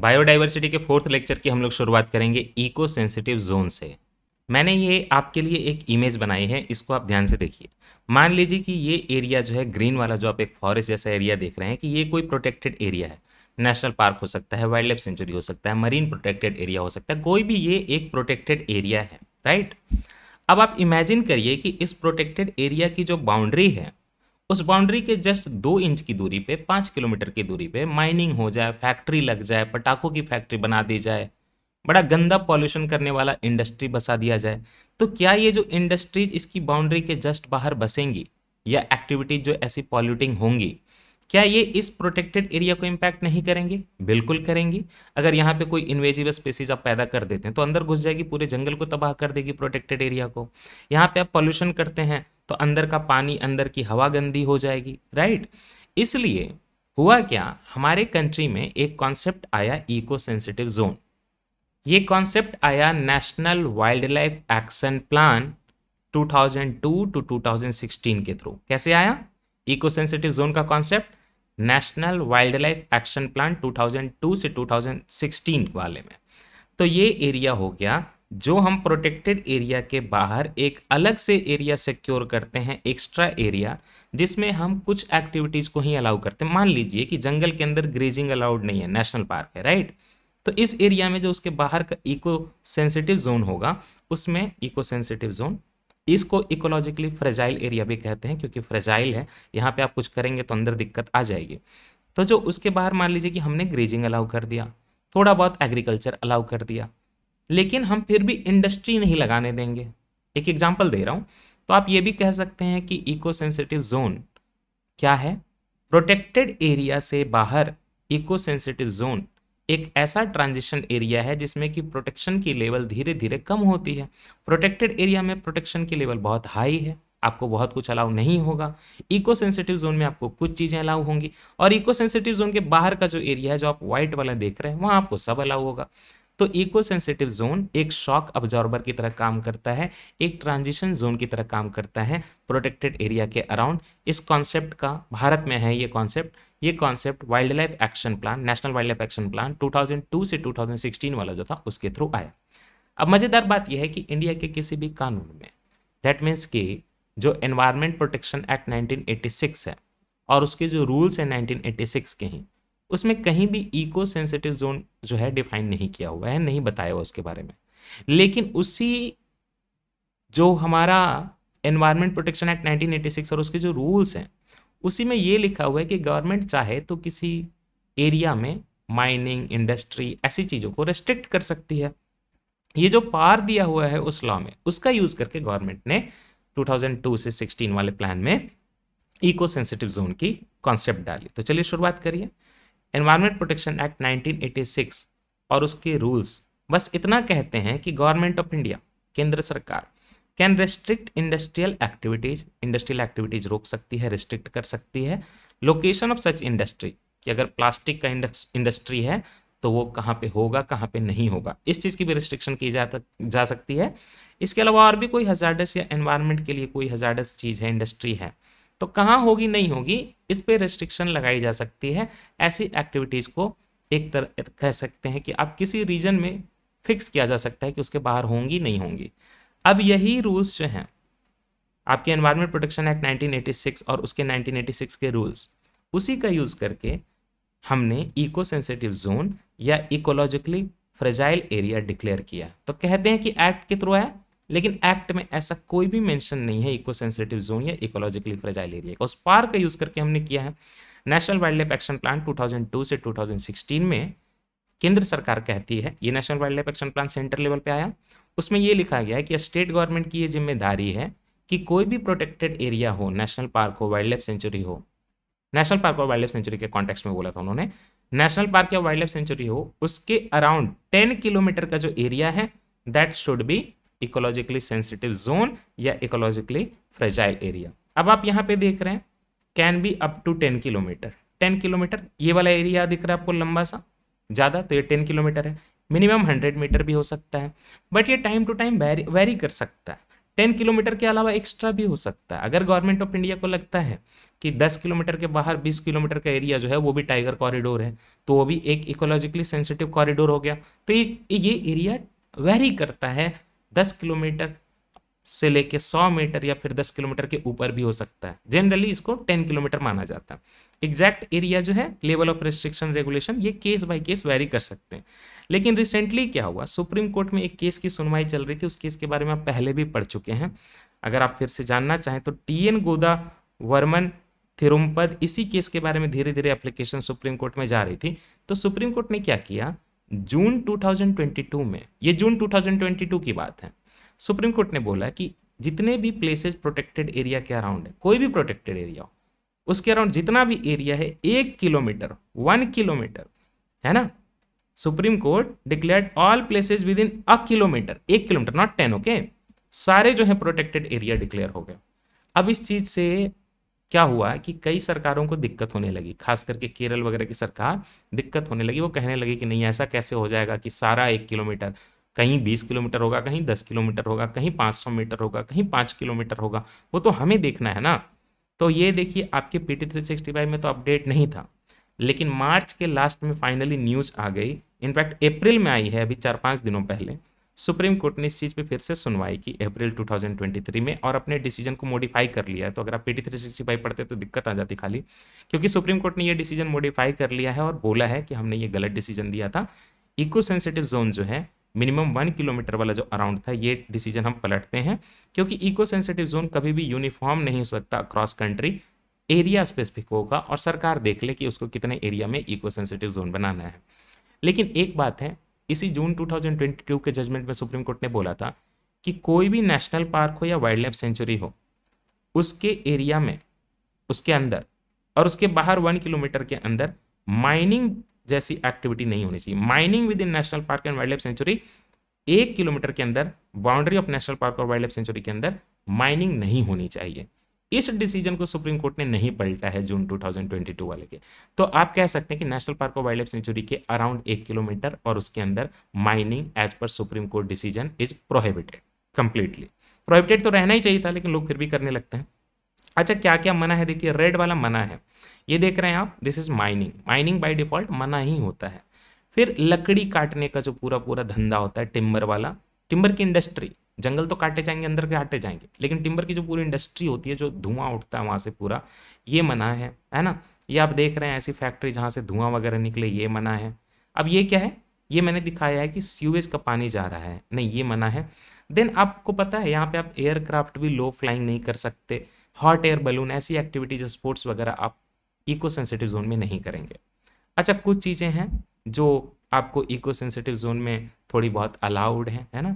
Biodiversity के fourth lecture की हम लोग शुरुआत करेंगे इको सेंसिटिव जोन से मैंने ये आपके लिए एक इमेज बनाई है इसको आप ध्यान से देखिए मान लीजिए कि ये एरिया जो है ग्रीन वाला जो आप एक फॉरेस्ट जैसा एरिया देख रहे हैं कि ये कोई प्रोटेक्टेड एरिया है नेशनल पार्क हो सकता है वाइल्ड लाइफ सेंचुरी हो सकता है मरीन प्रोटेक्टेड एरिया हो सकता है कोई भी ये एक प्रोटेक्टेड एरिया है राइट अब आप इमेजिन करिए कि इस प्रोटेक्टेड एरिया की जो बाउंड्री है उस बाउंड्री के जस्ट दो इंच की दूरी पे पाँच किलोमीटर की दूरी पे माइनिंग हो जाए फैक्ट्री लग जाए पटाखों की फैक्ट्री बना दी जाए बड़ा गंदा पॉल्यूशन करने वाला इंडस्ट्री बसा दिया जाए तो क्या ये जो इंडस्ट्रीज इसकी बाउंड्री के जस्ट बाहर बसेंगी या एक्टिविटीज जो ऐसी पॉल्यूटिंग होंगी क्या ये इस प्रोटेक्टेड एरिया को इम्पैक्ट नहीं करेंगे बिल्कुल करेंगी अगर यहाँ पे कोई इन्वेजिव स्पेसीज आप पैदा कर देते हैं तो अंदर घुस जाएगी पूरे जंगल को तबाह कर देगी प्रोटेक्टेड एरिया को यहाँ पे आप पॉल्यूशन करते हैं तो अंदर का पानी अंदर की हवा गंदी हो जाएगी राइट इसलिए हुआ क्या हमारे कंट्री में एक कॉन्सेप्ट आया इको सेंसिटिव जोन ये कॉन्सेप्ट आया national wild life action plan 2002 to 2016 के थ्रू कैसे आया इको सेंसिटिव जोन का concept national wild life action plan 2002 से 2016 वाले में तो ये एरिया हो गया जो हम प्रोटेक्टेड एरिया के बाहर एक अलग से एरिया सिक्योर करते हैं एक्स्ट्रा एरिया जिसमें हम कुछ एक्टिविटीज़ को ही अलाउ करते हैं मान लीजिए कि जंगल के अंदर ग्रेजिंग अलाउड नहीं है नेशनल पार्क है राइट तो इस एरिया में जो उसके बाहर का इको सेंसिटिव जोन होगा उसमें इको सेंसिटिव जोन इसको इकोलॉजिकली फ्रेजाइल एरिया भी कहते हैं क्योंकि फ्रेजाइल है यहाँ पे आप कुछ करेंगे तो अंदर दिक्कत आ जाएगी तो जो उसके बाहर मान लीजिए कि हमने ग्रेजिंग अलाउ कर दिया थोड़ा बहुत एग्रीकल्चर अलाउ कर दिया लेकिन हम फिर भी इंडस्ट्री नहीं लगाने देंगे एक एग्जाम्पल दे रहा हूँ तो आप ये भी कह सकते हैं कि इको सेंसिटिव जोन क्या है प्रोटेक्टेड एरिया से बाहर इको सेंसिटिव जोन एक ऐसा ट्रांजिशन एरिया है जिसमें कि प्रोटेक्शन की लेवल धीरे धीरे कम होती है प्रोटेक्टेड एरिया में प्रोटेक्शन की लेवल बहुत हाई है आपको बहुत कुछ अलाउ नहीं होगा इको सेंसिटिव जोन में आपको कुछ चीज़ें अलाउ होंगी और इको सेंसिटिव जोन के बाहर का जो एरिया है जो आप व्हाइट वाला देख रहे हैं वहाँ आपको सब अलाउ होगा तो इको सेंसिटिव जोन एक शॉक अब्जॉर्बर की तरह काम करता है एक ट्रांजिशन जोन की तरह काम करता है प्रोटेक्टेड एरिया के अराउंड इस कॉन्सेप्ट का भारत में है ये कॉन्सेप्ट ये concept wild life action plan national wild life action plan 2002 से 2016 वाला जो था उसके थ्रू आया अब मज़ेदार बात यह है कि इंडिया के किसी भी कानून में दैट मीन्स कि जो एनवायरमेंट प्रोटेक्शन एक्ट 1986 है और उसके जो रूल्स हैं 1986 के ही उसमें कहीं भी इको सेंसिटिव जोन जो है डिफाइन नहीं किया हुआ है नहीं बताया हुआ उसके बारे में लेकिन उसी जो हमारा एनवायरमेंट प्रोटेक्शन एक्ट 1986 और उसके जो रूल्स हैं उसी में ये लिखा हुआ है कि गवर्नमेंट चाहे तो किसी एरिया में माइनिंग इंडस्ट्री ऐसी चीज़ों को रेस्ट्रिक्ट कर सकती है ये जो पार दिया हुआ है उस लॉ में उसका यूज़ करके गवर्नमेंट ने 2002 से 16 वाले प्लान में इको सेंसिटिव जोन की कॉन्सेप्ट डाली तो चलिए शुरुआत करिए एनवायरमेंट प्रोटेक्शन एक्ट 1986 और उसके रूल्स बस इतना कहते हैं कि गवर्नमेंट ऑफ इंडिया केंद्र सरकार can restrict industrial activities industrial activities रोक सकती है रिस्ट्रिक्ट कर सकती है लोकेशन ऑफ सच इंडस्ट्री कि अगर प्लास्टिक का इंडस्ट्री है तो वो कहाँ पे होगा कहाँ पे नहीं होगा इस चीज़ की भी रिस्ट्रिक्शन की जा, जा सकती है इसके अलावा और भी कोई हजारडस या एनवायरमेंट के लिए कोई हजारडस चीज़ है इंडस्ट्री है तो कहाँ होगी नहीं होगी इस पर रेस्ट्रिक्शन लगाई जा सकती है ऐसी एक्टिविटीज़ को एक तरह कह सकते हैं कि आप किसी रीजन में फिक्स किया जा सकता है कि उसके बाहर होंगी नहीं होंगी अब यही रूल्स जो हैं आपके एनवायरमेंट प्रोटेक्शन एक्ट 1986 और उसके 1986 के रूल्स उसी का यूज़ करके हमने इको सेंसिटिव जोन या इकोलॉजिकली फ्रेजाइल एरिया डिक्लेयर किया तो कहते हैं कि एक्ट के थ्रू है लेकिन एक्ट में ऐसा कोई भी मेंशन नहीं है इको सेंसिटिव जोन या इकोलॉजिकली फ्रेजाइल एरिया का पार्क का यूज़ करके हमने किया है national wild life action plan 2002 से 2016 में केंद्र सरकार कहती है ये national wild life action plan centre level पे आया उसमें ये लिखा गया है कि स्टेट गवर्नमेंट की ये जिम्मेदारी है कि कोई भी प्रोटेक्टेड एरिया हो नेशनल पार्क हो वाइल्ड लाइफ सेंचुरी हो नेशनल पार्क और वाइल्ड लाइफ सेंचुरी के कॉन्टेक्स्ट में बोला था उन्होंने नेशनल पार्क या वाइल्ड लाइफ सेंचुरी हो उसके अराउंड टेन किलोमीटर का जो एरिया है that should be ecologically sensitive zone या इकोलॉजिकली फ्रेजाइल एरिया अब आप यहाँ पे देख रहे हैं can be up to ten kilometre ten kilometre ये वाला एरिया दिख रहा है आपको लंबा सा ज़्यादा तो ये टेन किलोमीटर है मिनिमम हंड्रेड मीटर भी हो सकता है बट ये time to time vary vary कर सकता है टेन किलोमीटर के अलावा एक्स्ट्रा भी हो सकता है अगर गवर्नमेंट ऑफ इंडिया को लगता है कि दस किलोमीटर के बाहर बीस किलोमीटर का एरिया जो है वो भी टाइगर कॉरिडोर है तो वो भी एक इकोलॉजिकली सेंसिटिव कॉरिडोर हो गया तो ये ये एरिया वेरी करता है दस किलोमीटर से लेके सौ मीटर या फिर दस किलोमीटर के ऊपर भी हो सकता है जनरली इसको टेन किलोमीटर माना जाता है एग्जैक्ट एरिया जो है लेवल ऑफ रेस्ट्रिक्शन रेगुलेशन ये केस बाय केस वेरी कर सकते हैं लेकिन रिसेंटली क्या हुआ सुप्रीम कोर्ट में एक केस की सुनवाई चल रही थी उस केस के बारे में आप पहले भी पढ़ चुके हैं अगर आप फिर से जानना चाहें तो T N Godavarman Thirumulpad इसी केस के बारे में धीरे धीरे एप्लीकेशन सुप्रीम कोर्ट में जा रही थी तो सुप्रीम कोर्ट ने क्या किया जून 2022 में ये जून 2022 की बात है सुप्रीम कोर्ट ने बोला कि जितने भी प्लेसेस प्रोटेक्टेड एरिया के अराउंड है कोई भी प्रोटेक्टेड एरिया हो उसके अराउंड जितना भी एरिया है एक किलोमीटर वन किलोमीटर है ना supreme court declared all places within a kilometre एक किलोमीटर नॉट टेन ओके सारे जो है प्रोटेक्टेड एरिया डिक्लेयर हो गए अब इस चीज से क्या हुआ है कि कई सरकारों को दिक्कत होने लगी खास करके केरल वगैरह की सरकार दिक्कत होने लगी वो कहने लगी कि नहीं ऐसा कैसे हो जाएगा कि सारा एक किलोमीटर कहीं बीस किलोमीटर होगा कहीं दस किलोमीटर होगा कहीं पाँच सौ मीटर होगा कहीं पाँच किलोमीटर होगा वो तो हमें देखना है ना तो ये देखिए आपके P T three sixty five में तो अपडेट नहीं था लेकिन मार्च के लास्ट में फाइनली न्यूज़ आ गई इनफैक्ट अप्रैल में आई है अभी चार पाँच दिनों पहले सुप्रीम कोर्ट ने इस चीज़ पे फिर से सुनवाई की अप्रैल 2023 में और अपने डिसीजन को मॉडिफाई कर लिया है तो अगर आप पीटी थ्री सिक्सटी फाइव पढ़ते तो दिक्कत आ जाती खाली क्योंकि सुप्रीम कोर्ट ने ये डिसीजन मॉडिफाई कर लिया है और बोला है कि हमने ये गलत डिसीजन दिया था इको सेंसिटिव जोन जो है मिनिमम वन किलोमीटर वाला जो अराउंड था ये डिसीजन हम पलटते हैं क्योंकि इको सेंसिटिव जोन कभी भी यूनिफॉर्म नहीं हो सकता अक्रॉस कंट्री एरिया स्पेसिफिक होगा और सरकार देख ले कि उसको कितने एरिया में इको सेंसिटिव जोन बनाना है लेकिन एक बात है इसी जून 2022 के जजमेंट में सुप्रीम कोर्ट ने बोला था कि कोई भी नेशनल पार्क हो या वाइल्ड लाइफ सेंचुरी हो उसके एरिया में उसके अंदर और उसके बाहर वन किलोमीटर के अंदर माइनिंग जैसी एक्टिविटी नहीं होनी चाहिए mining within national park and wild life sanctuary एक किलोमीटर के अंदर बाउंड्री ऑफ नेशनल पार्क और वाइल्ड लाइफ सेंचुरी के अंदर माइनिंग नहीं होनी चाहिए इस डिसीजन को सुप्रीम कोर्ट ने नहीं पलटा है जून 2022 वाले के तो आप कह सकते हैं कि national park of wild life sanctuary के अराउंड एक किलोमीटर और उसके अंदर माइनिंग एज पर supreme court decision is prohibited completely prohibited तो रहना ही चाहिए था लेकिन लोग फिर भी करने लगते हैं अच्छा क्या क्या मना है देखिए रेड वाला मना है ये देख रहे हैं आप this is mining mining by default मना ही होता है फिर लकड़ी काटने का जो पूरा पूरा धंधा होता है टिम्बर वाला टिम्बर की इंडस्ट्री जंगल तो काटे जाएंगे अंदर के काटे जाएंगे लेकिन टिम्बर की जो पूरी इंडस्ट्री होती है जो धुआं उठता है वहाँ से पूरा ये मना है है ना ये आप देख रहे हैं ऐसी फैक्ट्री जहाँ से धुआं वगैरह निकले ये मना है अब ये क्या है ये मैंने दिखाया है कि सीवेज का पानी जा रहा है नहीं ये मना है देन आपको पता है यहाँ पर आप एयरक्राफ्ट भी लो फ्लाइंग नहीं कर सकते हॉट एयर बलून ऐसी एक्टिविटीज स्पोर्ट्स वगैरह आप इको सेंसिटिव जोन में नहीं करेंगे अच्छा कुछ चीज़ें हैं जो आपको इको सेंसिटिव जोन में थोड़ी बहुत अलाउड है है ना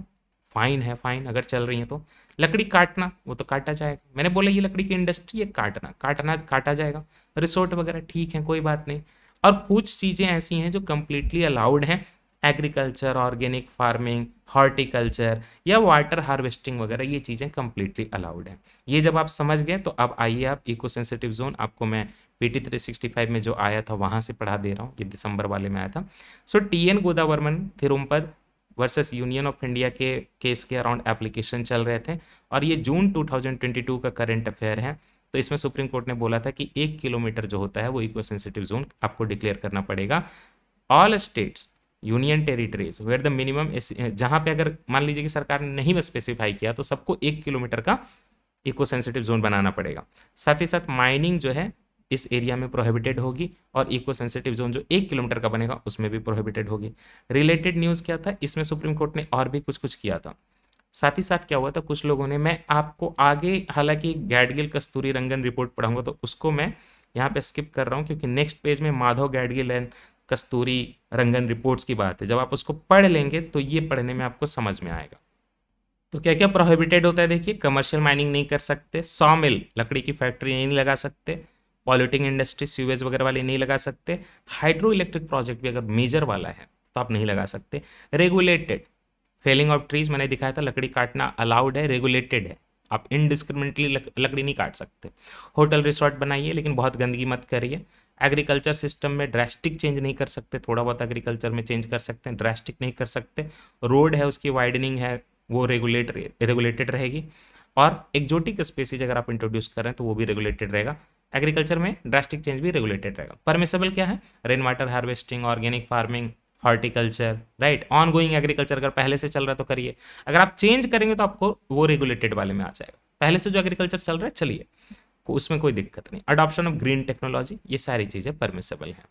फाइन है फाइन अगर चल रही है तो लकड़ी काटना वो तो काटा जाएगा मैंने बोला ये लकड़ी की इंडस्ट्री है काटना काटना काटा जाएगा रिसोर्ट वगैरह ठीक है कोई बात नहीं और कुछ चीज़ें ऐसी हैं जो कम्प्लीटली अलाउड हैं एग्रीकल्चर ऑर्गेनिक फार्मिंग हॉर्टिकल्चर या वाटर हार्वेस्टिंग वगैरह ये चीज़ें कम्प्लीटली अलाउड हैं ये जब आप समझ गए तो अब आइए आप इको सेंसिटिव जोन आपको मैं P T three sixty five में जो आया था वहाँ से पढ़ा दे रहा हूँ ये दिसंबर वाले में आया था so T N Godavarman Thirumulpad versus union of India के केस के अराउंड एप्लीकेशन चल रहे थे और ये जून 2022 का करंट अफेयर है तो इसमें सुप्रीम कोर्ट ने बोला था कि एक किलोमीटर जो होता है वो इको सेंसिटिव जोन आपको डिक्लेयर करना पड़ेगा all states union territories where the minimum जहाँ पे अगर मान लीजिए कि सरकार ने नहीं स्पेसिफाई किया तो सबको एक किलोमीटर का इको सेंसिटिव जोन बनाना पड़ेगा साथ ही साथ माइनिंग जो है इस एरिया में प्रोहिबिटेड होगी और इको सेंसिटिव जोन जो एक किलोमीटर का बनेगा उसमें भी प्रोहिबिटेड होगी रिलेटेड न्यूज़ क्या था इसमें सुप्रीम कोर्ट ने और भी कुछ कुछ किया था साथ ही साथ क्या हुआ था कुछ लोगों ने मैं आपको आगे हालांकि गैडगिल कस्तूरी रंगन रिपोर्ट पढ़ाऊंगा तो उसको मैं यहाँ पे स्किप कर रहा हूँ क्योंकि नेक्स्ट पेज में Madhav Gadgil and Kasturirangan reports की बात है जब आप उसको पढ़ लेंगे तो ये पढ़ने में आपको समझ में आएगा तो क्या क्या प्रोहिबिटेड होता है देखिए कमर्शियल माइनिंग नहीं कर सकते सौ मिल लकड़ी की फैक्ट्री नहीं लगा सकते पॉल्यूटिंग इंडस्ट्री सीवेज वगैरह वाले नहीं लगा सकते हाइड्रो इलेक्ट्रिक प्रोजेक्ट भी अगर मेजर वाला है तो आप नहीं लगा सकते रेगुलेटेड फेलिंग ऑफ ट्रीज मैंने दिखाया था लकड़ी काटना अलाउड है रेगुलेटेड है आप इनडिस्क्रिमिनेटली लक, लकड़ी नहीं काट सकते होटल रिसोर्ट बनाइए लेकिन बहुत गंदगी मत करिए एग्रीकल्चर सिस्टम में ड्रेस्टिक चेंज नहीं कर सकते थोड़ा बहुत एग्रीकल्चर में चेंज कर सकते हैं ड्रेस्टिक नहीं कर सकते रोड है उसकी वाइडनिंग है वो रेगुलेट रेगुलेटेड रहेगी और एक्जोटिक स्पेसीज अगर आप इंट्रोड्यूस करें तो वो भी रेगुलेटेड रहेगा एग्रीकल्चर में ड्रास्टिक चेंज भी रेगुलेटेड रहेगा परमिसेबल क्या है rain water harvesting organic farming horticulture right ongoing agriculture अगर पहले से चल रहा है तो करिए अगर आप चेंज करेंगे तो आपको वो रेगुलेटेड वाले में आ जाएगा पहले से जो एग्रीकल्चर चल रहा है चलिए उसमें कोई दिक्कत नहीं अडॉप्शन ऑफ ग्रीन टेक्नोलॉजी ये सारी चीज़ें परमिसेबल हैं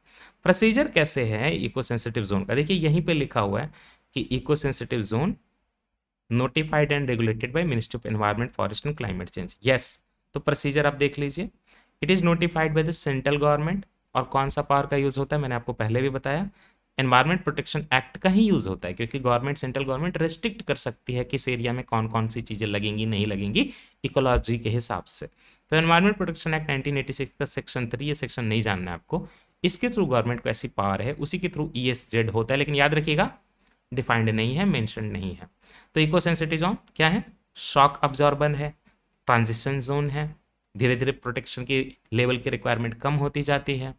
प्रोसीजर कैसे है इको सेंसिटिव जोन का देखिए यहीं पर लिखा हुआ है कि eco sensitive zone notified and regulated by ministry of environment forest and climate change yes तो प्रोसीजर आप देख लीजिए it is notified by the central government और कौन सा पावर का यूज़ होता है मैंने आपको पहले भी बताया एनवायरमेंट प्रोटेक्शन एक्ट का ही यूज़ होता है क्योंकि गवर्नमेंट सेंट्रल गवर्नमेंट रेस्ट्रिक्ट कर सकती है किस एरिया में कौन कौन सी चीज़ें लगेंगी नहीं लगेंगी इकोलॉजी के हिसाब से तो एनवायरमेंट प्रोटेक्शन एक्ट 1986 का सेक्शन थ्री ये सेक्शन नहीं जानना है आपको इसके थ्रू गवर्नमेंट को ऐसी पावर है उसी के थ्रू ई e होता है लेकिन याद रखिएगा डिफाइंड नहीं है मैंशन नहीं है तो इको सेंसिटिव जोन क्या है शॉक ऑब्जॉर्बन है ट्रांजिशन जोन है धीरे धीरे प्रोटेक्शन की लेवल की रिक्वायरमेंट कम होती जाती है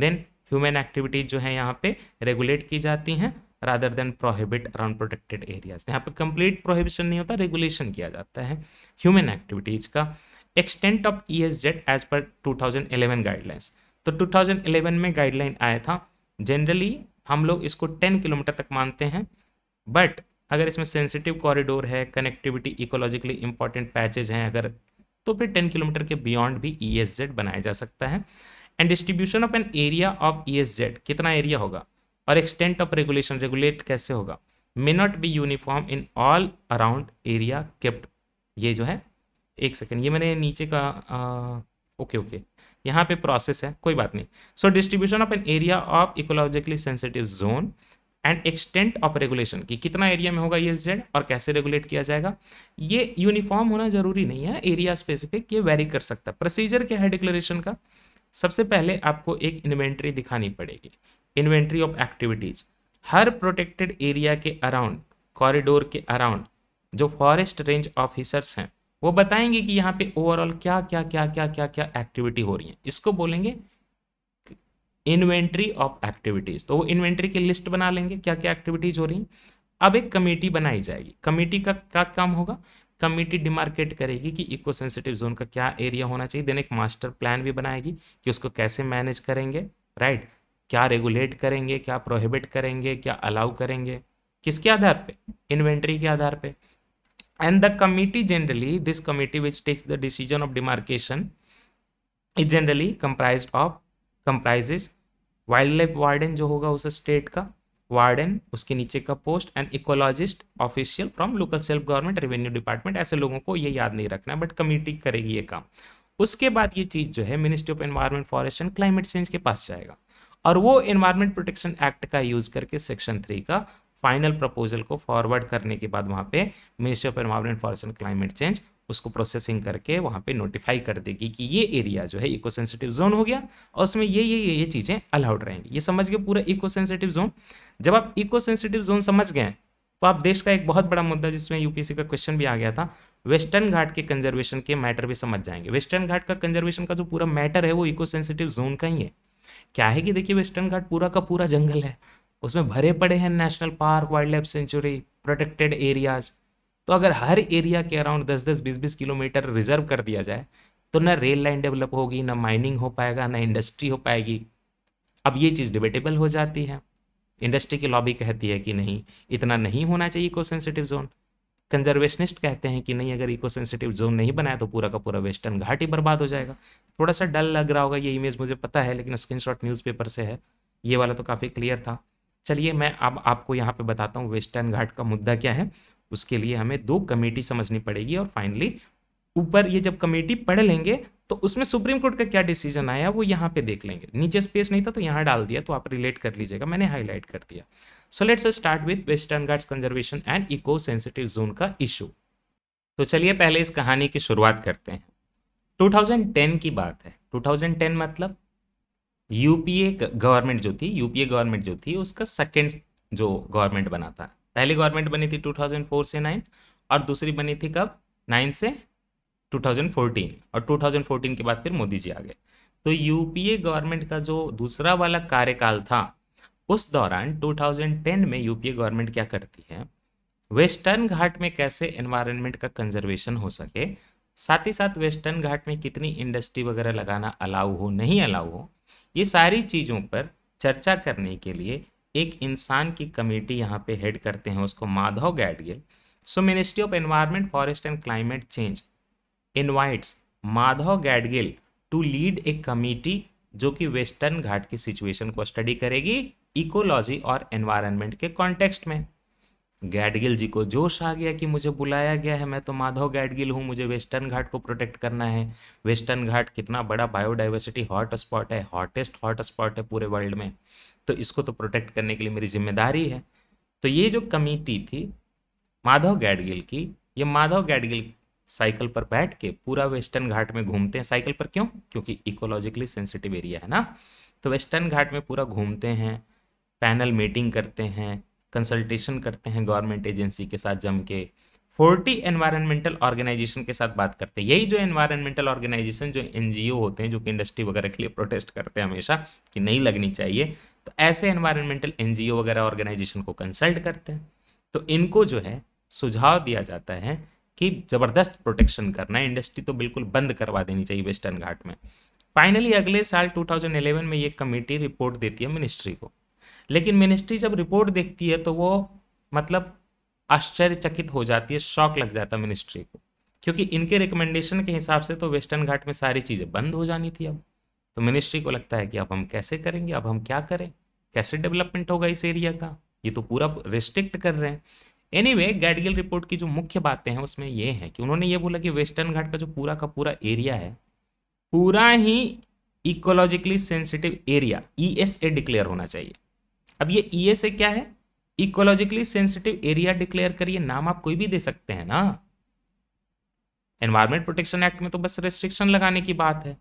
देन ह्यूमन एक्टिविटीज जो है यहाँ पे रेगुलेट की जाती हैं rather than prohibit around protected areas यहाँ पे कंप्लीट प्रोहिबिशन नहीं होता रेगुलेशन किया जाता है ह्यूमन एक्टिविटीज का extent of E S Z as पर 2011 गाइडलाइंस तो 2011 में गाइडलाइन आया था जनरली हम लोग इसको 10 किलोमीटर तक मानते हैं बट अगर इसमें सेंसिटिव कॉरिडोर है कनेक्टिविटी इकोलॉजिकली इंपॉर्टेंट पैचेज हैं अगर तो फिर टेन किलोमीटर के बियॉन्ड भी ई e बनाया जा सकता है and distribution of an area of E कितना एरिया होगा और एक्सटेंट ऑफ रेगुलेशन रेगुलेट कैसे होगा may not be uniform in all around area kept ये जो है एक सेकेंड ये मैंने नीचे का ओके ओके यहाँ पे प्रोसेस है कोई बात नहीं so distribution of an area of ecologically sensitive zone and extent of regulation कि कितना एरिया में होगा ये जेड और कैसे रेगुलेट किया जाएगा ये यूनिफॉर्म होना जरूरी नहीं है एरिया स्पेसिफिक ये वेरी कर सकता है प्रोसीजर क्या है डिक्लेरेशन का सबसे पहले आपको एक इन्वेंट्री दिखानी पड़ेगी इन्वेंट्री ऑफ एक्टिविटीज़ हर प्रोटेक्टेड एरिया के अराउंड कॉरिडोर के अराउंड जो फॉरेस्ट रेंज ऑफिसर्स हैं वो बताएंगे कि यहाँ पे ओवरऑल क्या क्या क्या क्या क्या क्या एक्टिविटी हो रही है इसको बोलेंगे इन्वेंट्री ऑफ एक्टिविटीज़ तो वो इन्वेंट्री की लिस्ट बना लेंगे क्या क्या एक्टिविटीज़ हो रही हैं अब एक कमेटी बनाई जाएगी कमेटी का क्या काम होगा कमेटी डिमार्केट करेगी कि इको सेंसिटिव जोन का क्या एरिया होना चाहिए देन एक मास्टर प्लान भी बनाएगी कि उसको कैसे मैनेज करेंगे राइट right? क्या रेगुलेट करेंगे क्या प्रोहिबिट करेंगे क्या अलाउ करेंगे किसके आधार पे इन्वेंट्री के आधार पे and the committee generally this committee which takes the decision of demarcation is generally comprise of comprises wild life warden जो होगा उस स्टेट का वार्डन उसके नीचे का post and ecologist official from local self government revenue department ऐसे लोगों को ये याद नहीं रखना बट कमेटी करेगी ये काम उसके बाद ये चीज़ जो है ministry of environment forest and climate change के पास जाएगा और वो एनवायरमेंट प्रोटेक्शन एक्ट का यूज़ करके सेक्शन थ्री का फाइनल प्रपोजल को फॉरवर्ड करने के बाद वहाँ पे ministry of environment forest and climate change उसको प्रोसेसिंग करके वहाँ पे नोटिफाई कर देगी कि ये एरिया जो है इको सेंसिटिव जोन हो गया और उसमें ये ये ये ये चीज़ें अलाउड रहेंगी ये समझ गए पूरा इको सेंसिटिव जोन जब आप इको सेंसिटिव जोन समझ गए तो आप देश का एक बहुत बड़ा मुद्दा जिसमें यूपीएससी का क्वेश्चन भी आ गया था वेस्टर्न घाट के कंजर्वेशन के मैटर भी समझ जाएंगे वेस्टर्न घाट का कंजर्वेशन का जो पूरा मैटर है वो इको सेंसिटिव जोन का ही है क्या है कि देखिए वेस्टर्न घाट पूरा का पूरा जंगल है उसमें भरे पड़े हैं national park wild life sanctuary protected areas तो अगर हर एरिया के अराउंड दस दस बीस बीस किलोमीटर रिजर्व कर दिया जाए तो ना रेल लाइन डेवलप होगी ना माइनिंग हो पाएगा ना इंडस्ट्री हो पाएगी अब ये चीज़ डिबेटेबल हो जाती है इंडस्ट्री की लॉबी कहती है कि नहीं इतना नहीं होना चाहिए इको सेंसिटिव जोन कंजर्वेशनिस्ट कहते हैं कि नहीं अगर इको सेंसिटिव जोन नहीं बनाया तो पूरा का पूरा वेस्टर्न घाट ही बर्बाद हो जाएगा थोड़ा सा डल लग रहा होगा ये इमेज मुझे पता है लेकिन स्क्रीनशॉट न्यूज़पेपर से है ये वाला तो काफ़ी क्लियर था चलिए मैं अब आप, आपको यहाँ पे बताता हूँ वेस्टर्न घाट का मुद्दा क्या है उसके लिए हमें दो कमेटी समझनी पड़ेगी और फाइनली ऊपर ये जब कमेटी पढ़ लेंगे तो उसमें सुप्रीम कोर्ट का क्या डिसीजन आया वो यहाँ पे देख लेंगे नीचे स्पेस नहीं था तो यहाँ डाल दिया तो आप रिलेट कर लीजिएगा मैंने हाईलाइट कर दिया so let's start with western Ghats conservation and eco sensitive zone का इशू तो चलिए पहले इस कहानी की शुरुआत करते हैं 2010 की बात है 2010 मतलब यूपीए गवर्नमेंट जो थी यूपीए गवर्नमेंट जो थी उसका सेकेंड जो गवर्नमेंट बना था पहली गवर्नमेंट बनी थी 2004 से 9 और दूसरी बनी थी कब 9 से 2014 और 2014 के बाद फिर मोदी जी आ गए तो यूपीए गवर्नमेंट का जो दूसरा वाला कार्यकाल था उस दौरान 2010 में यूपीए गवर्नमेंट क्या करती है वेस्टर्न घाट में कैसे एनवायरमेंट का कंजर्वेशन हो सके साथ ही साथ वेस्टर्न घाट में कितनी इंडस्ट्री वगैरह लगाना अलाउ हो नहीं अलाउ हो ये सारी चीज़ों पर चर्चा करने के लिए एक इंसान की कमेटी यहाँ पे हेड करते हैं उसको Madhav Gadgil so ministry of environment forest and climate change invites Madhav Gadgil to lead a committee जो कि वेस्टर्न घाट की सिचुएशन को स्टडी करेगी इकोलॉजी और एनवायरनमेंट के कॉन्टेक्स्ट में गैडगिल जी को जोश आ गया कि मुझे बुलाया गया है मैं तो माधव गैडगिल हूँ मुझे वेस्टर्न घाट को प्रोटेक्ट करना है वेस्टर्न घाट कितना बड़ा बायोडाइवर्सिटी हॉटस्पॉट है हॉटेस्ट हॉटस्पॉट है पूरे वर्ल्ड में तो इसको तो प्रोटेक्ट करने के लिए मेरी जिम्मेदारी है तो ये जो कमेटी थी माधव गैडगिल की ये माधव गैडगिल साइकिल पर बैठ के पूरा वेस्टर्न घाट में घूमते हैं साइकिल पर क्यों क्योंकि इकोलॉजिकली सेंसिटिव एरिया है ना तो वेस्टर्न घाट में पूरा घूमते हैं पैनल मीटिंग करते हैं कंसल्टेशन करते हैं गवर्नमेंट एजेंसी के साथ जम के फोर्टी एनवायरमेंटल ऑर्गेनाइजेशन के साथ बात करते हैं यही जो एनवायरमेंटल ऑर्गेनाइजेशन जो एनजीओ होते हैं जो कि इंडस्ट्री वगैरह के लिए प्रोटेस्ट करते हैं हमेशा कि नहीं लगनी चाहिए तो ऐसे एनवायरमेंटल एनजीओ वगैरह ऑर्गेनाइजेशन को कंसल्ट करते हैं तो इनको जो है सुझाव दिया जाता है कि ज़बरदस्त प्रोटेक्शन करना है इंडस्ट्री तो बिल्कुल बंद करवा देनी चाहिए वेस्टर्न घाट में फाइनली अगले साल 2011 में ये कमेटी रिपोर्ट देती है मिनिस्ट्री को लेकिन मिनिस्ट्री जब रिपोर्ट देखती है तो वो मतलब आश्चर्यचकित हो जाती है शौक लग जाता है मिनिस्ट्री को क्योंकि इनके रिकमेंडेशन के हिसाब से तो वेस्टर्न घाट में सारी चीज़ें बंद हो जानी थी अब तो मिनिस्ट्री को लगता है कि अब हम कैसे करेंगे अब हम क्या करें कैसे डेवलपमेंट होगा इस एरिया का ये तो पूरा रिस्ट्रिक्ट कर रहे हैं एनी वे गैडगिल रिपोर्ट की जो मुख्य बातें हैं उसमें ये है कि उन्होंने ये बोला कि वेस्टर्न घाट का जो पूरा का पूरा एरिया है पूरा ही ecologically sensitive area E S A declare होना चाहिए अब ये ई एस ए क्या है इकोलॉजिकली सेंसिटिव एरिया डिक्लेयर करिए नाम आप कोई भी दे सकते हैं ना एनवायरमेंट प्रोटेक्शन एक्ट में तो बस रेस्ट्रिक्शन लगाने की बात है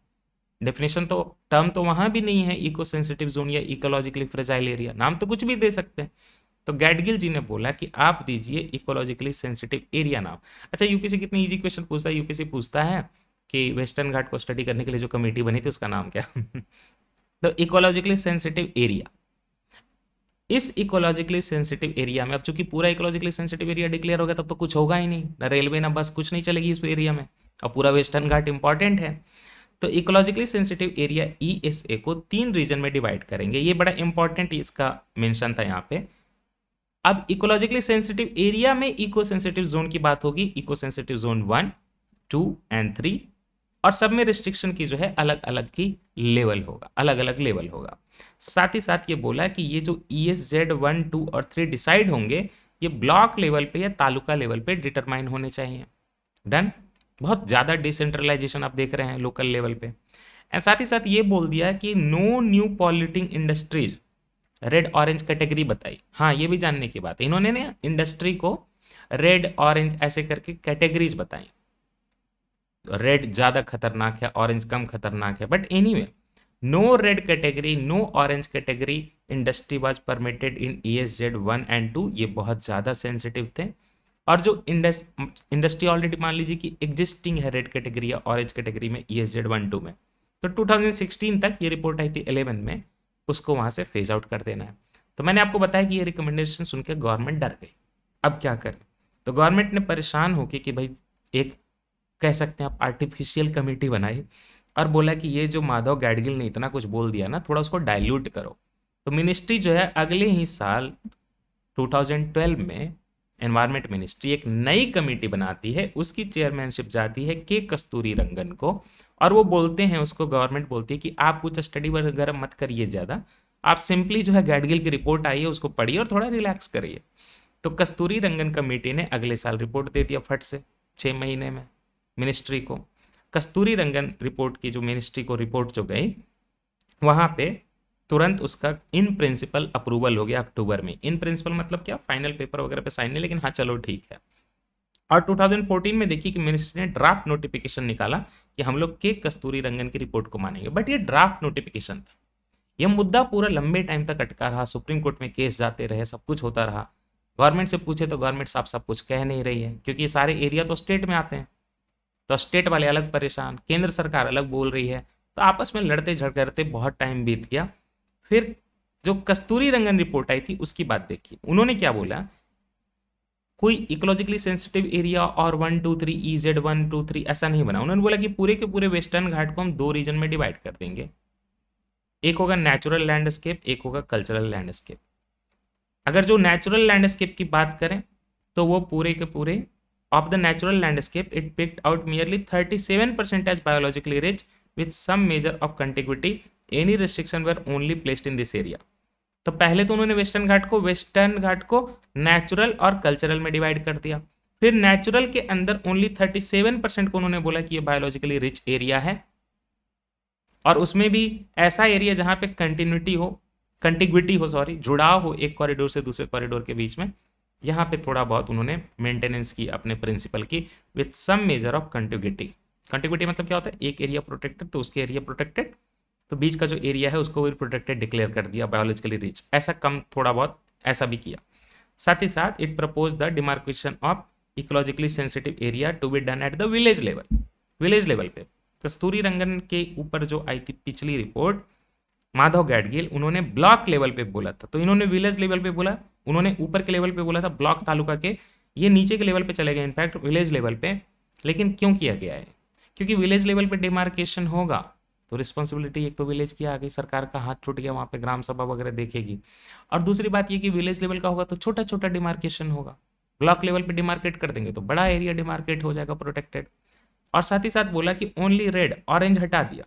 डेफिनेशन तो टर्म तो वहां भी नहीं है इको सेंसिटिव जोन या इकोलॉजिकली फ्रेजाइल एरिया नाम तो कुछ भी दे सकते हैं तो गैडगिल जी ने बोला कि आप दीजिए इकोलॉजिकली सेंसिटिव एरिया नाम अच्छा यूपीसी कितने इजी क्वेश्चन पूछता है यूपीसी पूछता है कि वेस्टर्न घाट को स्टडी करने के लिए जो कमेटी बनी थी उसका नाम क्या तो इकोलॉजिकली सेंसिटिव एरिया इस इकोलॉजिकली सेंसिटिव एरिया में अब चूंकि पूरा इकोलॉजिकली सेंसिटिव एरिया डिक्लेयर हो गया तब तो कुछ होगा ही नहीं ना रेलवे ना बस कुछ नहीं चलेगी इस एरिया में और पूरा वेस्टर्न घाट इंपॉर्टेंट है तो इकोलॉजिकली सेंसिटिव एरिया ई को तीन रीजन में डिवाइड करेंगे ये बड़ा इंपॉर्टेंट इसका मेंशन था यहाँ पे अब इकोलॉजिकली सेंसिटिव एरिया में इको सेंसिटिव जोन की बात होगी eco sensitive zone one two and three और सब में रिस्ट्रिक्शन की जो है अलग अलग की लेवल होगा अलग अलग लेवल होगा साथ ही साथ ये बोला कि ये जो E S Z one two और थ्री डिसाइड होंगे ये ब्लॉक लेवल पे या तालुका लेवल पे डिटरमाइन होने चाहिए डन बहुत ज़्यादा डिसेंट्रलाइजेशन आप देख रहे हैं लोकल लेवल पे एंड साथ ही साथ ये बोल दिया कि no new polluting industries red orange category बताई हाँ ये भी जानने की बात है इन्होंने ना इंडस्ट्री को रेड ऑरेंज ऐसे करके कैटेगरीज बताई रेड ज़्यादा खतरनाक है ऑरेंज कम खतरनाक है but any anyway, no red category no orange category industry category permitted in E S Z one and two ये बहुत ज़्यादा सेंसिटिव थे और जो इंडस्ट्री ऑलरेडी मान लीजिए कि एग्जिस्टिंग है रेड कैटेगरी या ऑरेंज कैटेगरी में E S Z one two में तो 2016 तक ये रिपोर्ट आई थी 11 में उसको वहाँ से फेज आउट कर देना है तो मैंने आपको बताया कि ये रिकमेंडेशन सुन के गवर्नमेंट डर गई अब क्या करें तो गवर्नमेंट ने परेशान होकर कि भाई एक कह सकते हैं आप आर्टिफिशियल कमेटी बनाई और बोला कि ये जो माधव गैडगिल ने इतना कुछ बोल दिया ना थोड़ा उसको डाइल्यूट करो तो मिनिस्ट्री जो है अगले ही साल 2012 में एनवायरमेंट मिनिस्ट्री एक नई कमेटी बनाती है उसकी चेयरमैनशिप जाती है के कस्तूरी रंगन को और वो बोलते हैं उसको गवर्नमेंट बोलती है कि आप कुछ स्टडी वगैरह मत करिए ज़्यादा आप सिंपली जो है गैडगिल की रिपोर्ट आई है उसको पढ़िए और थोड़ा रिलैक्स करिए तो कस्तूरी रंगन कमेटी ने अगले साल रिपोर्ट दे दिया फट से छः महीने में मिनिस्ट्री को कस्तूरी रंगन रिपोर्ट की जो मिनिस्ट्री को रिपोर्ट जो गई वहाँ पे तुरंत उसका इन प्रिंसिपल अप्रूवल हो गया अक्टूबर में इन प्रिंसिपल मतलब क्या फाइनल पेपर वगैरह पे साइन नहीं लेकिन हाँ चलो ठीक है और 2014 में देखिए कि मिनिस्ट्री ने ड्राफ्ट नोटिफिकेशन निकाला कि हम लोग के कस्तूरी रंगन की रिपोर्ट को मानेंगे बट ये ड्राफ्ट नोटिफिकेशन था यह मुद्दा पूरा लंबे टाइम तक अटका रहा सुप्रीम कोर्ट में केस जाते रहे सब कुछ होता रहा गवर्नमेंट से पूछे तो गवर्नमेंट साफ साफ कुछ कह नहीं रही है क्योंकि सारे एरिया तो स्टेट में आते हैं तो स्टेट वाले अलग परेशान केंद्र सरकार अलग बोल रही है तो आपस में लड़ते झगड़ते बहुत टाइम बीत गया फिर जो कस्तूरी रंगन रिपोर्ट आई थी उसकी बात देखिए उन्होंने क्या बोला कोई इकोलॉजिकली सेंसिटिव एरिया और one two three E e Z one two three ऐसा नहीं बना उन्होंने बोला कि पूरे के पूरे वेस्टर्न घाट को हम दो रीजन में डिवाइड कर देंगे एक होगा नेचुरल लैंडस्केप एक होगा कल्चरल लैंडस्केप अगर जो नेचुरल लैंडस्केप की बात करें तो वो पूरे के पूरे of the natural landscape, it picked out merely 37% as biologically rich with some measure of contiguity. Any restriction were only placed in this area. तो पहले तो उन्होंने वेस्टर्न घाट को वेस्टर्न घाट को नेचुरल और कल्चरल में डिवाइड कर दिया फिर नेचुरल के अंदर ओनली 37 परसेंट को उन्होंने बोला कि ये बायोलॉजिकली रिच एरिया है और उसमें भी ऐसा एरिया जहां पे कंटिन्यूटी हो कंटिग्विटी हो सॉरी जुड़ाव हो एक कॉरिडोर से दूसरे कॉरिडोर के बीच में यहाँ पे थोड़ा बहुत उन्होंने मेंटेनेंस की अपने प्रिंसिपल की with some measure of contiguity contiguity मतलब क्या होता है एक एरिया प्रोटेक्टेड तो उसके एरिया प्रोटेक्टेड तो बीच का जो एरिया है उसको भी प्रोटेक्टेड डिक्लेयर कर दिया बायोलॉजिकली रिच ऐसा कम थोड़ा बहुत ऐसा भी किया साथ ही साथ it propose the demarcation of ecologically sensitive area to be done at the village level village level पे कस्तूरी रंगन के ऊपर जो आई थी पिछली रिपोर्ट माधव गैडगिल उन्होंने ब्लॉक लेवल पे बोला था तो इन्होंने विलेज लेवल पे बोला उन्होंने ऊपर के लेवल पे बोला था ब्लॉक तालुका के ये नीचे के लेवल पे चले गए इनफैक्ट विलेज लेवल पे लेकिन क्यों किया गया है क्योंकि विलेज लेवल पे डिमार्केशन होगा तो रिस्पॉन्सिबिलिटी एक तो विलेज की आ गई सरकार का हाथ छूट गया वहाँ पर ग्राम सभा वगैरह देखेगी और दूसरी बात ये कि विलेज लेवल का होगा तो छोटा छोटा डिमार्केशन होगा ब्लॉक लेवल पे डिमार्केट कर देंगे तो बड़ा एरिया डिमार्केट हो जाएगा प्रोटेक्टेड और साथ ही साथ बोला कि ओनली रेड ऑरेंज हटा दिया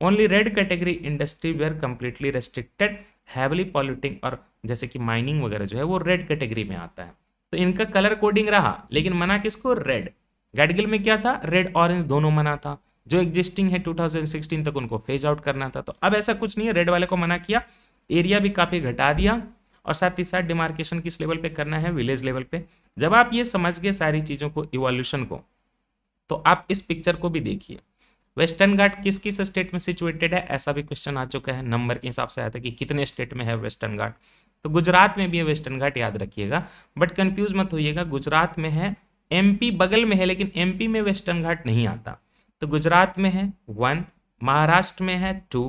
only red category industry were completely restricted heavily polluting और जैसे कि माइनिंग वगैरह जो है वो रेड कैटेगरी में आता है तो इनका कलर कोडिंग रहा लेकिन मना किसको रेड गैडगिल में क्या था रेड ऑरेंज दोनों मना था जो एग्जिस्टिंग है 2016 तक उनको फेज आउट करना था तो अब ऐसा कुछ नहीं है रेड वाले को मना किया एरिया भी काफ़ी घटा दिया और साथ ही साथ डिमार्केशन किस लेवल पे करना है विलेज लेवल पे जब आप ये समझ गए सारी चीज़ों को इवोल्यूशन को तो आप इस पिक्चर को भी देखिए वेस्टर्न घाट किस किस स्टेट में सिचुएटेड है ऐसा भी क्वेश्चन आ चुका है नंबर के हिसाब से आया था कि कितने स्टेट में है वेस्टर्न घाट तो गुजरात में भी है वेस्टर्न घाट याद रखिएगा बट कंफ्यूज मत होइएगा गुजरात में है एमपी बगल में है लेकिन एमपी में वेस्टर्न घाट नहीं आता तो गुजरात में है वन महाराष्ट्र में है टू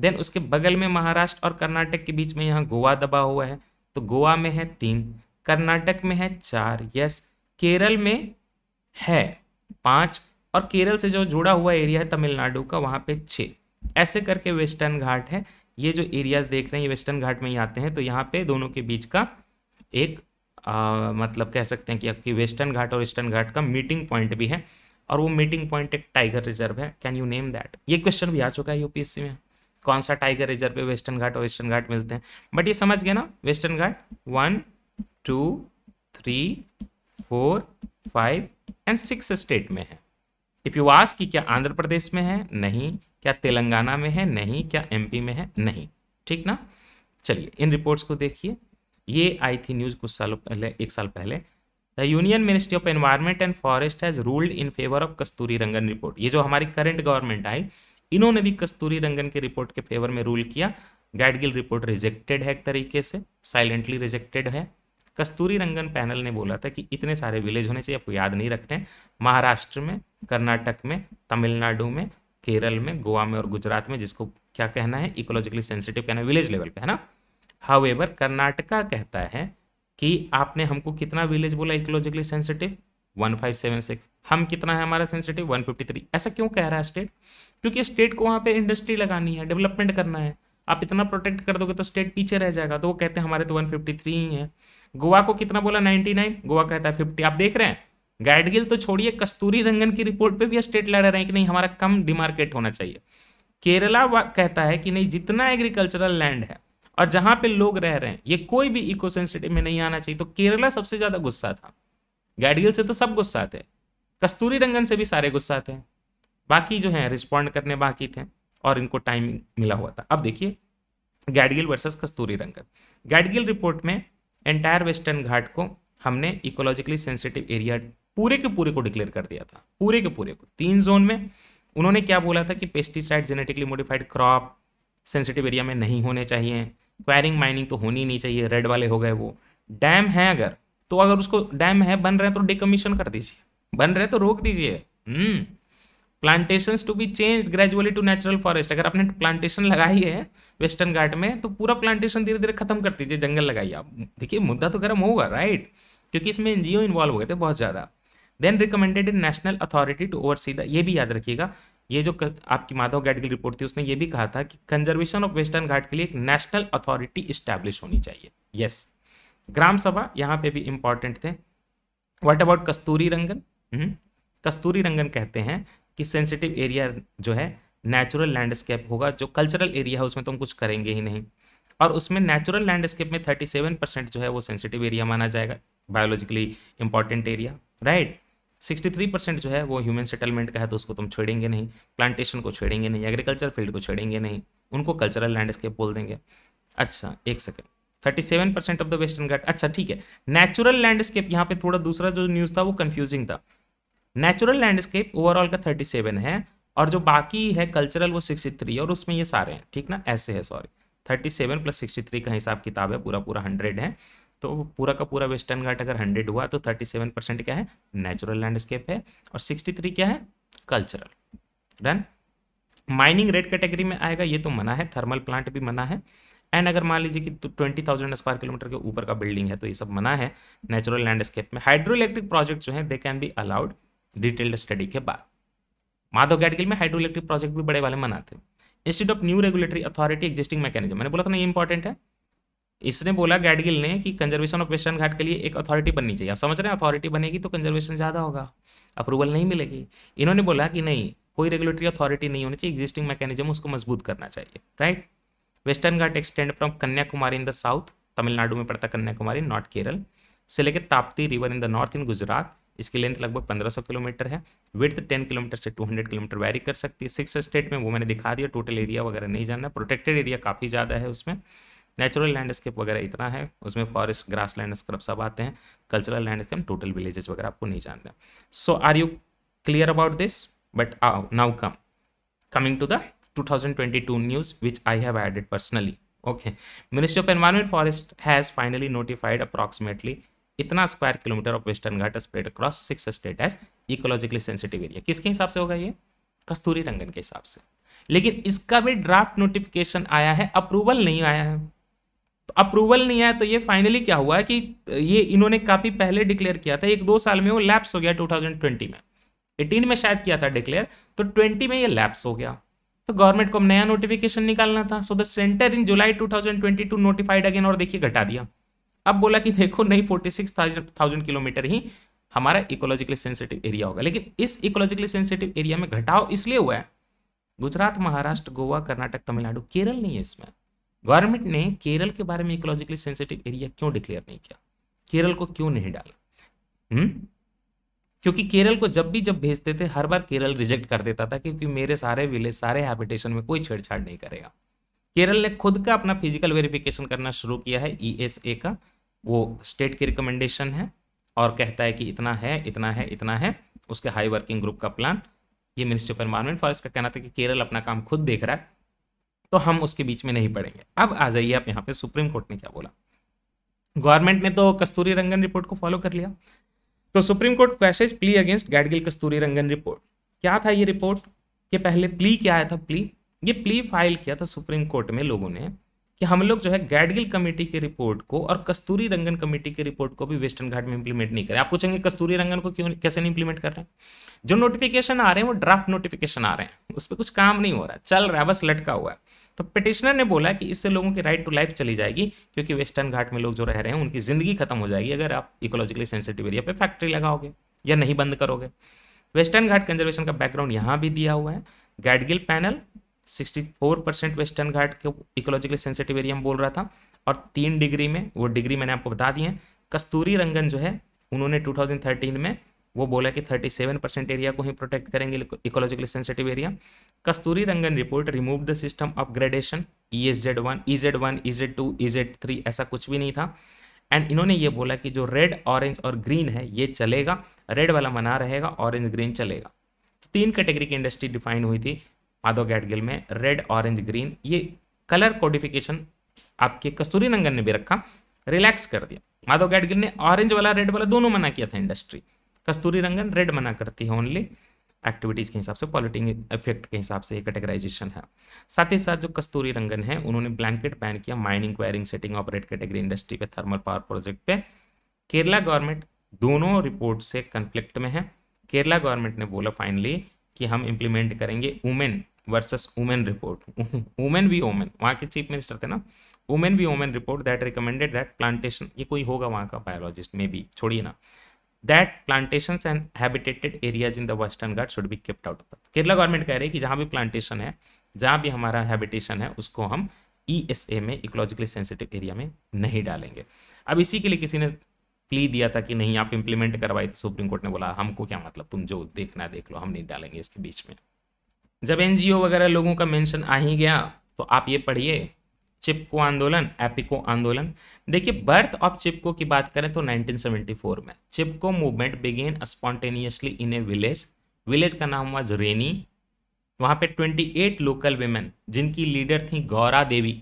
देन उसके बगल में महाराष्ट्र और कर्नाटक के बीच में यहाँ गोवा दबा हुआ है तो गोवा में है तीन कर्नाटक में है चार यस केरल में है पाँच और केरल से जो जुड़ा हुआ एरिया है तमिलनाडु का वहाँ पे छः ऐसे करके वेस्टर्न घाट है ये जो एरियाज देख रहे हैं ये वेस्टर्न घाट में ही आते हैं तो यहाँ पे दोनों के बीच का एक आ, मतलब कह सकते हैं कि आपकी वेस्टर्न घाट और ईस्टर्न घाट का मीटिंग पॉइंट भी है और वो मीटिंग पॉइंट एक टाइगर रिजर्व है कैन यू नेम दैट ये क्वेश्चन भी आ चुका है यूपीएससी में कौन सा टाइगर रिजर्व है वेस्टर्न घाट और ईस्टर्न घाट मिलते हैं बट ये समझ गया ना western Ghat one two three four five and six state में है इफ यू आस्क कि क्या आंध्र प्रदेश में है नहीं क्या तेलंगाना में है नहीं क्या एमपी में है नहीं ठीक ना चलिए इन रिपोर्ट्स को देखिए ये आई थी न्यूज़ कुछ सालों पहले एक साल पहले the union ministry of environment and forest has ruled in favour of Kasturirangan report ये जो हमारी करंट गवर्नमेंट आई इन्होंने भी कस्तूरी रंगन की रिपोर्ट के फेवर में रूल किया गैडगिल रिपोर्ट रिजेक्टेड है एक तरीके से साइलेंटली रिजेक्टेड है कस्तूरी रंगन पैनल ने बोला था कि इतने सारे विलेज होने चाहिए आपको याद नहीं हैं महाराष्ट्र में कर्नाटक में तमिलनाडु में केरल में गोवा में और गुजरात में जिसको क्या कहना है इकोलॉजिकली सेंसिटिव कहना है विलेज लेवल पे है ना हाउ एवर कर्नाटका कहता है कि आपने हमको कितना विलेज बोला इकोलॉजिकली सेंसिटिव 1576 हम कितना है हमारा सेंसिटिव 153 ऐसा क्यों कह रहा है स्टेट क्योंकि स्टेट को वहाँ पे इंडस्ट्री लगानी है डेवलपमेंट करना है आप इतना प्रोटेक्ट कर दोगे तो स्टेट पीछे रह जाएगा तो वो कहते हैं हमारे तो 153 ही है गोवा को कितना बोला 99 गोवा कहता है 50 आप देख रहे हैं गाइडगिल तो छोड़िए कस्तूरी रंगन की रिपोर्ट पे भी स्टेट लड़ रहे हैं कि नहीं हमारा कम डिमार्केट होना चाहिए केरला कहता है कि नहीं जितना एग्रीकल्चरल लैंड है और जहाँ पे लोग रह रहे हैं ये कोई भी इको सेंसिटिव में नहीं आना चाहिए तो केरला सबसे ज़्यादा गुस्सा था गाइडगिल से तो सब गुस्सा थे कस्तूरी रंगन से भी सारे गुस्सा थे बाकी जो हैं रिस्पॉन्ड करने बाकी थे और इनको टाइम मिला हुआ था अब देखिए Gadgil versus Kasturirangan Gadgil report में एंटायर वेस्टर्न घाट को हमने इकोलॉजिकली सेंसिटिव एरिया पूरे के पूरे को डिक्लेयर कर दिया था पूरे के पूरे को तीन जोन में उन्होंने क्या बोला था कि pesticide genetically modified crop sensitive area में नहीं होने चाहिए क्वायरिंग माइनिंग तो होनी नहीं चाहिए रेड वाले हो गए वो डैम है अगर तो अगर उसको डैम है बन रहे हैं तो डिकमीशन कर दीजिए बन रहे तो रोक दीजिए hmm. Plantation to be change gradually to natural forest अगर आपने प्लांटेशन लगाई है वेस्टर्न घाट में तो पूरा प्लांटेशन धीरे धीरे खत्म कर दीजिए जंगल लगाइए आप देखिए मुद्दा तो गर्म होगा राइट क्योंकि इसमें एनजीओ इन्वॉल्व हो गए थे बहुत ज़्यादा then recommended in national authority to over the ये भी याद रखिएगा ये जो आपकी माधव गैड की रिपोर्ट थी उसने ये भी कहा था कि कंजर्वेशन ऑफ वेस्टर्न घाट के लिए एक नेशनल अथॉरिटी इस्टेब्लिश होनी चाहिए यस ग्राम सभा यहाँ पे भी इंपॉर्टेंट थे वट अबाउट कस्तूरी रंगन हम्म। कस्तूरी रंगन कहते हैं कि सेंसिटिव एरिया जो है नेचुरल लैंडस्केप होगा जो कल्चरल एरिया है उसमें तो हम कुछ करेंगे ही नहीं और उसमें नेचुरल लैंडस्केप में थर्टी सेवन परसेंट जो है वो सेंसिटिव एरिया माना जाएगा biologically important area right sixty three percent जो है वो ह्यूमन सेटलमेंट का है तो उसको तुम तो छेड़ेंगे नहीं प्लांटेशन को छेड़ेंगे नहीं एग्रीकल्चर फील्ड को छेड़ेंगे नहीं उनको कल्चरल लैंडस्केप बोल देंगे अच्छा एक second thirty seven percent of the western Ghat अच्छा ठीक है नेचुरल लैंडस्केप यहाँ पे थोड़ा दूसरा जो न्यूज़ था वो कन्फ्यूजिंग था नेचुरल लैंडस्केप ओवरऑल का थर्टी सेवन है और जो बाकी है कल्चरल वो सिक्सटी थ्री और उसमें ये सारे हैं ठीक ना ऐसे है sorry thirty seven plus sixty three का हिसाब किताब है पूरा पूरा हंड्रेड है तो पूरा का पूरा वेस्टर्न घाट अगर हंड्रेड हुआ तो थर्टी सेवन परसेंट क्या है नेचुरल लैंडस्केप है और सिक्सटी थ्री क्या है cultural done mining red category में आएगा ये तो मना है थर्मल प्लांट भी मना है एंड अगर मान लीजिए कि ट्वेंटी थाउजेंड स्क्वायर किलोमीटर के ऊपर का बिल्डिंग है तो ये सब मना है नेचुरल लैंडस्केप में हाइड्रो इलेक्ट्रिक प्रोजेक्ट जो है they can be allowed detailed study के बाद माधव गैडगिल में हाइड्रो इलेक्ट्रिक प्रोजेक्ट भी बड़े वाले मनाते institute of new regulatory authority existing mechanism मैंने बोला था ना ये इंपॉर्टेंट है इसने बोला गैडगिल ने कि कंजर्वेशन ऑफ वेस्टर्न घाट के लिए एक अथॉरिटी बननी चाहिए आप समझ रहे हैं अथॉरिटी बनेगी तो कंजर्वेशन ज़्यादा होगा अप्रूवल नहीं मिलेगी इन्होंने बोला कि नहीं कोई रेगुलेटरी अथॉरिटी नहीं होनी चाहिए एग्जिस्टिंग मैकेनिज्म उसको मजबूत करना चाहिए right western Ghat extend from Kanyakumari in the south Tamil Nadu में पड़ता कन्याकुमारी नॉर्थ केरल से लेकर Tapti river in the north in Gujarat इसकी लेंथ लगभग 1500 किलोमीटर है विथ 10 किलोमीटर से 200 किलोमीटर वैरी कर सकती है सिक्स स्टेट में वो मैंने दिखा दिया टोटल एरिया वगैरह नहीं जानना प्रोटेक्टेड एरिया काफ़ी ज़्यादा है उसमें नेचुरल लैंडस्केप वगैरह इतना है उसमें फॉरेस्ट ग्रास लैंड स्क्रब सब आते हैं कल्चरल लैंडस्केप टोटल विलेजेस वगैरह आपको नहीं जानना so are you clear about this but now come coming to the 2022 news which i have added personally okay ministry of environment forest has finally notified approximately कितना square kilometre of western Ghat spread across six state as ecologically sensitive area किसके हिसाब से होगा ये कस्तूरी रंगन के हिसाब से लेकिन इसका भी ड्राफ्ट नोटिफिकेशन आया है अप्रूवल नहीं आया है तो अप्रूवल नहीं आया तो ये फाइनली क्या हुआ है कि ये इन्होंने काफ़ी पहले डिक्लेयर किया था एक दो साल में वो लैप्स हो गया 2020 में 18 में शायद किया था डिक्लेयर तो 20 में ये लैप्स हो गया तो गवर्नमेंट को नया नोटिफिकेशन निकालना था so the centre in July to notified again और देखिए घटा दिया अब बोला कि देखो नहीं फोर्टी सिक्स थाउजेंड किलोमीटर ही हमारा इकोलॉजिकली सेंसिटिव एरिया होगा लेकिन इस इकोलॉजिकली सेंसिटिव एरिया में घटाव इसलिए हुआ है गुजरात महाराष्ट्र गोवा कर्नाटक तमिलनाडु केरल नहीं है इसमें गवर्नमेंट ने केरल के बारे में इकोलॉजिकली सेंसिटिव एरिया क्यों डिक्लेयर नहीं किया केरल को क्यों नहीं डाला हुँ? हम्म? क्योंकि केरल को जब भी जब भेजते थे हर बार केरल रिजेक्ट कर देता था क्योंकि मेरे सारे विलेज सारे हैबिटेशन में कोई छेड़छाड़ नहीं करेगा केरल ने खुद का अपना फिजिकल वेरिफिकेशन करना शुरू किया है ई e का वो स्टेट की रिकमेंडेशन है और कहता है कि इतना है इतना है इतना है उसके हाई वर्किंग ग्रुप का प्लान ये मिनिस्ट्री ऑफ एनवायरमेंट फॉरेस्ट का कहना था कि केरल अपना काम खुद देख रहा है तो हम उसके बीच में नहीं पड़ेंगे अब आ जाइए आप यहाँ पे सुप्रीम कोर्ट ने क्या बोला गवर्नमेंट ने तो कस्तूरी रंगन रिपोर्ट को फॉलो कर लिया तो supreme court question plea against Gadgil Kasturirangan report क्या था ये रिपोर्ट के पहले प्ली क्या आया था प्ली ये प्ली फाइल किया था सुप्रीम कोर्ट में लोगों ने कि हम हम्म। लोग जो है गैडगिल कमेटी की रिपोर्ट को और कस्तूरी रंगन कमेटी की रिपोर्ट को भी वेस्टर्न घाट में इंप्लीमेंट नहीं करें आप पूछेंगे कस्तूरी रंगन को क्यों कैसे नहीं इंप्लीमेंट कर रहे जो नोटिफिकेशन आ रहे हैं वो ड्राफ्ट नोटिफिकेशन आ रहे हैं उस पर कुछ काम नहीं हो रहा चल रहा है बस लटका हुआ है तो पिटिशनर ने बोला कि इससे लोगों की राइट टू लाइफ चली जाएगी क्योंकि वेस्टर्न घाट में लोग जो रह रहे हैं उनकी जिंदगी खत्म हो जाएगी अगर आप इकोलॉजिकली सेंसिटिव एरिया पर फैक्ट्री लगाओगे या नहीं बंद करोगे वेस्टर्न घाट कंजर्वेशन का बैकग्राउंड यहाँ भी दिया हुआ है Gadgil panel 64 percent western Ghat के इकोलॉजिकली सेंसिटिव एरिया में बोल रहा था और तीन डिग्री में वो डिग्री मैंने आपको बता दी है कस्तूरी रंगन जो है उन्होंने 2013 में वो बोला कि 37 परसेंट एरिया को ही प्रोटेक्ट करेंगे ecologically sensitive area Kasturirangan report remove the system of gradation E S Z one E Z one E Z two E Z three ऐसा कुछ भी नहीं था एंड इन्होंने ये बोला कि जो रेड ऑरेंज और ग्रीन है ये चलेगा रेड वाला मना रहेगा ऑरेंज ग्रीन चलेगा तो तीन कैटेगरी की इंडस्ट्री डिफाइन हुई थी माधव गैटगिल में रेड ऑरेंज ग्रीन ये कलर कोडिफिकेशन आपके कस्तूरी रंगन ने भी रखा रिलैक्स कर दिया माधव गैडगिल ने ऑरेंज वाला रेड वाला दोनों मना किया था इंडस्ट्री कस्तूरी रंगन रेड मना करती है ओनली एक्टिविटीज़ के हिसाब से पॉलिटिंग इफेक्ट के हिसाब से कैटेगराइजेशन है साथ ही साथ जो कस्तूरी रंगन है उन्होंने ब्लैंकेट बैन किया mining quarrying setting operate category industry पे थर्मल पावर प्रोजेक्ट पे केरला गवर्नमेंट दोनों रिपोर्ट से कंफ्लिक्ट में है केरला गवर्नमेंट ने बोला फाइनली कि हम इम्प्लीमेंट करेंगे वुमेन वर्सेस वुमेन रिपोर्ट वुमेन भी ओमेन वहाँ के चीफ मिनिस्टर थे ना वुमेन भी Oommen report that recommended that plantation ये कोई होगा वहाँ का बायोलॉजिस्ट मे बी छोड़िए ना that plantation and habitated areas in the western Ghat should be kept out of Kerala government कह रही है कि जहाँ भी प्लांटेशन है जहाँ भी हमारा हैबिटेशन है उसको हम ई एस ए में इकोलॉजिकली सेंसिटिव एरिया में नहीं डालेंगे अब इसी के लिए किसी ने प्ली दिया था कि नहीं आप इम्प्लीमेंट करवाई तो सुप्रीम कोर्ट ने बोला हमको क्या मतलब तुम जो देखना देख लो हम नहीं डालेंगे इसके बीच में जब एन वगैरह लोगों का मेंशन आ ही गया तो आप ये पढ़िए चिपको आंदोलन एपिको आंदोलन देखिए बर्थ ऑफ चिपको की बात करें तो 1974 में Chipko movement began spontaneously in a village village का नाम हुआ रेनी वहाँ पे 28 लोकल वेमेन जिनकी लीडर थी गौरा देवी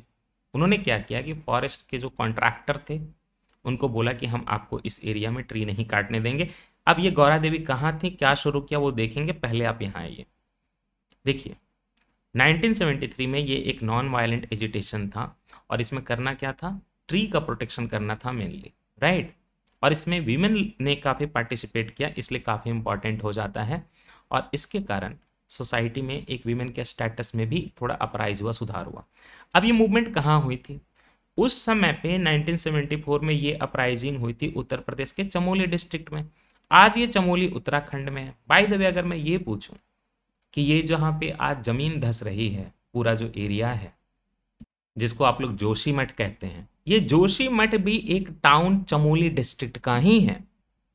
उन्होंने क्या किया कि फॉरेस्ट के जो कॉन्ट्रैक्टर थे उनको बोला कि हम आपको इस एरिया में ट्री नहीं काटने देंगे अब ये गौरा देवी कहाँ थी क्या शुरू किया वो देखेंगे पहले आप यहाँ आइए देखिए 1973 में ये एक नॉन वायलेंट एजुटेशन था और इसमें करना क्या था ट्री का प्रोटेक्शन करना था मेनली राइट और इसमें वीमेन ने काफ़ी पार्टिसिपेट किया इसलिए काफ़ी इंपॉर्टेंट हो जाता है और इसके कारण सोसाइटी में एक वीमेन के स्टेटस में भी थोड़ा अपराइज हुआ सुधार हुआ अब ये मूवमेंट कहाँ हुई थी उस समय पे 1974 में ये अपराइजिंग हुई थी उत्तर प्रदेश के चमोली डिस्ट्रिक्ट में आज ये चमोली उत्तराखंड में है बाई द वे अगर मैं ये पूछूं कि ये जहाँ पे आज ज़मीन धस रही है पूरा जो एरिया है जिसको आप लोग जोशी मठ कहते हैं ये जोशी मठ भी एक टाउन चमोली डिस्ट्रिक्ट का ही है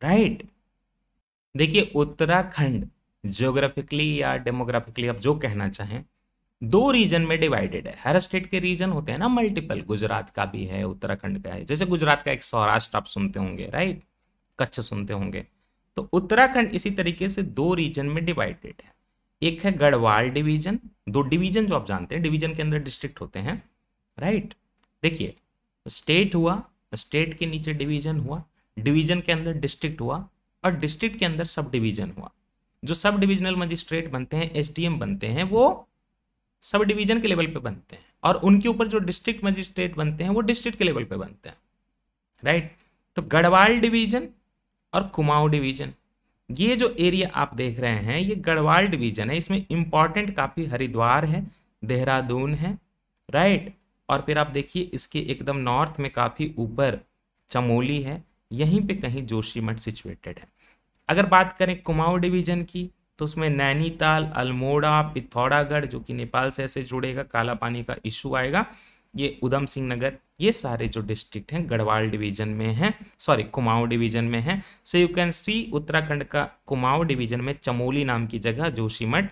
राइट देखिए उत्तराखंड ज्योग्राफिकली या डेमोग्राफिकली आप जो कहना चाहें दो रीजन में डिवाइडेड है हर स्टेट के रीजन होते हैं ना मल्टीपल गुजरात का भी है उत्तराखंड का है जैसे गुजरात का एक सौराष्ट्र आप सुनते होंगे राइट कच्छ सुनते होंगे तो उत्तराखंड इसी तरीके से दो रीजन में डिवाइडेड है एक है गढ़वाल डिवीजन दो डिवीजन जो आप जानते हैं डिवीजन के अंदर डिस्ट्रिक्ट होते हैं राइट देखिए स्टेट हुआ स्टेट के नीचे डिवीजन हुआ डिवीजन के अंदर डिस्ट्रिक्ट हुआ और डिस्ट्रिक्ट के अंदर सब डिवीजन हुआ जो सब डिविजनल मजिस्ट्रेट बनते हैं एस बनते हैं वो सब डिवीजन के लेवल पे बनते हैं और उनके ऊपर जो डिस्ट्रिक्ट मजिस्ट्रेट बनते हैं वो डिस्ट्रिक्ट के लेवल पे बनते हैं राइट तो गढ़वाल डिवीजन और कुमाऊं डिवीजन ये जो एरिया आप देख रहे हैं ये गढ़वाल डिवीजन है इसमें इम्पॉर्टेंट काफ़ी हरिद्वार है देहरादून है राइट और फिर आप देखिए इसके एकदम नॉर्थ में काफ़ी ऊपर चमोली है यहीं पे कहीं जोशीमठ सिचुएटेड है अगर बात करें कुमाऊं डिवीजन की तो उसमें नैनीताल अल्मोड़ा पिथौरागढ़ जो कि नेपाल से ऐसे जुड़ेगा काला पानी का इशू आएगा ये उधम सिंह नगर ये सारे जो डिस्ट्रिक्ट हैं गढ़वाल डिवीजन में हैं सॉरी कुमाऊं डिवीजन में हैं so you can see Uttarakhand का कुमाऊं डिवीजन में चमोली नाम की जगह जोशीमठ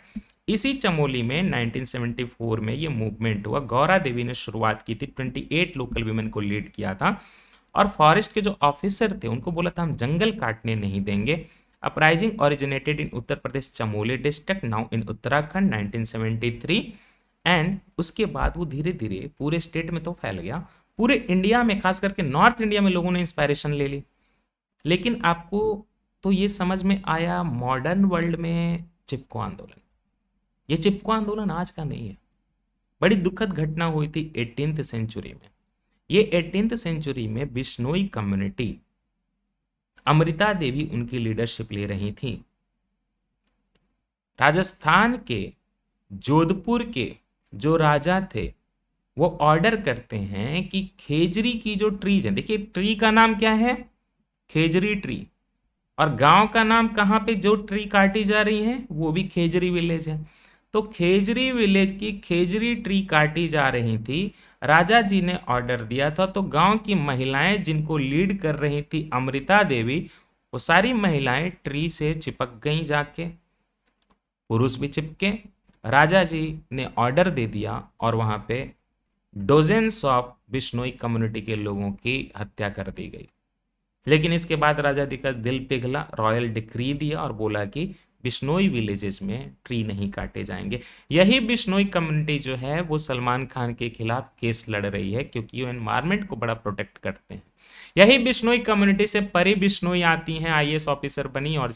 इसी चमोली में 1974 में ये मूवमेंट हुआ गौरा देवी ने शुरुआत की थी 28 लोकल वीमेन को लीड किया था और फॉरेस्ट के जो ऑफिसर थे उनको बोला था हम जंगल काटने नहीं देंगे uprising originated in Uttar Pradesh Chamoli district now in Uttarakhand nineteen and उसके बाद वो धीरे धीरे पूरे स्टेट में तो फैल गया पूरे इंडिया में खास करके नॉर्थ इंडिया में लोगों ने इंस्पायरेशन ले ली लेकिन आपको तो ये समझ में आया मॉडर्न वर्ल्ड में चिपको आंदोलन ये चिपको आंदोलन आज का नहीं है बड़ी दुखद घटना हुई थी एटीनथ सेंचुरी में ये एटीनथ सेंचुरी में बिश्नोई कम्युनिटी अमृता देवी उनकी लीडरशिप ले रही थी राजस्थान के जोधपुर के जो राजा थे वो ऑर्डर करते हैं कि खेजरी की जो ट्रीज है देखिए ट्री का नाम क्या है खेजरी ट्री और गांव का नाम कहाँ पे जो ट्री काटी जा रही है वो भी खेजरी विलेज है तो खेजरी विलेज की खेजरी ट्री काटी जा रही थी राजा जी ने ऑर्डर दिया था तो गांव की महिलाएं जिनको लीड कर रही थी अमृता देवी वो सारी महिलाएं ट्री से चिपक गई जाके पुरुष भी चिपके राजा जी ने ऑर्डर दे दिया और वहाँ पे डोजेंस ऑफ बिश्नोई कम्युनिटी के लोगों की हत्या कर दी गई लेकिन इसके बाद राजा जी का दिल पिघला रॉयल डिक्री दिया और बोला कि बिश्नोई विलेजेस में ट्री नहीं काटे जाएंगे यही बिश्नोई कम्युनिटी जो है वो सलमान खान के खिलाफ केस लड़ रही है क्योंकि वो एनवायरमेंट को बड़ा प्रोटेक्ट करते हैं यही बिश्नोई कम्युनिटी से परी बिश्नोई आती हैं आईएएस ऑफिसर बनी और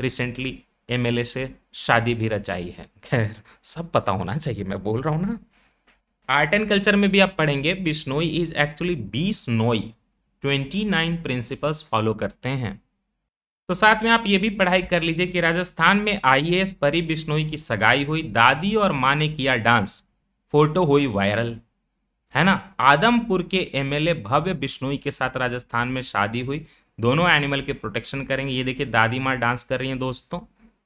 रिसेंटली एमएलए से शादी भी रचाई है खैर सब पता होना चाहिए मैं बोल रहा हूँ ना आर्ट एंड कल्चर में भी आप पढ़ेंगे बिश्नोई इज एक्चुअली नोई ट्वेंटी नाइन प्रिंसिपल्स फॉलो करते हैं तो साथ में आप ये भी पढ़ाई कर लीजिए कि राजस्थान में ए परी बिश्नोई की सगाई हुई दादी और माँ ने किया डांस फोटो हुई वायरल है ना आदमपुर के एमएलए भव्य बिश्नोई के साथ राजस्थान में शादी हुई दोनों एनिमल के प्रोटेक्शन करेंगे ये देखिए दादी माँ डांस कर रही हैं दोस्तों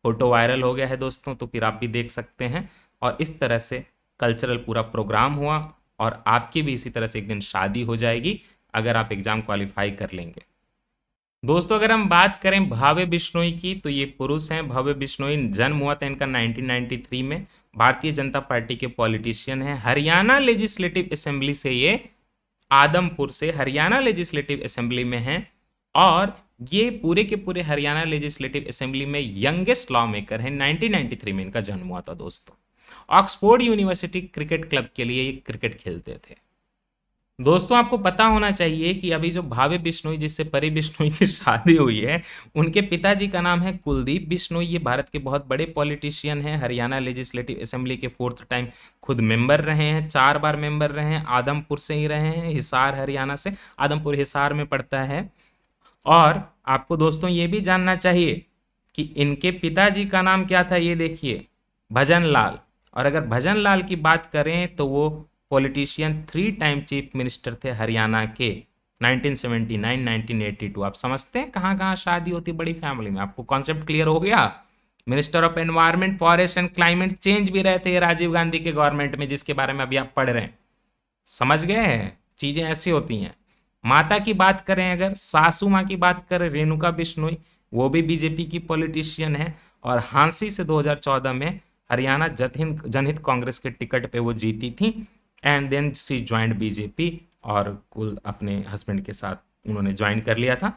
फोटो वायरल हो गया है दोस्तों तो फिर आप भी देख सकते हैं और इस तरह से कल्चरल पूरा प्रोग्राम हुआ और आपकी भी इसी तरह से एक दिन शादी हो जाएगी अगर आप एग्जाम क्वालिफाई कर लेंगे दोस्तों अगर हम बात करें भावे बिश्नोई की तो ये पुरुष हैं भावे बिश्नोई जन्म हुआ था इनका 1993 में भारतीय जनता पार्टी के पॉलिटिशियन हैं हरियाणा लेजिस्लेटिव असेंबली से ये आदमपुर से हरियाणा लेजिस्लेटिव असेंबली में हैं और ये पूरे के पूरे हरियाणा लेजिस्लेटिव असेंबली में यंगेस्ट लॉ मेकर है 1993 में इनका जन्म हुआ था दोस्तों ऑक्सफोर्ड यूनिवर्सिटी क्रिकेट क्लब के लिए ये क्रिकेट खेलते थे दोस्तों आपको पता होना चाहिए कि अभी जो भावे बिश्नोई जिससे परी बिश्नोई की शादी हुई है उनके पिताजी का नाम है कुलदीप बिश्नोई ये भारत के बहुत बड़े पॉलिटिशियन हैं हरियाणा लेजिस्लेटिव असेंबली के फोर्थ टाइम खुद मेंबर रहे हैं चार बार मेंबर रहे हैं आदमपुर से ही रहे हैं हिसार हरियाणा से आदमपुर हिसार में पड़ता है और आपको दोस्तों ये भी जानना चाहिए कि इनके पिताजी का नाम क्या था ये देखिए भजन लाल और अगर भजन लाल की बात करें तो वो politician three time chief minister थे हरियाणा के 1979, 1982 आप समझते हैं कहाँ कहाँ शादी होती बड़ी फैमिली में आपको कॉन्सेप्ट क्लियर हो गया minister of environment forest and climate change भी रहे थे राजीव गांधी के गवर्नमेंट में जिसके बारे में अभी आप पढ़ रहे हैं समझ गए हैं चीज़ें ऐसी होती हैं माता की बात करें अगर सासू माँ की बात करें रेणुका बिश्नोई वो भी बीजेपी की पॉलिटिशियन है और हांसी से 2014 में हरियाणा जनहित जनहित कांग्रेस के टिकट पे वो जीती थी and then she joined BJP और कुल अपने हस्बैंड के साथ उन्होंने ज्वाइन कर लिया था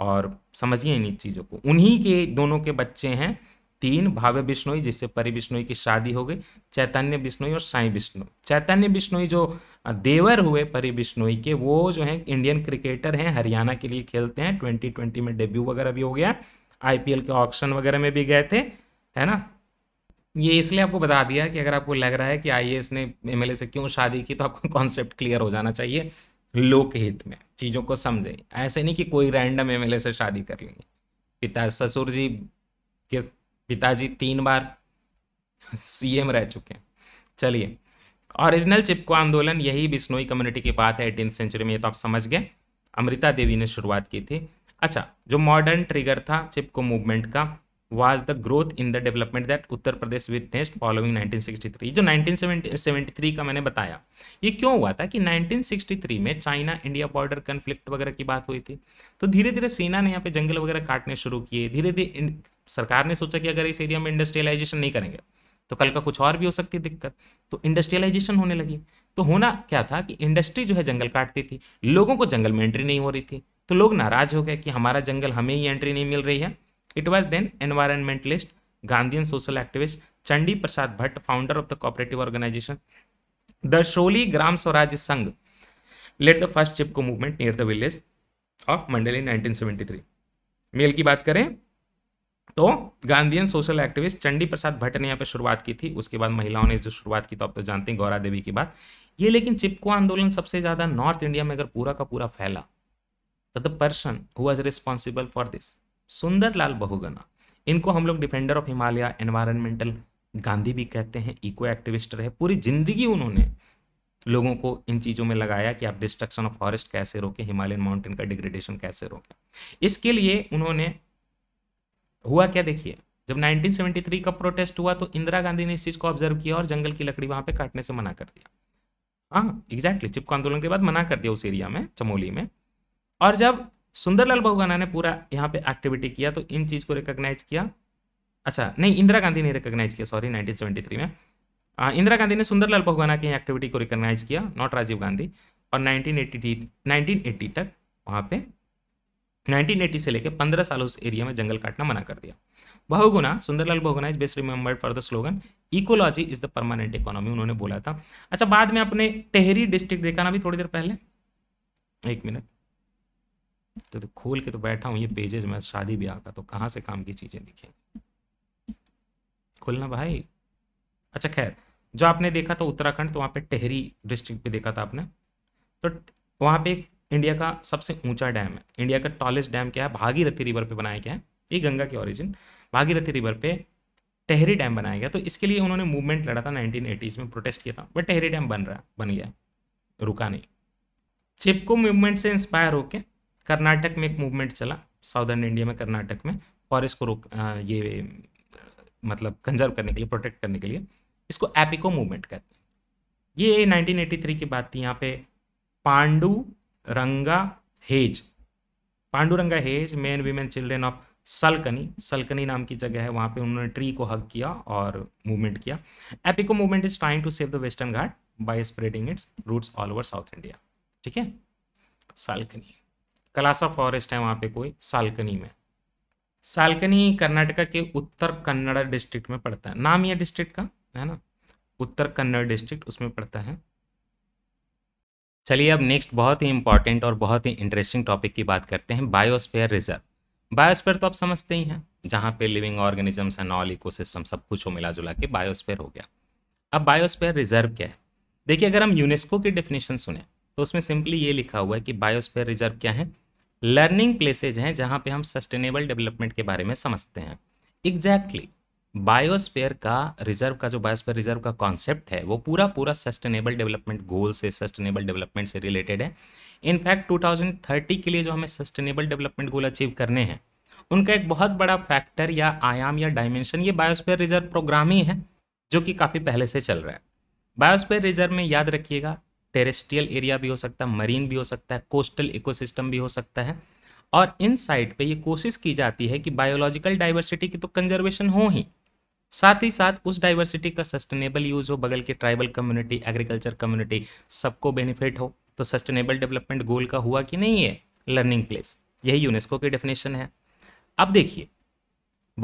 और समझिए इन चीज़ों को उन्हीं के दोनों के बच्चे हैं तीन भावे बिश्नोई जिससे परि बिश्नोई की शादी हो गई चैतन्य बिश्नोई और साई बिश्नोई चैतन्य बिश्नोई जो देवर हुए परी बिश्नोई के वो जो हैं इंडियन क्रिकेटर हैं हरियाणा के लिए खेलते हैं ट्वेंटी ट्वेंटी में डेब्यू वगैरह भी हो गया आईपीएल के ऑक्शन वगैरह में भी गए थे है ना ये इसलिए आपको बता दिया कि अगर आपको लग रहा है कि आई ने एम से क्यों शादी की तो आपको कॉन्सेप्ट क्लियर हो जाना चाहिए लोकहित में चीज़ों को समझें ऐसे नहीं कि कोई रैंडम एम से शादी कर लेंगे पिता ससुर जी के पिताजी तीन बार सीएम रह चुके हैं चलिए ओरिजिनल चिपको आंदोलन यही बिश्नोई कम्युनिटी की बात है एटीन सेंचुरी में ये तो आप समझ गए अमृता देवी ने शुरुआत की थी अच्छा जो मॉडर्न ट्रिगर था चिपको मूवमेंट का was the growth in the development that Uttar Pradesh witnessed following 1963 जो 1973 का मैंने बताया ये क्यों हुआ था कि 1963 में चाइना इंडिया बॉर्डर कन्फ्लिक्ट वगैरह की बात हुई थी तो धीरे धीरे सेना ने यहाँ पे जंगल वगैरह काटने शुरू किए धीरे धीरे सरकार ने सोचा कि अगर इस एरिया में इंडस्ट्रियलाइजेशन नहीं करेंगे तो कल का कुछ और भी हो सकती दिक्कत तो इंडस्ट्रियलाइजेशन होने लगी तो होना क्या था कि इंडस्ट्री जो है जंगल काटती थी लोगों को जंगल में एंट्री नहीं हो रही थी तो लोग नाराज हो गए कि हमारा जंगल हमें ही एंट्री नहीं मिल रही है it was then environmentalist Gandhian social activist Chandi Prasad Bhatt founder of the cooperative organisation the Sholi Gram Swaraj Sangh led the first Chipko movement near the village of Mandal in 1973 मेल की बात करें तो गांधीयन सोशल एक्टिविस्ट चंडी प्रसाद भट्ट ने यहाँ पे शुरुआत की थी उसके बाद महिलाओं ने जो शुरुआत की तो आप तो जानते हैं गौरा देवी की बात ये लेकिन चिपको आंदोलन सबसे ज्यादा नॉर्थ इंडिया में अगर पूरा का पूरा फैला तो the person who was responsible for this Sunderlal Bahuguna इनको हम लोग defender of Himalaya environmental Gandhi भी कहते हैं इको एक्टिविस्ट रहे पूरी जिंदगी उन्होंने लोगों को इन चीज़ों में लगाया कि आप डिस्ट्रक्शन ऑफ फॉरेस्ट कैसे रोकें हिमालयन माउंटेन का डिग्रेडेशन कैसे रोकें इसके लिए उन्होंने हुआ क्या देखिए जब 1973 का प्रोटेस्ट हुआ तो इंदिरा गांधी ने इस चीज़ को ऑब्जर्व किया और जंगल की लकड़ी वहाँ पे काटने से मना कर दिया हाँ एग्जैक्टली चिपको आंदोलन के बाद मना कर दिया उस एरिया में चमोली में और जब सुंदरलाल बहुगाना ने पूरा यहाँ पे एक्टिविटी किया तो इन चीज़ को रिकोगनाइज किया अच्छा नहीं इंदिरा गांधी ने रिकोगनाइज किया सॉरी नाइनटीन में इंदिरा गांधी ने सुंदरलाल बहुगाना की एक्टिविटी को रिकोगनाइज किया नॉट राजीव गांधी और नाइनटीन एट्टी तक वहाँ पे 1980 से लेकर 15 साल उस एरिया में जंगल काटना मना कर दिया Bahuguna Sunderlal Bahuguna is best remembered for the slogan ecology is the permanent economy उन्होंने बोला था अच्छा बाद में आपने टेहरी डिस्ट्रिक्ट देखा ना अभी थोड़ी देर पहले एक मिनट तो, तो खोल के तो बैठा हूँ ये पेजेज में शादी ब्याह का तो कहाँ से काम की चीज़ें दिखेंगी खोलना भाई अच्छा खैर जो आपने देखा था उत्तराखंड तो वहाँ पे टेहरी डिस्ट्रिक्ट पे देखा था आपने तो वहाँ पे एक इंडिया का सबसे ऊंचा डैम है इंडिया का टॉलेस्ट डैम क्या है भागीरथी रिवर पे बनाया गया है ये गंगा के ओरिजिन भागीरथी रिवर पे टेहरी डैम बनाया गया तो इसके लिए उन्होंने मूवमेंट लड़ा था नाइनटीन में प्रोटेस्ट किया था बट टेहरी डैम बन रहा बन गया रुका नहीं चिपको मूवमेंट से इंस्पायर होकर कर्नाटक में एक मूवमेंट चला साउदर्न इंडिया में कर्नाटक में फॉरेस्ट को रोक ये मतलब कंजर्व करने के लिए प्रोटेक्ट करने के लिए इसको एपिको मूवमेंट कहते हैं ये 1983 की बात थी यहाँ पे पांडू रंगा hedge Panduranga hedge main women children of सलकनी सलकनी नाम की जगह है वहां पे उन्होंने ट्री को हक किया और मूवमेंट किया Appiko movement is trying to save the western Ghat by spreading its roots all over south India ठीक है सालकनी कलासा फॉरेस्ट है वहां पे कोई सालकनी में सालकनी कर्नाटका के उत्तर कन्नड़ डिस्ट्रिक्ट में पड़ता है नाम ये डिस्ट्रिक्ट का है ना उत्तर कन्नड़ डिस्ट्रिक्ट उसमें पड़ता है चलिए अब नेक्स्ट बहुत ही इंपॉर्टेंट और बहुत ही इंटरेस्टिंग टॉपिक की बात करते हैं बायोस्फेयर रिजर्व बायोस्फेयर तो आप समझते ही हैं जहाँ पे living organisms and all ecosystem सब कुछ हो मिला जुला के बायोस्फेयर हो गया अब बायोस्फेयर रिजर्व क्या है देखिए अगर हम यूनेस्को की डेफिनेशन सुने तो उसमें सिंपली ये लिखा हुआ है कि बायोस्फेयर रिजर्व क्या है लर्निंग प्लेसेज हैं जहाँ पे हम सस्टेनेबल डेवलपमेंट के बारे में समझते हैं एग्जैक्टली exactly, बायोस्पेयर का रिजर्व का जो बायोस्पेयर रिजर्व का कॉन्सेप्ट है वो पूरा पूरा सस्टेनेबल डेवलपमेंट गोल से सस्टेनेबल डेवलपमेंट से रिलेटेड है इनफैक्ट 2030 के लिए जो हमें सस्टेनेबल डेवलपमेंट गोल अचीव करने हैं उनका एक बहुत बड़ा फैक्टर या आयाम या डायमेंशन ये बायोस्पेयर रिजर्व प्रोग्राम ही है जो कि काफ़ी पहले से चल रहा है बायोस्पेयर रिजर्व में याद रखिएगा टेरेस्ट्रियल एरिया भी हो सकता है मरीन भी हो सकता है कोस्टल इकोसिस्टम भी हो सकता है और इन साइट पर ये कोशिश की जाती है कि बायोलॉजिकल डाइवर्सिटी की तो कंजर्वेशन हो ही साथ ही साथ उस डाइवर्सिटी का सस्टेनेबल यूज़ हो बगल के ट्राइबल कम्युनिटी एग्रीकल्चर कम्युनिटी सबको बेनिफिट हो तो सस्टेनेबल डेवलपमेंट गोल का हुआ कि नहीं है लर्निंग प्लेस यही यूनेस्को की डेफिनेशन है अब देखिए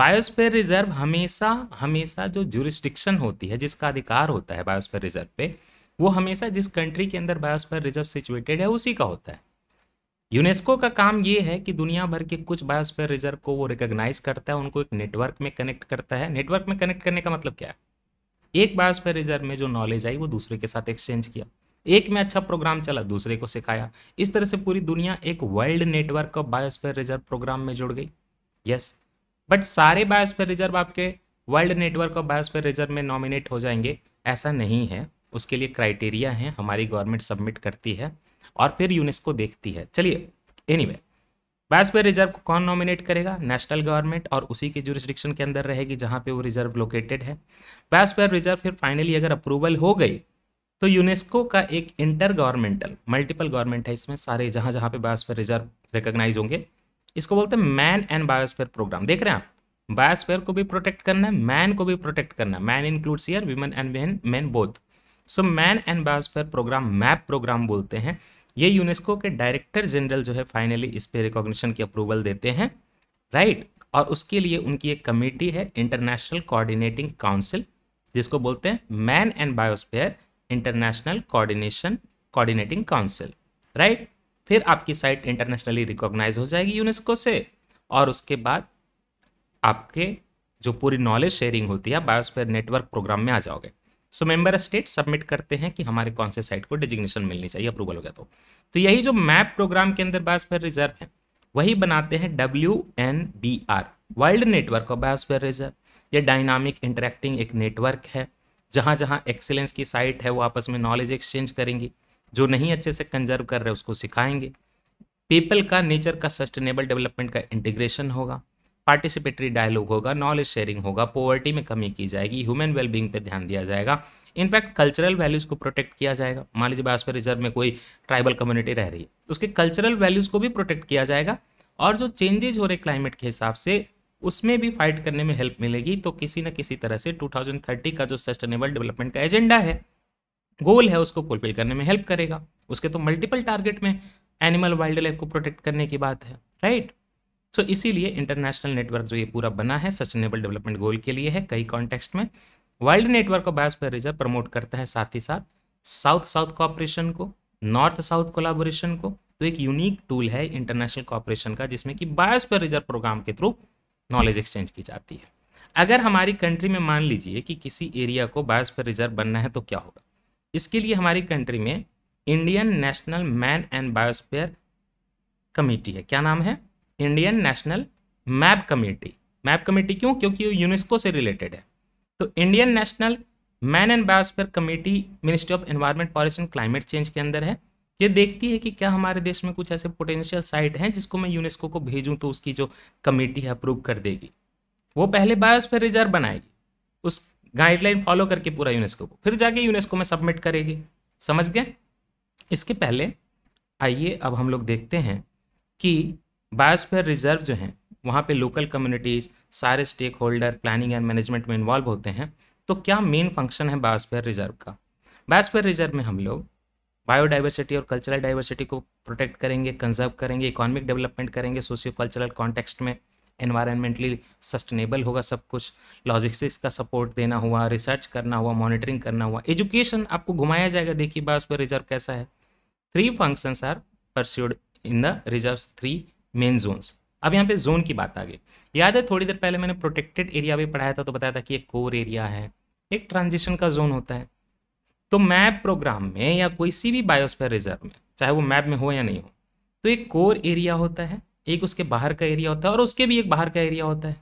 बायोस्फेयर रिजर्व हमेशा हमेशा जो जुरिस्टिक्शन होती है जिसका अधिकार होता है बायोस्फेयर रिजर्व पे वो हमेशा जिस कंट्री के अंदर बायोस्फेयर रिजर्व सिचुएटेड है उसी का होता है यूनेस्को का काम ये है कि दुनिया भर के कुछ बायोस्फीयर रिजर्व को वो रिकॉग्नाइज करता है उनको एक नेटवर्क में कनेक्ट करता है नेटवर्क में कनेक्ट करने का मतलब क्या है एक बायोस्फीयर रिजर्व में जो नॉलेज आई वो दूसरे के साथ एक्सचेंज किया एक में अच्छा प्रोग्राम चला दूसरे को सिखाया इस तरह से पूरी दुनिया एक world network of biosphere reserve programme में जुड़ गई यस बट सारे बायोस्फीयर रिजर्व आपके world network of biosphere reserve में नॉमिनेट हो जाएंगे ऐसा नहीं है उसके लिए क्राइटेरिया है हमारी गवर्नमेंट सबमिट करती है और फिर यूनेस्को देखती है चलिए एनी anyway, बायोस्फीयर रिजर्व को कौन नॉमिनेट करेगा नेशनल गवर्नमेंट और उसी के जुरिस्डिक्शन के अंदर रहेगी जहाँ पे वो रिजर्व लोकेटेड है बायोस्फीयर रिजर्व फिर फाइनली अगर अप्रूवल हो गई तो यूनेस्को का एक इंटर गवर्नमेंटल मल्टीपल गवर्नमेंट है इसमें सारे जहाँ जहाँ पे बायोस्फीयर रिजर्व रिकोगनाइज होंगे इसको बोलते हैं मैन एंड बायोस्फेयर प्रोग्राम देख रहे हैं आप बायोस्फेयर को भी प्रोटेक्ट करना है मैन को भी प्रोटेक्ट करना है man includes year women and man both so man and biosphere programme map programme बोलते हैं ये यूनेस्को के डायरेक्टर जनरल जो है फाइनली इस पे रिकॉग्निशन की अप्रूवल देते हैं राइट और उसके लिए उनकी एक कमेटी है इंटरनेशनल कोऑर्डिनेटिंग काउंसिल जिसको बोलते हैं man and biosphere international coordination coordinating council right फिर आपकी साइट इंटरनेशनली रिकॉग्नाइज हो जाएगी यूनेस्को से और उसके बाद आपके जो पूरी नॉलेज शेयरिंग होती है बायोस्फेयर नेटवर्क प्रोग्राम में आ जाओगे सो मेंबर स्टेट सबमिट करते हैं कि हमारे कौन से साइट को डिजिग्नेशन मिलनी चाहिए अप्रूवल हो गया तो तो यही जो मैप प्रोग्राम के अंदर बायोस्फीयर रिजर्व है वही बनाते हैं W N B R world network of biosphere reserve ये डायनामिक इंटरेक्टिंग एक नेटवर्क है जहाँ जहाँ एक्सेलेंस की साइट है वो आपस में नॉलेज एक्सचेंज करेंगे जो नहीं अच्छे से कंजर्व कर रहे उसको सिखाएंगे पीपल का नेचर का सस्टेनेबल डेवलपमेंट का इंटीग्रेशन होगा पार्टिसिपेटरी डायलॉग होगा नॉलेज शेयरिंग होगा पॉवर्टी में कमी की जाएगी ह्यूमन वेलबींग पे ध्यान दिया जाएगा इनफैक्ट कल्चरल वैल्यूज़ को प्रोटेक्ट किया जाएगा मान लीजिए बासपर रिजर्व में कोई ट्राइबल कम्युनिटी रह रही है तो उसके कल्चरल वैल्यूज़ को भी प्रोटेक्ट किया जाएगा और जो चेंजेज हो रहे क्लाइमेट के हिसाब से उसमें भी फाइट करने में हेल्प मिलेगी तो किसी न किसी तरह से 2030 का जो सस्टेनेबल डेवलपमेंट का एजेंडा है गोल है उसको फुलफिल करने में हेल्प करेगा उसके तो मल्टीपल टारगेट में एनिमल वाइल्ड लाइफ को प्रोटेक्ट करने की बात है राइट सो इसीलिए इंटरनेशनल नेटवर्क जो ये पूरा बना है सस्टेनेबल डेवलपमेंट गोल के लिए है कई कॉन्टेक्स्ट में world network of biosphere reserve promote करता है साथ ही साथ साउथ साउथ कॉपरेशन को नॉर्थ साउथ कोलाबोरेशन को तो एक यूनिक टूल है इंटरनेशनल कॉपरेशन का जिसमें कि बायोस्फीयर रिजर्व प्रोग्राम के थ्रू नॉलेज एक्सचेंज की जाती है अगर हमारी कंट्री में मान लीजिए कि किसी एरिया को बायोस्फीयर रिजर्व बनना है तो क्या होगा इसके लिए हमारी कंट्री में Indian national man and biosphere committee है क्या नाम है Indian national map committee map committee क्यों क्योंकि वो यूनेस्को से रिलेटेड है तो Indian national man and biosphere committee ministry of environment forest and climate change के अंदर है ये देखती है कि क्या हमारे देश में कुछ ऐसे पोटेंशियल साइट हैं जिसको मैं यूनेस्को को भेजूँ तो उसकी जो कमेटी है अप्रूव कर देगी वो पहले बायोस्फीयर रिजर्व बनाएगी उस गाइडलाइन फॉलो करके पूरा यूनेस्को को फिर जाके यूनेस्को में सबमिट करेगी समझ गए इसके पहले आइए अब हम लोग देखते हैं कि बायोस्फीयर रिजर्व जो हैं वहाँ पे लोकल कम्युनिटीज़ सारे stakeholder planning and management में इन्वॉल्व होते हैं तो क्या मेन फंक्शन है बायोस्फीयर रिजर्व का बायोस्फीयर रिजर्व में हम लोग बायोडाइवर्सिटी और कल्चरल डाइवर्सिटी को प्रोटेक्ट करेंगे कंजर्व करेंगे इकोनॉमिक डेवलपमेंट करेंगे सोशियो कल्चरल कॉन्टेक्स्ट में एनवायरमेंटली सस्टेनेबल होगा सब कुछ लॉजिस्टिक्स का सपोर्ट देना हुआ रिसर्च करना हुआ मॉनिटरिंग करना हुआ एजुकेशन आपको घुमाया जाएगा देखिए बायोस्फीयर रिजर्व कैसा है three functions are pursued in the reserve three main zones अब यहाँ पे जोन की बात आ गई याद है थोड़ी देर पहले मैंने प्रोटेक्टेड एरिया भी पढ़ाया था तो बताया था कि एक कोर एरिया है एक ट्रांजिशन का जोन होता है तो मैप प्रोग्राम में या कोई सी भी बायोस्फेयर रिजर्व में चाहे वो मैप में हो या नहीं हो तो एक कोर एरिया होता है एक उसके बाहर का एरिया होता है और उसके भी एक बाहर का एरिया होता है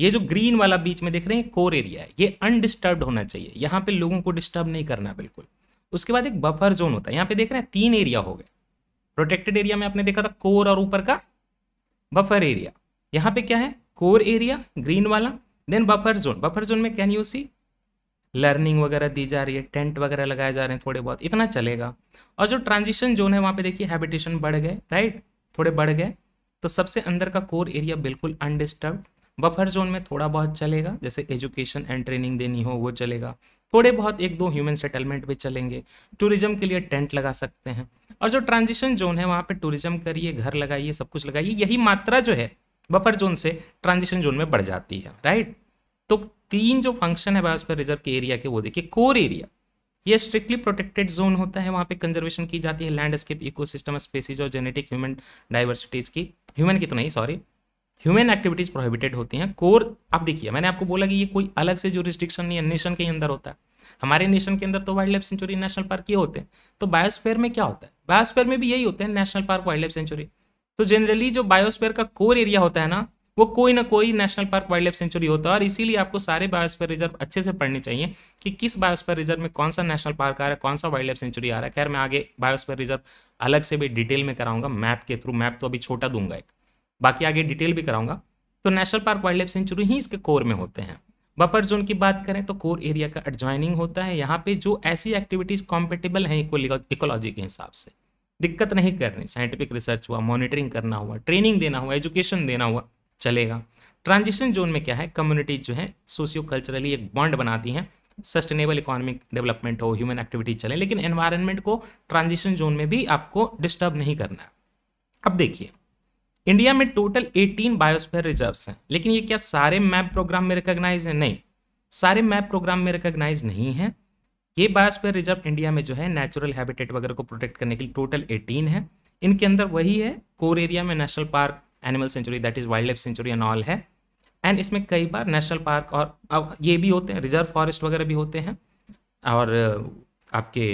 ये जो ग्रीन वाला बीच में देख रहे हैं कोर एरिया है ये अनडिस्टर्ब होना चाहिए यहाँ पे लोगों को डिस्टर्ब नहीं करना बिल्कुल उसके बाद एक बफर जोन होता है यहाँ पे देख रहे हैं तीन एरिया हो गए प्रोटेक्टेड एरिया में आपने देखा था कोर और ऊपर का बफर एरिया यहाँ पे क्या है कोर एरिया ग्रीन वाला then buffer zone buffer zone में कैन यू सी लर्निंग वगैरह दी जा रही है टेंट वगैरह लगाए जा रहे हैं थोड़े बहुत इतना चलेगा और जो ट्रांजिशन जोन है वहाँ पे देखिए हैबिटेशन बढ़ गए राइट थोड़े बढ़ गए तो सबसे अंदर का कोर एरिया बिल्कुल अनडिस्टर्ब बफर जोन में थोड़ा बहुत चलेगा जैसे एजुकेशन एंड ट्रेनिंग देनी हो वो चलेगा थोड़े बहुत एक दो ह्यूमन सेटलमेंट भी चलेंगे टूरिज्म के लिए टेंट लगा सकते हैं और जो ट्रांजिशन जोन है वहाँ पे टूरिज्म करिए घर लगाइए सब कुछ लगाइए यही मात्रा जो है बफर जोन से ट्रांजिशन जोन में बढ़ जाती है राइट तो तीन जो फंक्शन है बायोस्फीयर रिजर्व के एरिया के वो देखिए कोर एरिया ये स्ट्रिक्टली प्रोटेक्टेड जोन होता है वहाँ पे कंजर्वेशन की जाती है लैंडस्केप इकोसिस्टम स्पेसीज और जेनेटिक ह्यूमन डाइवर्सिटीज की ह्यूमन की तो नहीं सॉरी ह्यूमन एक्टिविटीज़ प्रोहिबिटेड होती हैं कोर आप देखिए मैंने आपको बोला कि ये कोई अलग से जो रिस्ट्रिक्शन नहीं है नेशन के अंदर होता है हमारे नेशन के अंदर तो wild life sanctuary national park ये होते हैं तो बायोस्फेयर में क्या होता है बायोस्फेयर में भी यही होते हैं national park wild life sanctuary तो जनरली जो बायोस्फेयर का कोर एरिया होता है ना वो कोई ना कोई national park wild life sanctuary होता है और इसीलिए आपको सारे बायोस्फेयर रिजर्व अच्छे से पढ़ने चाहिए कि किस बायोस्फेयर रिजर्व में कौन सा नेशनल पार्क आ रहा है कौन सा वाइल्ड लाइफ सेंचुरी आ रहा है खैर मैं आगे बायोस्फेयर रिजर्व अलग से भी डिटेल में कराऊंगा मैप के थ्रू मैप तो अभी छोटा दूंगा एक बाकी आगे डिटेल भी कराऊंगा तो national park wild life sanctuary ही इसके कोर में होते हैं बफर जोन की बात करें तो कोर एरिया का एडजॉइनिंग होता है यहाँ पे जो ऐसी एक्टिविटीज़ कॉम्पेटेबल हैं इकोलॉजी के हिसाब से दिक्कत नहीं कर रही साइंटिफिक रिसर्च हुआ मॉनिटरिंग करना हुआ ट्रेनिंग देना हुआ एजुकेशन देना हुआ चलेगा ट्रांजिशन जोन में क्या है कम्युनिटीज जो है सोशियो कल्चरली एक बॉन्ड बनाती हैं सस्टेनेबल इकोनॉमिक डेवलपमेंट हो ह्यूमन एक्टिविटीज चले लेकिन एनवायरमेंट को ट्रांजिशन जोन में भी आपको डिस्टर्ब नहीं करना है अब देखिए इंडिया में टोटल 18 बायोस्फेयर रिजर्व्स हैं लेकिन ये क्या सारे मैप प्रोग्राम में रिकॉग्नाइज है नहीं सारे मैप प्रोग्राम में रिकॉग्नाइज नहीं है ये बायोस्फेयर रिजर्व इंडिया में जो है नेचुरल हैबिटेट वगैरह को प्रोटेक्ट करने के लिए टोटल 18 है इनके अंदर वही है कोर एरिया में national park animal sanctuary that is wild life sanctuary and all है एंड इसमें कई बार नेशनल पार्क और अब ये भी होते हैं रिजर्व फॉरेस्ट वगैरह भी होते हैं और आपके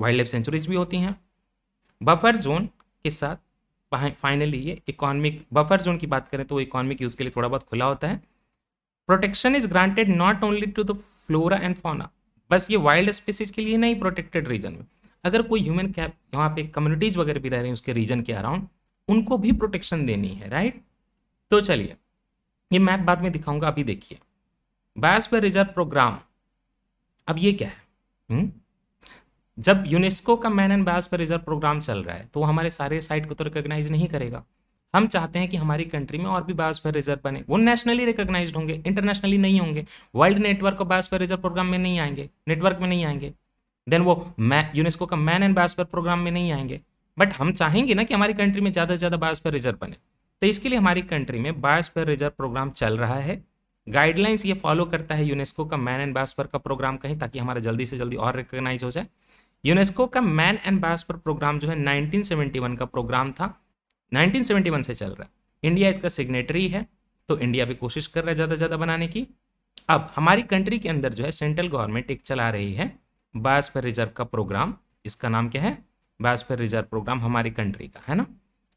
वाइल्ड लाइफ सेंचुरीज भी होती हैं बफर जोन के साथ फाइनली ये इकोनॉमिक बफर जोन की बात करें तो वो इकोनॉमिक यूज़ के लिए थोड़ा बहुत खुला होता है protection is granted not only to the flora and fauna बस ये वाइल्ड स्पीसीज के लिए नहीं प्रोटेक्टेड रीजन में अगर कोई ह्यूमन कैप यहाँ पे कम्युनिटीज वगैरह भी रह रहे हैं उसके रीजन के अराउंड उनको भी प्रोटेक्शन देनी है राइट तो चलिए ये मैप बाद में दिखाऊंगा अभी देखिए बायोस्फीयर रिजर्व प्रोग्राम अब ये क्या है हुँ? हम्म? जब यूनेस्को का man and biosphere reserve program चल रहा है तो वो हमारे सारे साइट को तो रिकोगनाइज नहीं करेगा हम चाहते हैं कि हमारी कंट्री में और भी बायोस्फीयर रिजर्व बने वो नेशनली रिकोगनाइज होंगे इंटरनेशनली नहीं होंगे वर्ल्ड नेटवर्क और बायोस्फीयर रिजर्व प्रोग्राम में नहीं आएंगे नेटवर्क में नहीं आएंगे देन वो यूनेस्को का मैन एंड बायोस्फीयर प्रोग्राम में नहीं आएंगे बट हम चाहेंगे ना कि हमारी कंट्री में ज़्यादा से ज़्यादा बायोस्फीयर रिजर्व बने तो इसके लिए हमारी कंट्री में बायोस्फेयर रिजर्व प्रोग्राम चल रहा है गाइडलाइंस ये फॉलो करता है यूनेस्को का मैन एंड बायोस्फीयर का प्रोग्राम कहीं ताकि हमारा जल्दी से जल्दी और रिकोगनाइज हो जाए यूनेस्को का मैन एंड बायोस्फर प्रोग्राम जो है 1971 का प्रोग्राम था 1971 से चल रहा है इंडिया इसका सिग्नेटरी है तो इंडिया भी कोशिश कर रहा है ज़्यादा ज़्यादा बनाने की अब हमारी कंट्री के अंदर जो है सेंट्रल गवर्नमेंट एक चला रही है बायोस्फेर रिजर्व का प्रोग्राम इसका नाम क्या है बायोस्फीयर रिजर्व प्रोग्राम हमारी कंट्री का है ना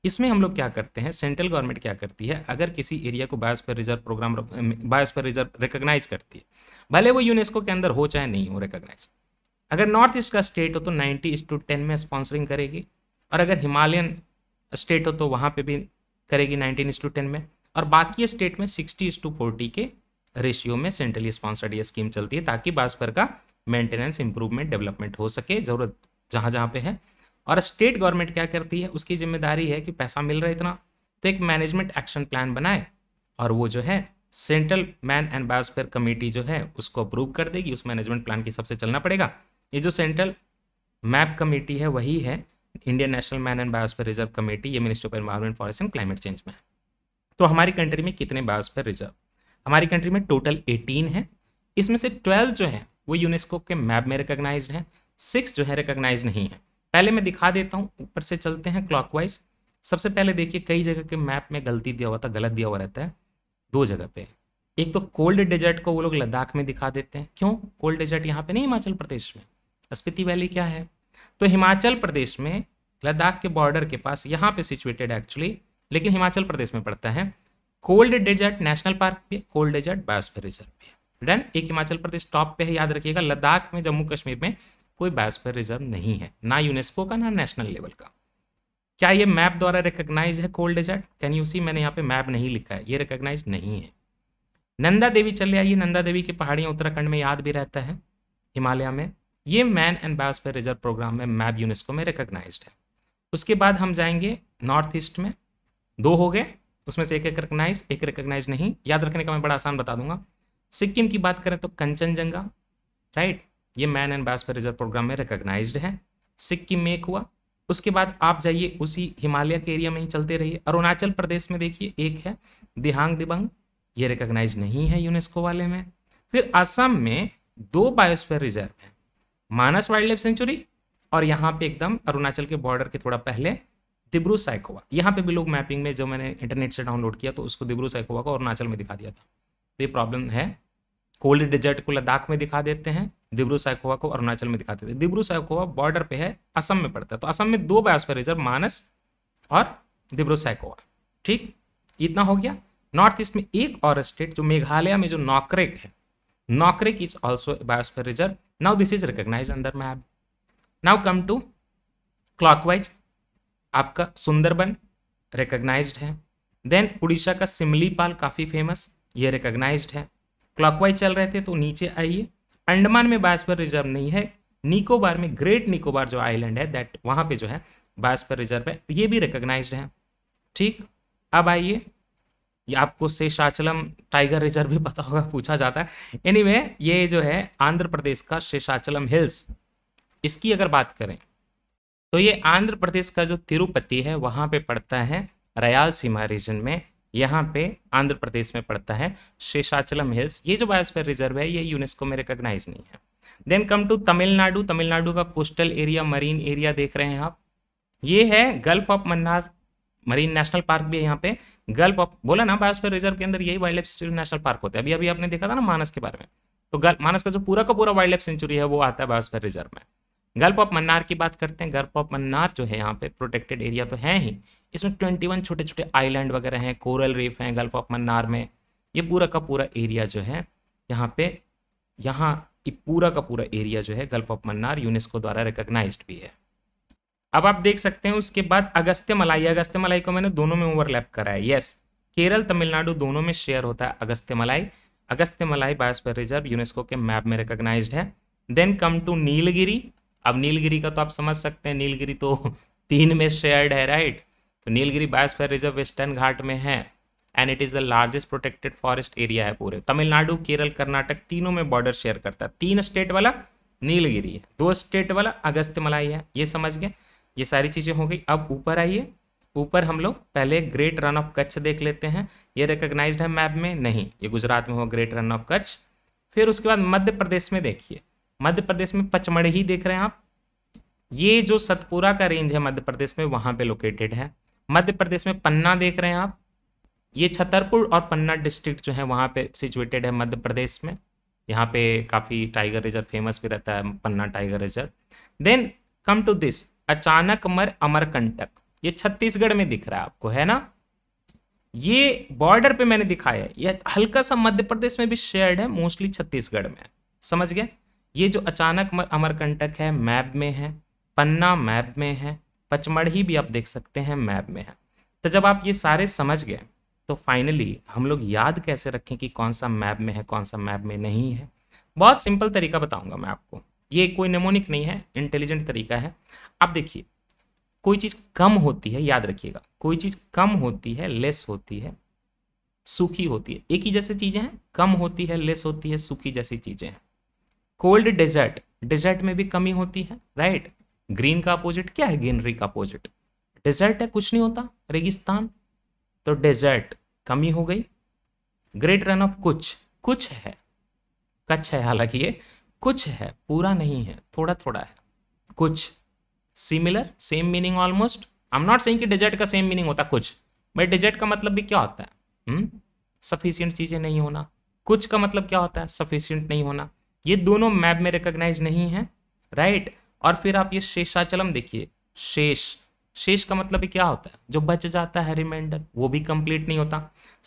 इसमें हम लोग क्या करते हैं सेंट्रल गवर्नमेंट क्या करती है अगर किसी एरिया को biosphere reserve program biosphere reserve recognize करती है भले वो यूनेस्को के अंदर हो चाहे नहीं हो रिकोगनाइज अगर नॉर्थ ईस्ट का स्टेट हो तो नाइन्टी इस टू टेन में स्पॉन्सरिंग करेगी और अगर हिमालयन स्टेट हो तो वहाँ पे भी करेगी नाइनटीन इस टू टेन में और बाकी स्टेट में सिक्सटी इस टू फोर्टी के रेशियो में सेंट्रली स्पॉन्सर्ड ये स्कीम चलती है ताकि बासपर का मेंटेनेंस इंप्रूवमेंट डेवलपमेंट हो सके ज़रूरत जहाँ जहाँ पे है और स्टेट गवर्नमेंट क्या करती है उसकी जिम्मेदारी है कि पैसा मिल रहा है इतना तो एक मैनेजमेंट एक्शन प्लान बनाए और वो जो है central man and biosphere committee जो है उसको अप्रूव कर देगी उस मैनेजमेंट प्लान के हिसाब से चलना पड़ेगा ये जो सेंट्रल मैप कमेटी है वही है Indian national man and biosphere reserve committee ये ministry of environment forest and climate change में है तो हमारी कंट्री में कितने बायोस्फेयर रिजर्व हमारी कंट्री में टोटल 18 है इसमें से 12 जो है वो यूनेस्को के मैप में रिकोगनाइज है सिक्स जो है रिकोगनाइज नहीं है पहले मैं दिखा देता हूँ ऊपर से चलते हैं क्लॉकवाइज सबसे पहले देखिए कई जगह के मैप में गलती दिया हुआ था गलत दिया हुआ रहता है दो जगह पे एक तो कोल्ड डेजर्ट को वो लोग लद्दाख में दिखा देते हैं क्यों कोल्ड डेजर्ट यहाँ पे नहीं हिमाचल प्रदेश में स्पीति वैली क्या है तो हिमाचल प्रदेश में लद्दाख के बॉर्डर के पास यहाँ पे सिचुएटेड एक्चुअली लेकिन हिमाचल प्रदेश में पड़ता है कोल्ड डेजर्ट नेशनल पार्क भी है कोल्ड डेजर्ट बायोस्फीयर रिजर्व भी है डन एक हिमाचल प्रदेश टॉप पे है याद रखिएगा लद्दाख में जम्मू कश्मीर में कोई बायोस्फीयर रिजर्व नहीं है ना यूनेस्को का ना नेशनल लेवल का क्या ये मैप द्वारा रिकोगनाइज है cold desert can you see मैंने यहाँ पे मैप नहीं लिखा है ये रिकोगनाइज नहीं है नंदा देवी चले आइए नंदा देवी की पहाड़ियाँ उत्तराखंड में याद भी रहता है हिमालय में ये man and biosphere reserve programme में मैप यूनेस्को में रिकोगनाइज है उसके बाद हम जाएंगे नॉर्थ ईस्ट में दो हो गए उसमें से एक एक रिकोगनाइज एक रिकोगनाइज नहीं याद रखने का मैं बड़ा आसान बता दूंगा सिक्किम की बात करें तो कंचनजंगा राइट ये man and biosphere reserve programme में रिकोगनाइज है सिक्किम में एक हुआ उसके बाद आप जाइए उसी हिमालय के एरिया में ही चलते रहिए अरुणाचल प्रदेश में देखिए एक है दिहांग दिबंग ये रिकोगनाइज नहीं है यूनेस्को वाले में फिर असम में दो बायोस्फीयर रिजर्व हैं मानस वाइल्ड लाइफ सेंचुरी और यहाँ पे एकदम अरुणाचल के बॉर्डर के थोड़ा पहले दिब्रू साइकोवा यहाँ पे भी लोग मैपिंग में जो मैंने इंटरनेट से डाउनलोड किया तो उसको दिब्रू साइकोवा को अरुणाचल में दिखा दिया था तो ये प्रॉब्लम है कोल्ड डिजर्ट को लद्दाख में दिखा देते हैं दिब्रू साइकोवा को अरुणाचल में देते हैं दिब्रू साइकोवा बॉर्डर पे है असम में पड़ता है तो असम में दो बायोस्फेयर रिजर्व मानस और दिब्रू साइकोवा ठीक इतना हो गया नॉर्थ ईस्ट में एक और स्टेट जो मेघालय में जो नॉकरेक है Nokrek is also biosphere reserve now this is recognized under map now come to clockwise आपका सुंदरबन रिकग्नाइज्ड है देन उड़ीसा का सिमलीपाल काफ़ी फेमस ये रिकग्नाइज्ड है क्लॉकवाइज चल रहे थे तो नीचे आइए अंडमान में बायसपर रिजर्व नहीं है निकोबार में ग्रेट निकोबार जो आइलैंड है दैट वहाँ पे जो है बायसपर रिजर्व है ये भी रिकग्नाइज्ड है ठीक अब आइए ये आपको शेषाचलम टाइगर रिजर्व भी पता होगा पूछा जाता है एनी anyway, ये जो है आंध्र प्रदेश का शेषाचलम हिल्स इसकी अगर बात करें तो ये आंध्र प्रदेश का जो तिरुपति है वहाँ पे पड़ता है रयाल सीमा रीजन में यहाँ पे आंध्र प्रदेश में पड़ता है शेषाचलम हिल्स ये जो बायोस्फीयर रिजर्व है ये यूनेस्को में रिकग्नाइज नहीं है then come to Tamil Nadu Tamil Nadu का कोस्टल एरिया मरीन एरिया देख रहे हैं आप ये है gulf of Mannar marine national park भी है यहाँ पे गल्फ ऑफ बोला ना बायोस्फीयर रिजर्व के अंदर यही wild life sanctuary national park होता है अभी अभी आपने देखा था ना मानस के बारे में तो गल मानस का जो पूरा का पूरा वाइल्ड लाइफ सेंचुरी है वो आता है बायोस्फीयर रिजर्व में गल्फ ऑफ मन्नार की बात करते हैं गल्फ ऑफ मन्नार जो है यहाँ पे प्रोटेक्टेड एरिया तो है ही इसमें ट्वेंटी वन छोटे छोटे आईलैंड वगैरह हैं कोरल रीफ हैं गल्फ ऑफ मन्नार में ये पूरा का पूरा एरिया जो है यहाँ पे यहाँ पूरा का पूरा एरिया जो है गल्फ ऑफ मन्नार यूनेस्को द्वारा रिकोगनाइज भी है अब आप देख सकते हैं उसके बाद अगस्त्य मलाई अगस्त्य मलाई को मैंने दोनों में ओवरलैप करा है यस केरल तमिलनाडु दोनों में शेयर होता है Agastya Malai Agasthya Malai biosphere reserve UNESCO के मैप में रिकॉग्नाइज्ड है देन कम टू नीलगिरी अब नीलगिरी का तो आप समझ सकते हैं नीलगिरी तो तीन में शेयर्ड है राइट तो Nilgiri biosphere reserve western Ghat में है and it is the largest protected forest area है पूरे तमिलनाडु केरल कर्नाटक तीनों में बॉर्डर शेयर करता है तीन स्टेट वाला नीलगिरी है दो स्टेट वाला मलाई है ये समझ गया ये सारी चीज़ें हो गई अब ऊपर आइए ऊपर हम लोग पहले ग्रेट रन ऑफ कच्छ देख लेते हैं ये रिकोगनाइज है मैप में नहीं ये गुजरात में हो ग्रेट रन ऑफ कच्छ फिर उसके बाद मध्य प्रदेश में देखिए मध्य प्रदेश में ही देख रहे हैं आप ये जो सतपुरा का रेंज है मध्य प्रदेश में वहाँ पे लोकेटेड है मध्य प्रदेश में पन्ना देख रहे हैं आप ये छतरपुर और पन्ना डिस्ट्रिक्ट जो है वहाँ पे सिचुएटेड है मध्य प्रदेश में यहाँ पे काफ़ी टाइगर रिजर्व फेमस भी रहता है Panna tiger reserve then come to this अचानक मर अमरकंटक ये छत्तीसगढ़ में दिख रहा है आपको है ना ये बॉर्डर पे मैंने दिखाया है यह हल्का सा मध्य प्रदेश में भी शेयर्ड है मोस्टली छत्तीसगढ़ में समझ गए ये जो अचानक मर अमरकंटक है मैप में है पन्ना मैप में है पचमढ़ी भी आप देख सकते हैं मैप में है तो जब आप ये सारे समझ गए तो फाइनली हम लोग याद कैसे रखें कि कौन सा मैप में है कौन सा मैप में नहीं है बहुत सिंपल तरीका बताऊंगा मैं आपको ये कोई नेमोनिक नहीं है इंटेलिजेंट तरीका है अब देखिए कोई चीज़ कम होती है याद रखिएगा कोई चीज़ कम होती है लेस होती है सूखी होती है एक ही जैसी चीज़ें हैं कम होती है लेस होती है सूखी जैसी चीज़ें हैं कोल्ड डेजर्ट डेजर्ट में भी कमी होती है राइट ग्रीन का अपोजिट क्या है ग्रीनरी का अपोजिट डेजर्ट है कुछ नहीं होता रेगिस्तान तो डेजर्ट कमी हो गई ग्रेट रन ऑफ कुछ कुछ है कच्छ है हालांकि ये कुछ है पूरा नहीं है थोड़ा थोड़ा है कुछ similar same meaning almost I am not saying कि डेजर्ट का सेम मीनिंग होता कुछ बट डेजर्ट का मतलब भी क्या होता है सफिशियंट hmm? चीज़ें नहीं होना कुछ का मतलब क्या होता है सफिशियंट नहीं होना ये दोनों मैप में रिकोगनाइज नहीं है राइट right? और फिर आप ये शेषाचलम देखिए शेष शेष का मतलब भी क्या होता है जो बच जाता है रिमाइंडर वो भी कंप्लीट नहीं होता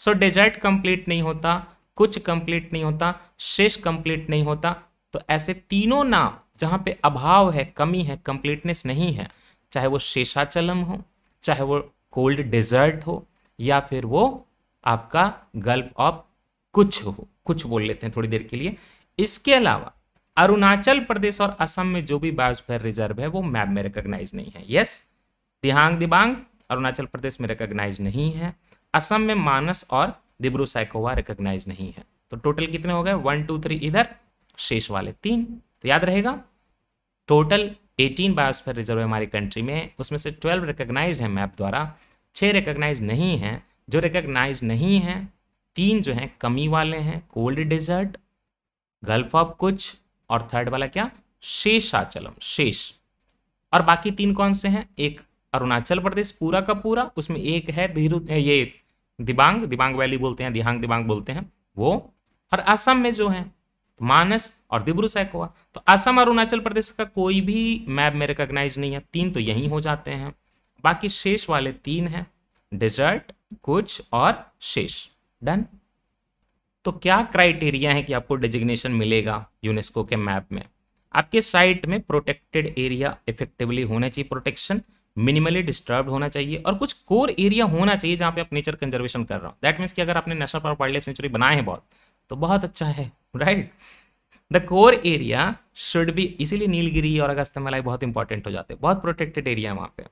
सो डेजर्ट कंप्लीट नहीं होता कुछ कंप्लीट नहीं होता शेष कंप्लीट नहीं होता तो ऐसे तीनों नाम जहाँ पे अभाव है कमी है कंप्लीटनेस नहीं है चाहे वो शेषाचलम हो चाहे वो कोल्ड डिजर्ट हो या फिर वो आपका गल्फ ऑफ कुछ हो कुछ बोल लेते हैं थोड़ी देर के लिए इसके अलावा अरुणाचल प्रदेश और असम में जो भी बायोस्फेयर रिजर्व है वो मैप में रिकोगनाइज नहीं है यस दिहांग दिबांग अरुणाचल प्रदेश में रिकोगनाइज नहीं है असम में मानस और दिब्रू साइकोवा रिकोगनाइज नहीं है तो टोटल कितने हो गए वन टू थ्री इधर शेष वाले तीन तो याद रहेगा टोटल 18 बायोस्फीयर रिजर्व हमारी कंट्री में उसमें से 12 रिकग्नाइज है मैप द्वारा छः रिकग्नाइज नहीं हैं जो रिकग्नाइज नहीं हैं तीन जो हैं कमी वाले हैं कोल्ड डिजर्ट गल्फ ऑफ कुछ और थर्ड वाला क्या शेषाचलम शेष और बाकी तीन कौन से हैं एक अरुणाचल प्रदेश पूरा का पूरा उसमें एक है धीरू ये दिबांग दिबांग वैली बोलते हैं दिहांग दिबांग बोलते हैं वो और असम में जो है तो मानस और दिब्रू सैखोवा तो असम और अरुणाचल प्रदेश का कोई भी मैप में रिकग्नाइज नहीं है तीन तो यहीं हो जाते हैं बाकी शेष वाले तीन हैं डिजर्ट कुछ और शेष डन तो क्या क्राइटेरिया है कि आपको डिजिग्नेशन मिलेगा यूनेस्को के मैप में आपके साइट में प्रोटेक्टेड एरिया इफेक्टिवली होना चाहिए प्रोटेक्शन मिनिमली डिस्टर्ब होना चाहिए और कुछ कोर एरिया होना चाहिए जहाँ पे आप नेचर कंजर्वेशन कर रहा हूँ दैट मीन्स कि अगर आपने national park wild life sanctuary बनाए हैं बहुत तो बहुत अच्छा है right the core area should be इसीलिए नीलगिरी और मलाई बहुत इंपॉर्टेंट हो जाते हैं बहुत प्रोटेक्टेड एरिया है वहाँ पे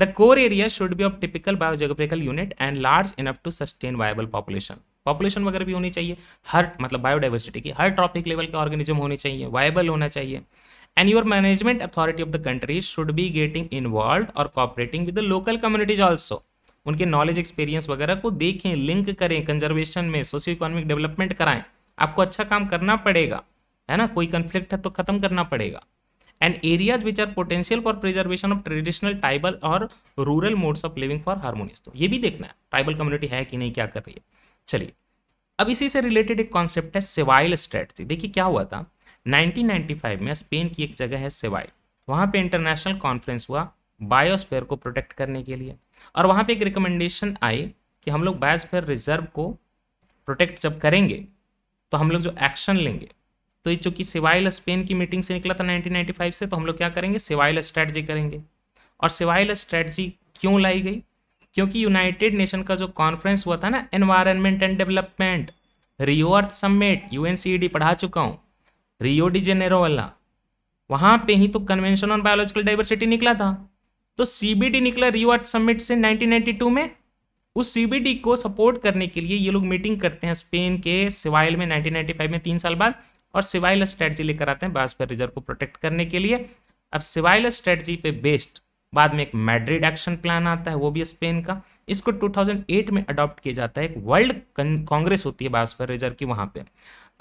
the core area should be of typical biogeographical unit and large enough to sustain viable population population वगैरह भी होनी चाहिए हर मतलब बायोडाइवर्सिटी की हर ट्रॉपिक लेवल के ऑर्गेनिज्म होने चाहिए वायबल होना चाहिए and your management authority of the country should be getting involve और cooperating with the local communities also उनके नॉलेज एक्सपीरियंस वगैरह को देखें लिंक करें कंजर्वेशन में सोशियो इकोनॉमिक डेवलपमेंट कराएं आपको अच्छा काम करना पड़ेगा है ना कोई कन्फ्लिक्ट है तो खत्म करना पड़ेगा and areas which are potential for preservation of traditional tribal और rural modes of living for harmonious तो ये भी देखना है ट्राइबल कम्युनिटी है कि नहीं क्या कर रही है चलिए अब इसी से रिलेटेड एक कॉन्सेप्ट है सिवाइल स्ट्रेटी देखिए क्या हुआ था 1995 में स्पेन की एक जगह है सिवाइल वहाँ पे इंटरनेशनल कॉन्फ्रेंस हुआ बायोस्फेयर को प्रोटेक्ट करने के लिए और वहाँ पे एक रिकमेंडेशन आई कि हम लोग बायोस्फीयर रिजर्व को प्रोटेक्ट जब करेंगे तो हम लोग जो एक्शन लेंगे तो ये चूँकि सिवाइल स्पेन की मीटिंग से निकला था 1995 से तो हम लोग क्या करेंगे सिवाइल स्ट्रैटी करेंगे और सिवाइल स्ट्रेटजी क्यों लाई गई क्योंकि यूनाइटेड नेशन का जो कॉन्फ्रेंस हुआ था ना environment and development Rio earth summit यू पढ़ा चुका हूँ रियो डी जेनेरो वाला वहाँ पे ही तो कन्वेंशन ऑन बायोलॉजिकल डाइवर्सिटी निकला था तो सीबीडी निकला रियो समिट से 1992 में उस सीबीडी को सपोर्ट करने के लिए ये लोग मीटिंग करते हैं स्पेन के सिवाइल में 1995 में तीन साल बाद और सिवाइल स्ट्रेटजी लेकर आते हैं बास्पर रिजर्व को प्रोटेक्ट करने के लिए अब सिवाइल स्ट्रेटजी पे बेस्ड बाद में एक मैड्रिड एक्शन प्लान आता है वो भी स्पेन का इसको 2008 में अडॉप्ट किया जाता है एक वर्ल्ड कांग्रेस होती है बास्पर रिजर्व की वहाँ पर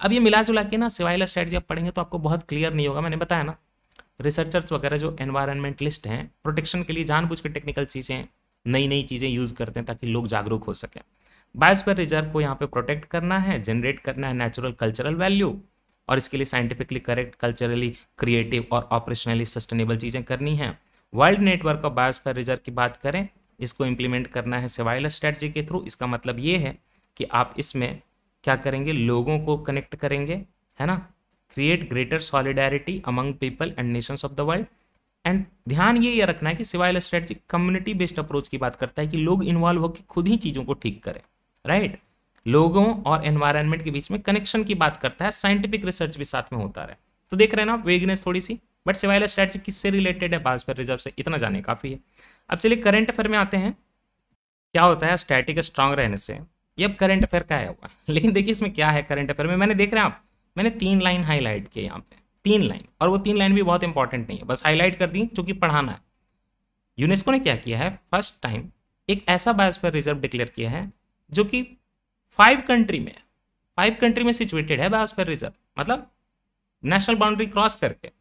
अब ये मिला जुला के ना सिवाइल स्ट्रेटजी आप पढ़ेंगे तो आपको बहुत क्लियर नहीं होगा मैंने बताया ना रिसर्चर्स वगैरह जो एनवायरमेंटलिस्ट हैं प्रोटेक्शन के लिए जानबूझ के टेक्निकल चीज़ें नई नई चीज़ें यूज़ करते हैं ताकि लोग जागरूक हो सकें बायोस्फेयर रिजर्व को यहाँ पे प्रोटेक्ट करना है जनरेट करना है नेचुरल कल्चरल वैल्यू और इसके लिए साइंटिफिकली करेक्ट कल्चरली क्रिएटिव और ऑपरेशनली सस्टेनेबल चीज़ें करनी हैं world network of biosphere reserve की बात करें इसको इम्प्लीमेंट करना है सिवाइल स्ट्रेटजी के थ्रू इसका मतलब ये है कि आप इसमें क्या करेंगे लोगों को कनेक्ट करेंगे है ना create greater solidarity among people and nation of the world and ध्यान ये यह रखना है कि Seville strategy community based approach की बात करता है कि लोग इन्वॉल्व होकर खुद ही चीज़ों को ठीक करें राइट right? लोगों और एनवायरनमेंट के बीच में कनेक्शन की बात करता है साइंटिफिक रिसर्च भी साथ में होता रहे तो देख रहे हैं ना वेगनेस थोड़ी सी बट सिवाइल स्ट्रेटजी किससे रिलेटेड है बाजपेयर रिजर्व से इतना जाने काफ़ी है अब चलिए करंट अफेयर में आते हैं क्या होता है स्टैटिक स्ट्रांग रहने से ये अब करंट अफेयर का है हुआ लेकिन देखिए इसमें क्या है करंट अफेयर में मैंने देख रहे हैं आप मैंने तीन लाइन हाईलाइट किए यहाँ पे तीन लाइन और वो तीन लाइन भी बहुत इंपॉर्टेंट नहीं है बस हाईलाइट कर दी क्योंकि पढ़ाना है यूनेस्को ने क्या किया है फर्स्ट टाइम एक ऐसा बायोस्फीयर रिजर्व डिक्लेयर किया है जो कि फाइव कंट्री में फाइव कंट्री में सिचुएटेड है बायोस्फीयर रिजर्व मतलब नेशनल बाउंड्री क्रॉस करके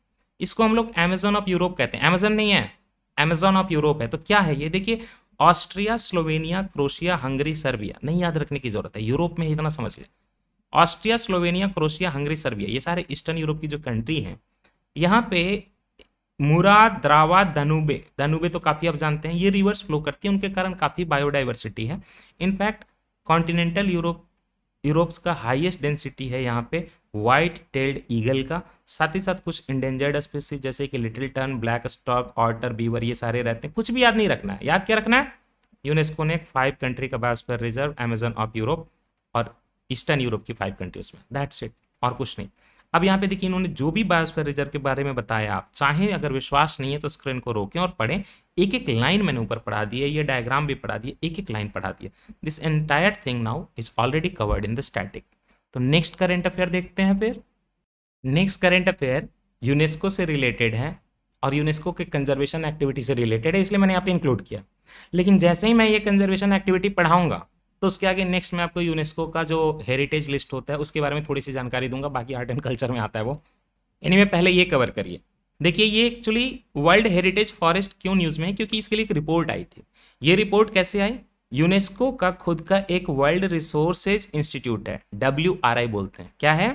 इसको हम लोग अमेजोन ऑफ यूरोप कहते हैं अमेजोन नहीं है अमेजोन ऑफ यूरोप है तो क्या है ये देखिए Austria Slovenia Croatia Hungary Serbia नहीं याद रखने की जरूरत है यूरोप में ही इतना समझ लिया Austria Slovenia Croatia Hungary Serbia ये सारे ईस्टर्न यूरोप की जो कंट्री हैं यहाँ पे मुरा द्रावा धनुबे धनुबे तो काफ़ी आप जानते हैं ये रिवर्स फ्लो करती है उनके कारण काफ़ी बायोडाइवर्सिटी है इनफैक्ट कॉन्टिनेंटल यूरोप यूरोप्स का हाईएस्ट डेंसिटी है यहाँ पे वाइट टेल्ड ईगल का साथ ही साथ कुछ इंडेंजर्ड स्पीसीज जैसे कि little tern black stork otter beaver ये सारे रहते हैं कुछ भी याद नहीं रखना है याद क्या रखना है यूनेस्को ने फाइव कंट्री का biosphere reserve Amazon of Europe और ईस्टर्न यूरोप की फाइव कंट्रीज में दैट्स इट और कुछ नहीं अब यहाँ पे देखिए इन्होंने जो भी बायोस्फेयर रिजर्व के बारे में बताया आप चाहे अगर विश्वास नहीं है तो स्क्रीन को रोकें और पढ़ें एक एक लाइन मैंने ऊपर पढ़ा दी है ये डायग्राम भी पढ़ा दिए एक एक लाइन पढ़ा दिया this entire thing now is already covered in the static तो नेक्स्ट करेंट अफेयर देखते हैं फिर नेक्स्ट करेंट अफेयर यूनेस्को से रिलेटेड है और यूनेस्को के कंजर्वेशन एक्टिविटी से रिलेटेड है इसलिए मैंने यहाँ पे इंक्लूड किया लेकिन जैसे ही मैं ये कंजर्वेशन एक्टिविटी पढ़ाऊंगा तो उसके आगे नेक्स्ट मैं आपको यूनेस्को का जो हेरिटेज लिस्ट होता है उसके बारे में थोड़ी सी जानकारी दूंगा बाकी आर्ट एंड कल्चर में आता है वो यानी मैं पहले ये कवर करिए देखिए ये एक्चुअली वर्ल्ड हेरिटेज फॉरेस्ट क्यों न्यूज़ में है क्योंकि इसके लिए एक रिपोर्ट आई थी ये रिपोर्ट कैसे आई यूनेस्को का खुद का एक वर्ल्ड रिसोर्सेज इंस्टीट्यूट है डब्ल्यू बोलते हैं क्या है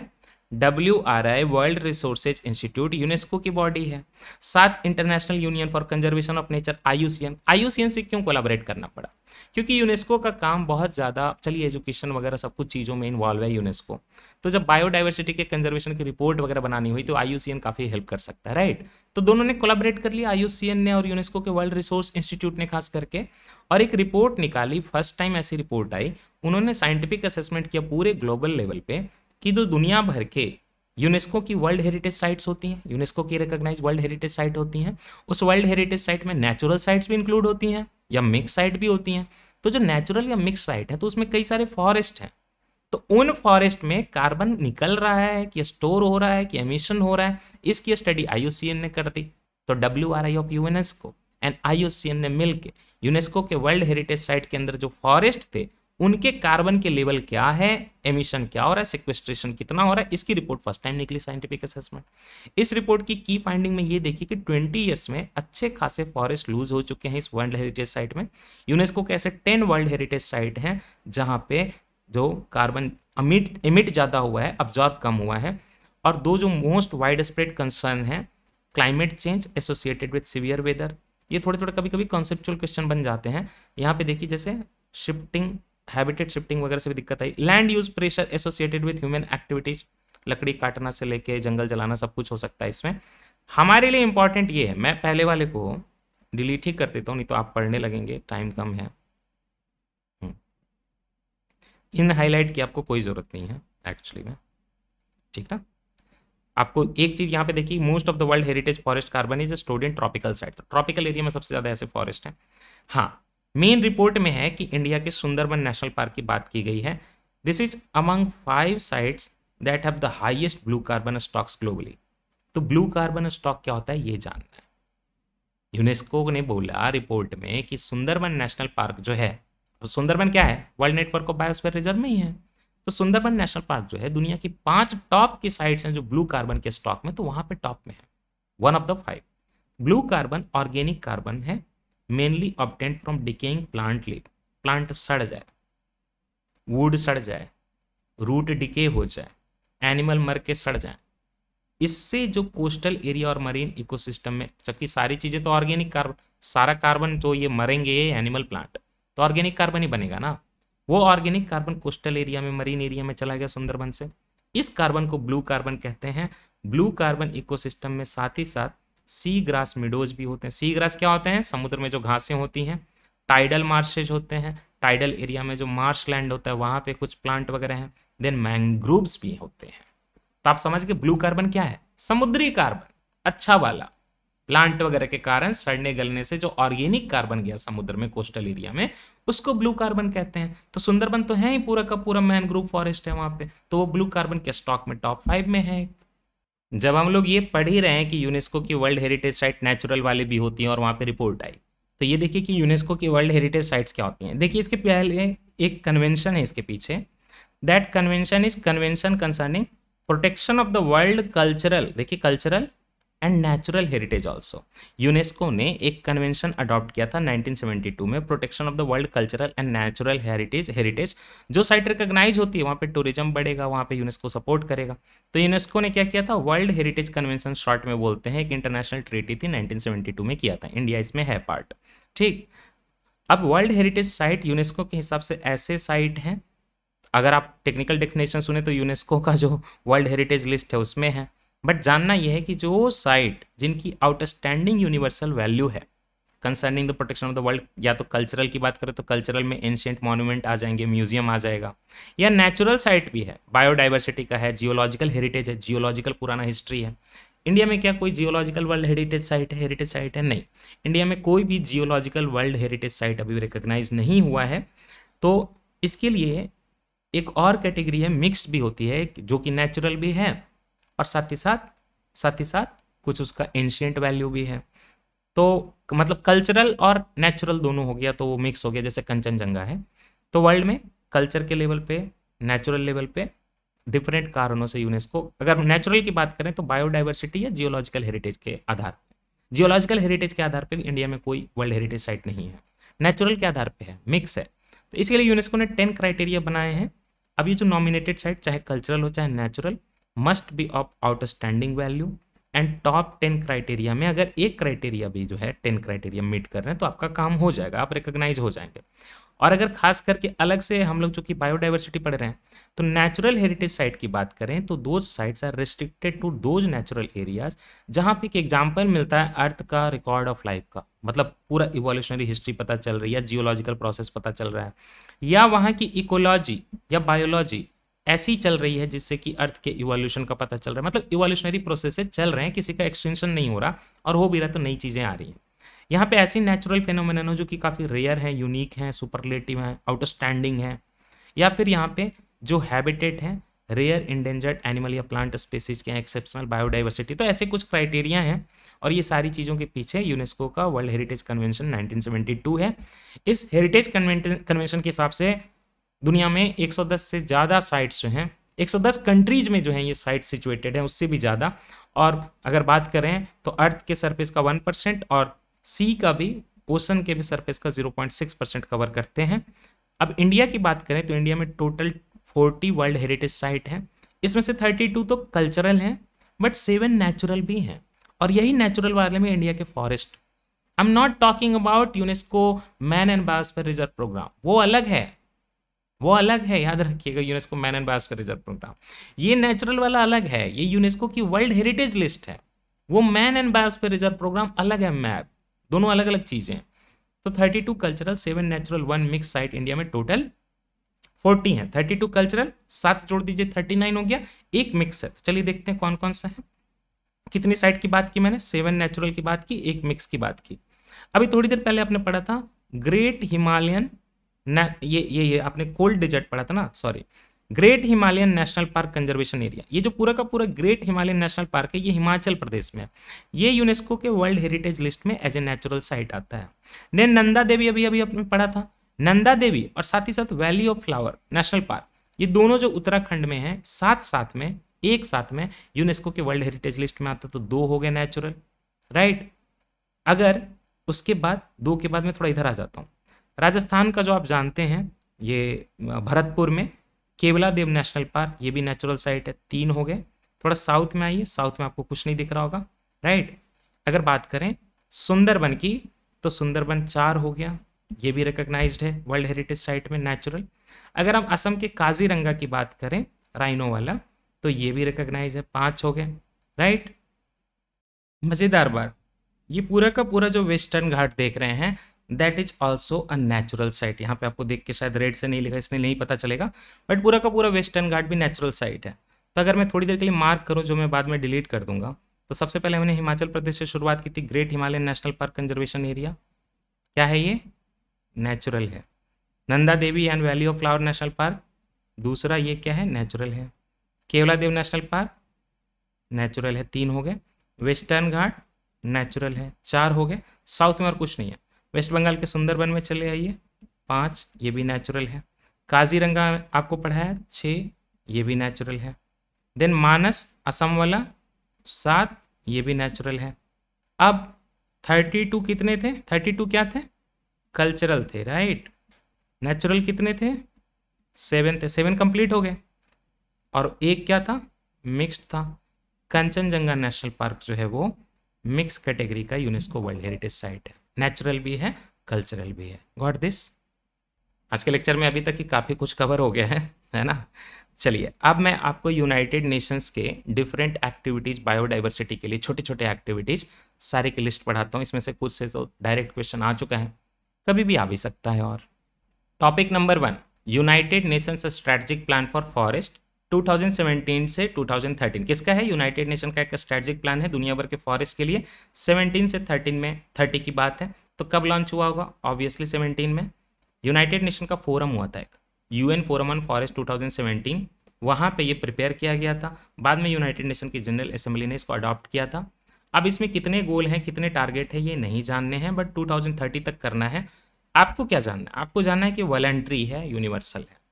W R I world resources institute UNESCO की बॉडी है साथ international union for conservation of nature IUCN IUCN से क्यों कोलाबरेट करना पड़ा क्योंकि यूनेस्को का काम बहुत ज़्यादा चलिए एजुकेशन वगैरह सब कुछ चीज़ों में इन्वॉल्व है यूनेस्को तो जब बायोडाइवर्सिटी के कंजर्वेशन की रिपोर्ट वगैरह बनानी हुई तो आईयूसीएन काफ़ी हेल्प कर सकता है राइट तो दोनों ने कोलाबरेट कर लिया आईयूसीएन ने और यूनेस्को के वर्ल्ड रिसोर्स इंस्टीट्यूट ने खास करके और एक रिपोर्ट निकाली फर्स्ट टाइम ऐसी रिपोर्ट आई उन्होंने साइंटिफिक असेसमेंट किया पूरे ग्लोबल लेवल पे कि जो दुनिया भर के यूनेस्को की वर्ल्ड हेरिटेज साइट्स होती हैं यूनेस्को की रिकोगनाइज वर्ल्ड हेरिटेज साइट होती हैं उस वर्ल्ड हेरिटेज साइट में नेचुरल साइट्स भी इंक्लूड होती हैं या मिक्स साइट भी होती हैं तो जो नेचुरल या मिक्स साइट है तो उसमें कई सारे फॉरेस्ट हैं तो उन फॉरेस्ट में कार्बन निकल रहा है कि स्टोर हो रहा है कि एमिशन हो रहा है इसकी स्टडी आई ने कर दी तो डब्ल्यू आर आई ऑफ यूएनएस एंड आई ने मिल यूनेस्को के वर्ल्ड हेरिटेज साइट के अंदर जो फॉरेस्ट थे उनके कार्बन के लेवल क्या है एमिशन क्या हो रहा है सिक्वेस्ट्रेशन कितना हो रहा है इसकी रिपोर्ट फर्स्ट टाइम निकली साइंटिफिक असेसमेंट इस रिपोर्ट की की फाइंडिंग में ये देखिए कि 20 इयर्स में अच्छे खासे फॉरेस्ट लूज हो चुके हैं इस वर्ल्ड हेरिटेज साइट में यूनेस्को के ऐसे टेन वर्ल्ड हेरिटेज साइट हैं जहाँ पे जो कार्बन अमिट इमिट ज़्यादा हुआ है अब्जॉर्ब कम हुआ है और दो जो मोस्ट वाइड स्प्रेड कंसर्न हैं climate change associated with severe weather ये थोड़े थोड़े कभी कभी कॉन्सेप्चुअल क्वेश्चन बन जाते हैं यहाँ पे देखिए जैसे शिफ्टिंग हैबिटेट शिफ्टिंग वगैरह से भी दिक्कत आई land use pressure associated with human activities लकड़ी काटना से लेके जंगल जलाना सब कुछ हो सकता है इसमें हमारे लिए इंपॉर्टेंट ये है मैं पहले वाले को डिलीट ही कर देता हूँ नहीं तो आप पढ़ने लगेंगे टाइम कम है हम्म। इन हाईलाइट की आपको कोई ज़रूरत नहीं है एक्चुअली में ठीक ना आपको एक चीज़ यहाँ पे देखिए most of the world heritage forest carbon is stored in tropical side तो ट्रॉपिकल एरिया में सबसे ज़्यादा ऐसे फॉरेस्ट हैं हाँ मेन रिपोर्ट में है कि इंडिया के सुंदरबन नेशनल पार्क की बात की गई है this is among five sites that have the highest blue carbon stocks globally तो ब्लू कार्बन स्टॉक क्या होता है ये जानना है यूनेस्को ने बोला रिपोर्ट में कि सुंदरबन नेशनल पार्क जो है सुंदरबन तो क्या है world network of biosphere reserve में ही है तो सुंदरबन नेशनल पार्क जो है दुनिया की पांच टॉप की साइट्स हैं जो ब्लू कार्बन के स्टॉक में तो वहां पे टॉप में है one of the five blue carbon organic carbon है mainly obtained from decaying plant leaf plant सड़ जाए वुड सड़ जाए रूट डिके हो जाए एनिमल मर के सड़ जाए इससे जो कोस्टल एरिया और मरीन इकोसिस्टम में जबकि सारी चीज़ें तो ऑर्गेनिक कार्बन सारा कार्बन तो ये मरेंगे ये एनिमल प्लांट तो ऑर्गेनिक कार्बन ही बनेगा ना वो ऑर्गेनिक कार्बन कोस्टल एरिया में मरीन एरिया में चला गया सुंदरबन से इस कार्बन को ब्लू कार्बन कहते हैं ब्लू कार्बन इकोसिस्टम में साथ ही साथ सी ग्रास मिडोज भी होते हैं सी ग्रास क्या होते हैं समुद्र में जो घासें होती हैं टाइडल मार्शेज होते हैं टाइडल एरिया में जो मार्श लैंड होता है वहाँ पे कुछ प्लांट वगैरह हैं देन मैंग्रोव्स भी होते हैं तो आप समझ गए ब्लू कार्बन क्या है समुद्री कार्बन अच्छा वाला प्लांट वगैरह के कारण सड़ने गलने से जो ऑर्गेनिक कार्बन गया समुद्र में कोस्टल एरिया में उसको ब्लू कार्बन कहते हैं तो सुंदरबन तो है ही पूरा का पूरा मैनग्रोव फॉरेस्ट है वहां पे तो वो ब्लू कार्बन के स्टॉक में टॉप फाइव में है जब हम लोग ये पढ़ ही रहे हैं कि यूनेस्को की वर्ल्ड हेरिटेज साइट नेचुरल वाले भी होती हैं और वहाँ पे रिपोर्ट आई तो ये देखिए कि यूनेस्को की वर्ल्ड हेरिटेज साइट्स क्या होती हैं देखिए इसके पहले एक कन्वेंशन है इसके पीछे that convention is convention concerning protection of the world cultural देखिए cultural and natural heritage also UNESCO ने एक कन्वेंशन अडॉप्ट किया था 1972 में protection of the world cultural and natural heritage heritage जो साइट रिकोगनाइज होती है वहाँ पे टूरिज्म बढ़ेगा वहाँ पे यूनेस्को सपोर्ट करेगा तो यूनेस्को ने क्या किया था वर्ल्ड हेरिटेज कन्वेंशन शॉर्ट में बोलते हैं एक इंटरनेशनल ट्रीटी थी नाइनटीन में किया था इंडिया इसमें है पार्ट ठीक अब वर्ल्ड हेरिटेज साइट यूनेस्को के हिसाब से ऐसे साइट हैं अगर आप टेक्निकल डेफिनेशन सुने तो यूनेस्को का जो वर्ल्ड हेरिटेज लिस्ट है उसमें है बट जानना यह है कि जो साइट जिनकी आउटस्टैंडिंग यूनिवर्सल वैल्यू है concerning the protection of the world या तो कल्चरल की बात करें तो कल्चरल में एंशियंट मॉन्यूमेंट आ जाएंगे म्यूजियम आ जाएगा या नेचुरल साइट भी है बायोडाइवर्सिटी का है जियोलॉजिकल हेरिटेज है जियोलॉजिकल पुराना हिस्ट्री है इंडिया में क्या कोई जियोलॉजिकल वर्ल्ड हेरिटेज साइट है हेरिटेज साइट है नहीं इंडिया में कोई भी जियोलॉजिकल वर्ल्ड हेरिटेज साइट अभी रिकोगनाइज नहीं हुआ है तो इसके लिए एक और कैटेगरी है मिक्स्ड भी होती है जो कि नेचुरल भी है और साथ ही साथ साथ ही साथ कुछ उसका एंशियंट वैल्यू भी है तो मतलब कल्चरल और नेचुरल दोनों हो गया तो वो मिक्स हो गया जैसे कंचनजंगा है तो वर्ल्ड में कल्चर के लेवल पे नेचुरल लेवल पे डिफरेंट कारणों से यूनेस्को अगर नेचुरल की बात करें तो बायोडाइवर्सिटी या जियोलॉजिकल हेरिटेज के आधार पर जियोलॉजिकल हेरिटेज के आधार पर इंडिया में कोई वर्ल्ड हेरिटेज साइट नहीं है नेचुरल के आधार पर है मिक्स है तो इसके लिए यूनेस्को ने टेन क्राइटेरिया बनाए हैं अब ये जो नॉमिनेटेड साइट चाहे कल्चरल हो चाहे natural must be of outstanding value and top ten criteria में अगर एक क्राइटेरिया भी जो है टेन क्राइटेरिया मीट कर रहे हैं तो आपका काम हो जाएगा आप रिकोगनाइज हो जाएंगे और अगर खास करके अलग से हम लोग जो कि बायोडाइवर्सिटी पढ़ रहे हैं तो नेचुरल हेरिटेज साइट की बात करें तो those sites are restricted to those natural areas जहाँ पे एक एग्जाम्पल मिलता है अर्थ का रिकॉर्ड ऑफ लाइफ का मतलब पूरा इवोल्यूशनरी हिस्ट्री पता चल रही है जियोलॉजिकल प्रोसेस पता चल रहा है या वहाँ की इकोलॉजी या बायोलॉजी ऐसी चल रही है जिससे कि अर्थ के इवोल्यूशन का पता चल रहा है मतलब इवोल्यूशनरी प्रोसेसेस चल रहे हैं किसी का एक्सटेंशन नहीं हो रहा और हो भी रहा तो नई चीज़ें आ रही हैं यहाँ पे ऐसी नेचुरल फेनोमिन हो जो कि काफ़ी रेयर हैं यूनिक हैं सुपरलेटिव हैं आउटस्टैंडिंग हैं या फिर यहाँ पे जो हैबिटेट हैं रेयर इंडेंजर्ड एनिमल या प्लांट स्पेसीज के एक्सेप्शनल बायोडाइवर्सिटी तो ऐसे कुछ क्राइटेरिया हैं और ये सारी चीज़ों के पीछे यूनेस्को का वर्ल्ड हेरिटेज कन्वेंशन 1972 है इस हेरिटेज कन्वेंशन के हिसाब से दुनिया में 110 से ज़्यादा साइट्स जो हैं 110 कंट्रीज में जो हैं ये साइट सिचुएटेड हैं उससे भी ज़्यादा और अगर बात करें तो अर्थ के सरफेस का वन परसेंट और सी का भी ओसन के भी सरफेस का zero point six percent cover करते हैं अब इंडिया की बात करें तो इंडिया में total forty world heritage site हैं इसमें से थर्टी टू तो कल्चरल हैं बट सेवन नेचुरल भी हैं और यही नेचुरल वाले में इंडिया के forest I am not talking about UNESCO man and biosphere reserve programme वो अलग है वो अलग है याद रखिएगा UNESCO man and biosphere reserve programme ये नेचुरल वाला अलग है ये यूनेस्को की वर्ल्ड हेरिटेज लिस्ट है वो man and biosphere reserve programme अलग है मैप दोनों अलग अलग चीज़ें हैं तो thirty two cultural seven natural one mix site India में टोटल फोर्टी है थर्टी टू कल्चरल सात जोड़ दीजिए थर्टी नाइन हो गया एक मिक्स है तो चलिए देखते हैं कौन कौन सा है कितनी साइट की बात की मैंने सेवन नेचुरल की बात की एक मिक्स की बात की अभी थोड़ी देर पहले आपने पढ़ा था ग्रेट हिमालयन ये ये ये आपने कोल्ड डिजर्ट पढ़ा था ना sorry great Himalayan national park conservation area ये जो पूरा का पूरा ग्रेट हिमालयन नेशनल पार्क है ये हिमाचल प्रदेश में है ये यूनेस्को के वर्ल्ड हेरिटेज लिस्ट में एज ए नेचुरल साइट आता है ने नंदा देवी अभी अभी आपने पढ़ा था नंदा देवी और साथ ही साथ valley of flower national park ये दोनों जो उत्तराखंड में है साथ साथ में एक साथ में यूनेस्को के वर्ल्ड हेरिटेज लिस्ट में आता तो दो हो गए नेचुरल राइट अगर उसके बाद दो के बाद मैं थोड़ा इधर आ जाता हूँ राजस्थान का जो आप जानते हैं ये भरतपुर में केवला देव नेशनल पार्क ये भी नेचुरल साइट है तीन हो गए थोड़ा साउथ में आइए साउथ में आपको कुछ नहीं दिख रहा होगा राइट अगर बात करें सुंदरबन की तो सुंदरबन चार हो गया ये भी रिकग्नाइज्ड है वर्ल्ड हेरिटेज साइट में नेचुरल अगर हम असम के काजीरंगा की बात करें राइनो वाला तो ये भी रिकग्नाइज है पाँच हो गए राइट मज़ेदार बात ये पूरा का पूरा जो वेस्टर्न घाट देख रहे हैं that is also a natural site यहाँ पे आपको देख के शायद रेड से नहीं लिखा इसलिए नहीं पता चलेगा बट पूरा का पूरा वेस्टर्न घाट भी नेचुरल साइट है तो अगर मैं थोड़ी देर के लिए मार्क करूँ जो मैं बाद में डिलीट कर दूंगा तो सबसे पहले हमने हिमाचल प्रदेश से शुरुआत की थी great Himalayan national park conservation area क्या है ये नेचुरल है Nanda Devi and valley of flower national park दूसरा ये क्या है नेचुरल है Keoladeo national park natural है तीन हो गए वेस्टर्न घाट नेचुरल है चार हो गए साउथ में और कुछ नहीं है वेस्ट बंगाल के सुंदरबन में चले आइए पाँच ये भी नेचुरल है काजीरंगा आपको पढ़ाया छः ये भी नेचुरल है देन मानस असम वाला सात ये भी नेचुरल है अब थर्टी टू कितने थे थर्टी टू क्या थे कल्चरल थे राइट नेचुरल कितने थे सेवन थे सेवन कंप्लीट हो गए और एक क्या था मिक्स्ड था कंचनजंगा नेशनल पार्क जो है वो मिक्स कैटेगरी का यूनेस्को वर्ल्ड हेरिटेज साइट है नेचुरल भी है कल्चरल भी है गॉट दिस आज के लेक्चर में अभी तक ही काफ़ी कुछ कवर हो गया है है ना चलिए अब मैं आपको यूनाइटेड नेशंस के डिफरेंट एक्टिविटीज़ बायोडाइवर्सिटी के लिए छोटे छोटे एक्टिविटीज़ सारे की लिस्ट पढ़ाता हूँ इसमें से कुछ से तो डायरेक्ट क्वेश्चन आ चुका है कभी भी आ भी सकता है और topic number one United Nations strategic plan for forest 2017 से 2013 किसका है यूनाइटेड नेशन का एक स्ट्रेटजिक प्लान है दुनिया भर के फॉरेस्ट के लिए 17 से 13 में 30 की बात है तो कब लॉन्च हुआ होगा ऑब्वियसली 17 में यूनाइटेड नेशन का फोरम हुआ था एक यूएन फोरम ऑन फॉरेस्ट 2017 वहाँ पे ये प्रिपेयर किया गया था बाद में यूनाइटेड नेशन की जनरल असेंबली ने इसको अडॉप्ट किया था अब इसमें कितने गोल हैं कितने टारगेट हैं ये नहीं जानने हैं बट टू तक करना है आपको क्या जानना है आपको जानना है कि वॉलेंट्री है यूनिवर्सल है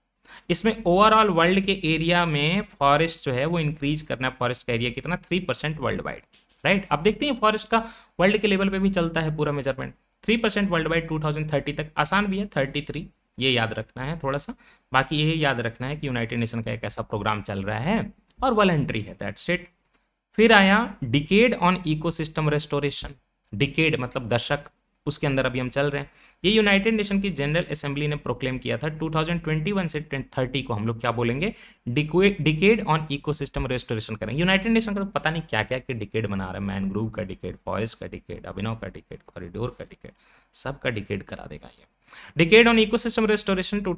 इसमें ओवरऑल वर्ल्ड के एरिया में फॉरेस्ट जो है वो इंक्रीज करना है फॉरेस्ट का एरिया कितना three percent world wide right अब देखते हैं फॉरेस्ट का वर्ल्ड के लेवल पे भी चलता है पूरा measurement three percent world wide two thousand thirty तक आसान भी है थर्टी थ्री ये याद रखना है थोड़ा सा बाकी ये याद रखना है कि यूनाइटेड नेशन का एक ऐसा प्रोग्राम चल रहा है और वॉलेंट्री है दैट्स इट फिर आया decade on ecosystem restoration decade मतलब दशक उसके अंदर अभी हम चल रहे हैं ये यूनाइटेड नेशन की जनरल असेंबली ने प्रोक्लेम किया था 2021 से 2030 को हम लोग क्या बोलेंगे डिकेड ऑन इकोसिस्टम रेस्टोरेशन करेंगे यूनाइटेड नेशन का तो पता नहीं क्या क्या के डिकेड बना रहा है मैनग्रोव का डिकेड फॉरेस्ट का डिकेड अभिनव का डिकेड कॉरिडोर का डिकेड सबका डिकेड करा देगा ये decade on ecosystem restoration two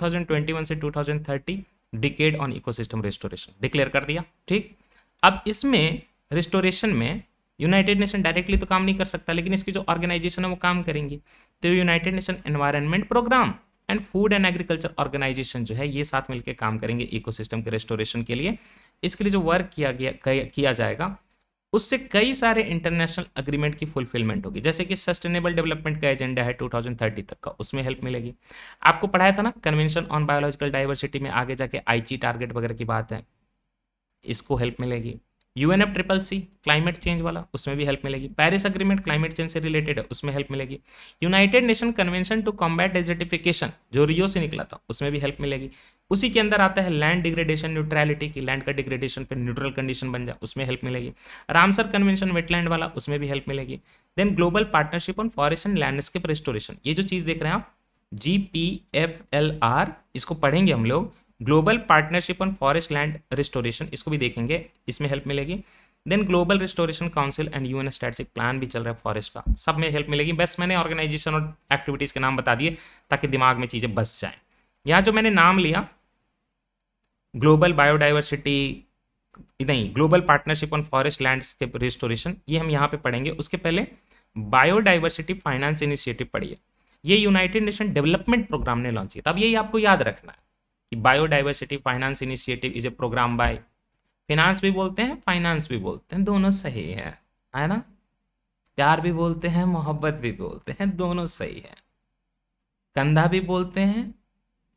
से two decade on eco restoration declare कर दिया ठीक अब इसमें रेस्टोरेशन में यूनाइटेड नेशन डायरेक्टली तो काम नहीं कर सकता लेकिन इसकी जो ऑर्गेनाइजेशन है वो काम करेंगी तो United Nation environment programme and food and agriculture organisation जो है ये साथ मिलकर काम करेंगे इकोसिस्टम के रेस्टोरेशन के लिए इसके लिए जो वर्क किया गया किया जाएगा उससे कई सारे इंटरनेशनल अग्रीमेंट की फुलफिलमेंट होगी जैसे कि सस्टेनेबल डेवलपमेंट का एजेंडा है 2030 तक का उसमें हेल्प मिलेगी आपको पढ़ाया था ना कन्वेंशन ऑन बायोलॉजिकल डाइवर्सिटी में आगे जाके आईची टारगेट वगैरह की बात है इसको हेल्प मिलेगी U N F triple C climate change वाला उसमें भी हेल्प मिलेगी पेरिस अग्रीमेंट क्लाइमेट चेंज से रिलेटेड है उसमें हेल्प मिलेगी United Nation convention to combat desertification जो रियो से निकला था उसमें भी हेल्प मिलेगी उसी के अंदर आता है लैंड डिग्रेडेशन न्यूट्रैलिटी की लैंड का डिग्रेडेशन फिर न्यूट्रल कंडीशन बन जाए उसमें हेल्प मिलेगी रामसर कन्वेंशन वेटलैंड वाला उसमें भी हेल्प मिलेगी then global partnership on forest and landscape restoration ये जो चीज़ देख रहे हैं आप G P F L R इसको पढ़ेंगे हम लोग global partnership on forest land restoration इसको भी देखेंगे इसमें हेल्प मिलेगी then global restoration council and UN strategic plan भी चल रहा है फॉरेस्ट का सब में हेल्प मिलेगी बस मैंने ऑर्गेनाइजेशन और एक्टिविटीज़ के नाम बता दिए ताकि दिमाग में चीज़ें बस जाए यहाँ जो मैंने नाम लिया ग्लोबल बायोडाइवर्सिटी नहीं global partnership on forest land restoration ये हम यहाँ पे पढ़ेंगे उसके पहले बायोडाइवर्सिटी फाइनेंस इनिशिएटिव पढ़िए ये यूनाइटेड नेशन डेवलपमेंट प्रोग्राम ने लॉन्च किया था अब यही आपको याद रखना है कि biodiversity finance initiative is a programme BIOFIN भी बोलते हैं फाइनेंस भी बोलते हैं दोनों सही है है ना प्यार भी बोलते हैं मोहब्बत भी बोलते हैं दोनों सही है कंधा भी बोलते हैं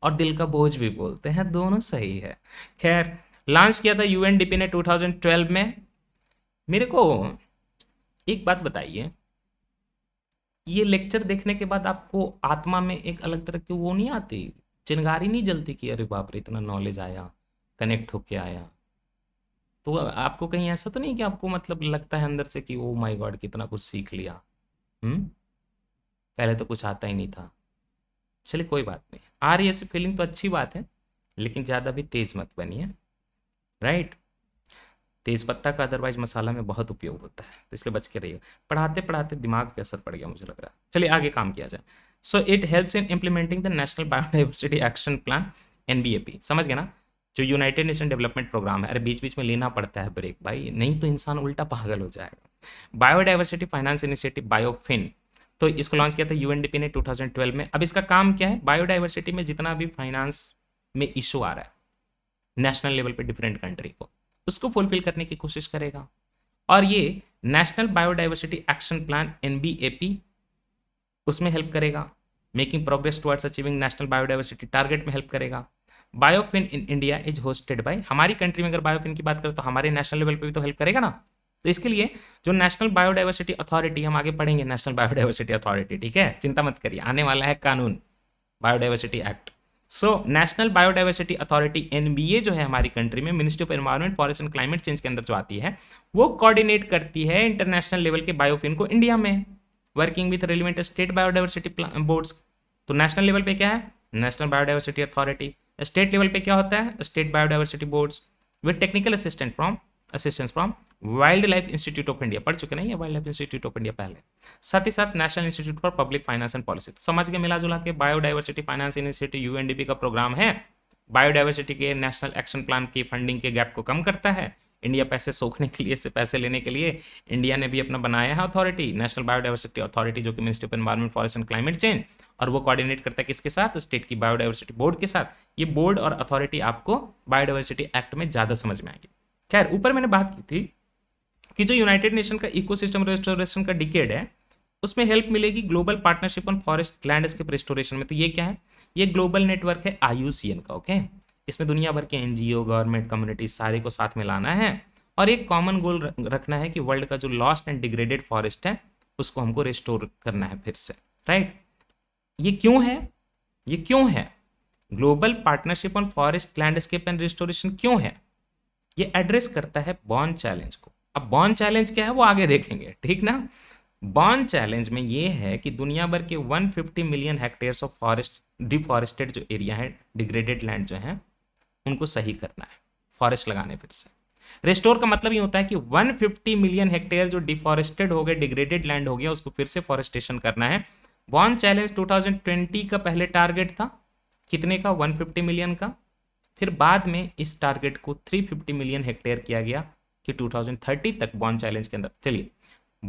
और दिल का बोझ भी बोलते हैं दोनों सही है खैर लॉन्च किया था यूएनडीपी ने 2012 में मेरे को एक बात बताइए ये लेक्चर देखने के बाद आपको आत्मा में एक अलग तरह की वो नहीं आती चिंगारी नहीं जलती कि अरे बाप रे इतना नॉलेज आया कनेक्ट होके आया तो आपको कहीं ऐसा तो नहीं कि आपको मतलब लगता है अंदर से कि ओ माय गॉड कितना कुछ सीख लिया हम्म पहले तो कुछ आता ही नहीं था चलिए कोई बात नहीं आ रही ऐसी फीलिंग तो अच्छी बात है लेकिन ज़्यादा भी तेज़ मत बनिए राइट तेज पत्ता का अदरवाइज मसाला में बहुत उपयोग होता है तो इसलिए बच के रहिए पढ़ाते पढ़ाते दिमाग पे असर पड़ गया मुझे लग रहा है चलिए आगे काम किया जाए so it helps in implementing the national biodiversity action plan NBAP समझ गए ना जो यूनाइटेड नेशन डेवलपमेंट प्रोग्राम है अरे बीच बीच में लेना पड़ता है ब्रेक भाई नहीं तो इंसान उल्टा पागल हो जाएगा बायोडाइवर्सिटी फाइनेंस इनिशिएटिव बायोफिन तो इसको लॉन्च किया था यूएनडीपी ने 2012 में अब इसका काम क्या है बायोडाइवर्सिटी में जितना भी फाइनेंस में इशू आ रहा है नेशनल लेवल पे डिफरेंट कंट्री को उसको फुलफिल करने की कोशिश करेगा और ये national biodiversity action plan and उसमें हेल्प करेगा making progress towards achieving national biodiversity target में हेल्प करेगा BIOFIN in India is hosted by हमारी कंट्री में अगर बायोफिन की बात करें तो हमारे नेशनल लेवल पे भी तो हेल्प करेगा ना तो इसके लिए जो नेशनल बायोडाइवर्सिटी अथॉरिटी हम आगे पढ़ेंगे नेशनल बायोडाइवर्सिटी अथॉरिटी ठीक है चिंता मत करिए आने वाला है कानून biodiversity act so national biodiversity authority NBA जो है हमारी कंट्री में ministry of environment forest and climate change के अंदर जो आती है वो कॉर्डिनेट करती है इंटरनेशनल लेवल के बायोफिन को इंडिया में working with relevant state biodiversity boards तो नेशनल लेवल पे क्या है national biodiversity authority state level पे क्या होता है state biodiversity boards with technical assistant from assistance from wildlife institute of India पढ़ चुके नहीं है wildlife institute of India पहले साथ ही साथ national institute for public finance and policy तो समझ के मिला जुला के बायोडाइवर्सिटी फाइनेंस इनिशिएटिव यूएनडीपी का प्रोग्राम है बायोडाइवर्सिटी के नेशनल एक्शन प्लान की फंडिंग के गैप को कम करता है इंडिया पैसे सोखने के लिए से पैसे लेने के लिए इंडिया ने भी अपना बनाया है अथॉरिटी नेशनल बायोडाइवर्सिटी अथॉरिटी जो कि ministry of environment forest and climate change और वो कोऑर्डिनेट करता है किसके साथ स्टेट की बायोडाइवर्सिटी बोर्ड के साथ ये बोर्ड और अथॉरिटी आपको बायोडाइवर्सिटी एक्ट में ज़्यादा समझ में आएगी खैर ऊपर मैंने बात की थी कि जो यूनाइटेड नेशन का सिस्टम रेस्टोरेशन का डिकेड है उसमें हेल्प मिलेगी global partnership on forest landscape restoration में तो ये क्या है ये ग्लोबल नेटवर्क है आई का ओके okay? इसमें दुनिया भर के एन गवर्नमेंट कम्युनिटी सारे को साथ में लाना है और एक कॉमन गोल रखना है कि वर्ल्ड का जो लॉस्ट एंड डिग्रेडेड फॉरेस्ट है उसको हमको रिस्टोर करना है फिर से राइट ये क्यों है ये क्यों है global partnership on forest landscape and restoration क्यों है ये एड्रेस करता है बॉन्ड चैलेंज को अब बॉन्ड चैलेंज क्या है वो आगे देखेंगे ठीक ना बॉन्ड चैलेंज में ये है कि दुनिया भर के 150 million hectares of forest deforested जो एरिया है डिग्रेडेड लैंड जो है उनको सही करना है फॉरेस्ट लगाने फिर से रिस्टोर का मतलब ये होता है कि 150 मिलियन हेक्टेयर जो डिफॉरेस्टेड हो गए डिग्रेडेड लैंड हो गया उसको फिर से फॉरेस्टेशन करना है वन चैलेंज 2020 का पहले टारगेट था कितने का 150 मिलियन का फिर बाद में इस टारगेट को 350 मिलियन हेक्टेयर किया गया कि 2030 तक बॉन्ड चैलेंज के अंदर चलिए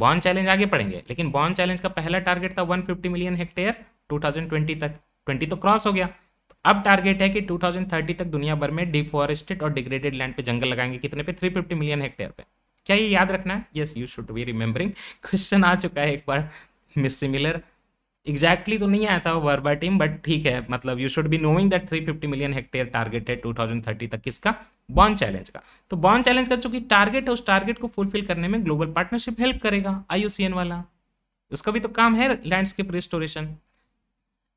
बॉन्ड चैलेंज आगे पढ़ेंगे लेकिन बॉन्ड चैलेंज का पहला टारगेट था वन मिलियन हेक्टेयर टू तक ट्वेंटी तो क्रॉस हो गया अब टारगेट है कि 2030 तक दुनिया भर में डिफॉरेस्टेड और डिग्रेडेड लैंड पे जंगल लगाएंगे कितने पे 350 मिलियन हेक्टेयर पे क्या ये याद रखना है yes you should be remembering question आ चुका है एक बार मिस सिमिलर एग्जैक्टली तो नहीं आया था वर्बा टीम बट ठीक है मतलब you should be knowing that 350 million hectare target है 2030 तक किसका बॉन चैलेंज का तो बॉन चैलेंज का चूंकि टारगेट है उस टारगेट को फुलफिल करने में ग्लोबल पार्टनरशिप हेल्प करेगा आईयूसीएन वाला उसका भी तो काम है लैंडस्केप रिस्टोरेशन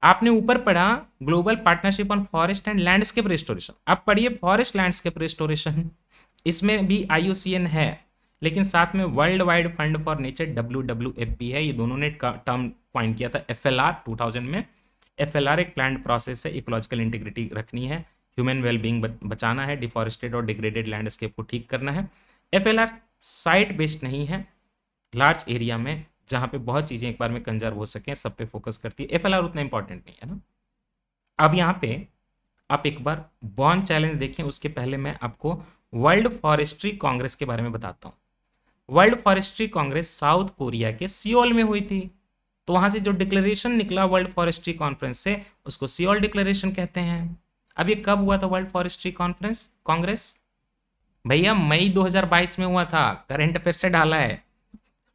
आपने ऊपर पढ़ा global partnership on forest and landscape restoration आप पढ़िए फॉरेस्ट लैंडस्केप रेस्टोरेशन इसमें भी आई है लेकिन साथ में world wide fund for nature W W F बी है ये दोनों ने टर्म पॉइंट किया था F L R two thousand में एफ एल आर एक प्लान प्रोसेस है इकोलॉजिकल इंटीग्रिटी रखनी है ह्यूमन वेलबींग बचाना है डिफॉरेस्टेड और डिग्रेडेड लैंडस्केप को ठीक करना है F L R site based नहीं है लार्ज एरिया में जहां पे बहुत चीज़ें एक बार में कंजर्व हो सके सब पे फोकस करती है एफ उतना इंपॉर्टेंट नहीं है ना अब यहाँ पे आप एक बार बॉन चैलेंज देखें उसके पहले मैं आपको वर्ल्ड फॉरेस्ट्री कांग्रेस के बारे में बताता हूँ world forestry congress South Korea के सियोल में हुई थी तो वहां से जो डिक्लेरेशन निकला वर्ल्ड फॉरेस्ट्री कॉन्फ्रेंस से उसको सियोल डिक्लेरेशन कहते हैं अब ये कब हुआ था वर्ल्ड फॉरेस्ट्री कॉन्फ्रेंस कांग्रेस भैया मई 2022 में हुआ था करंट अफेयर से डाला है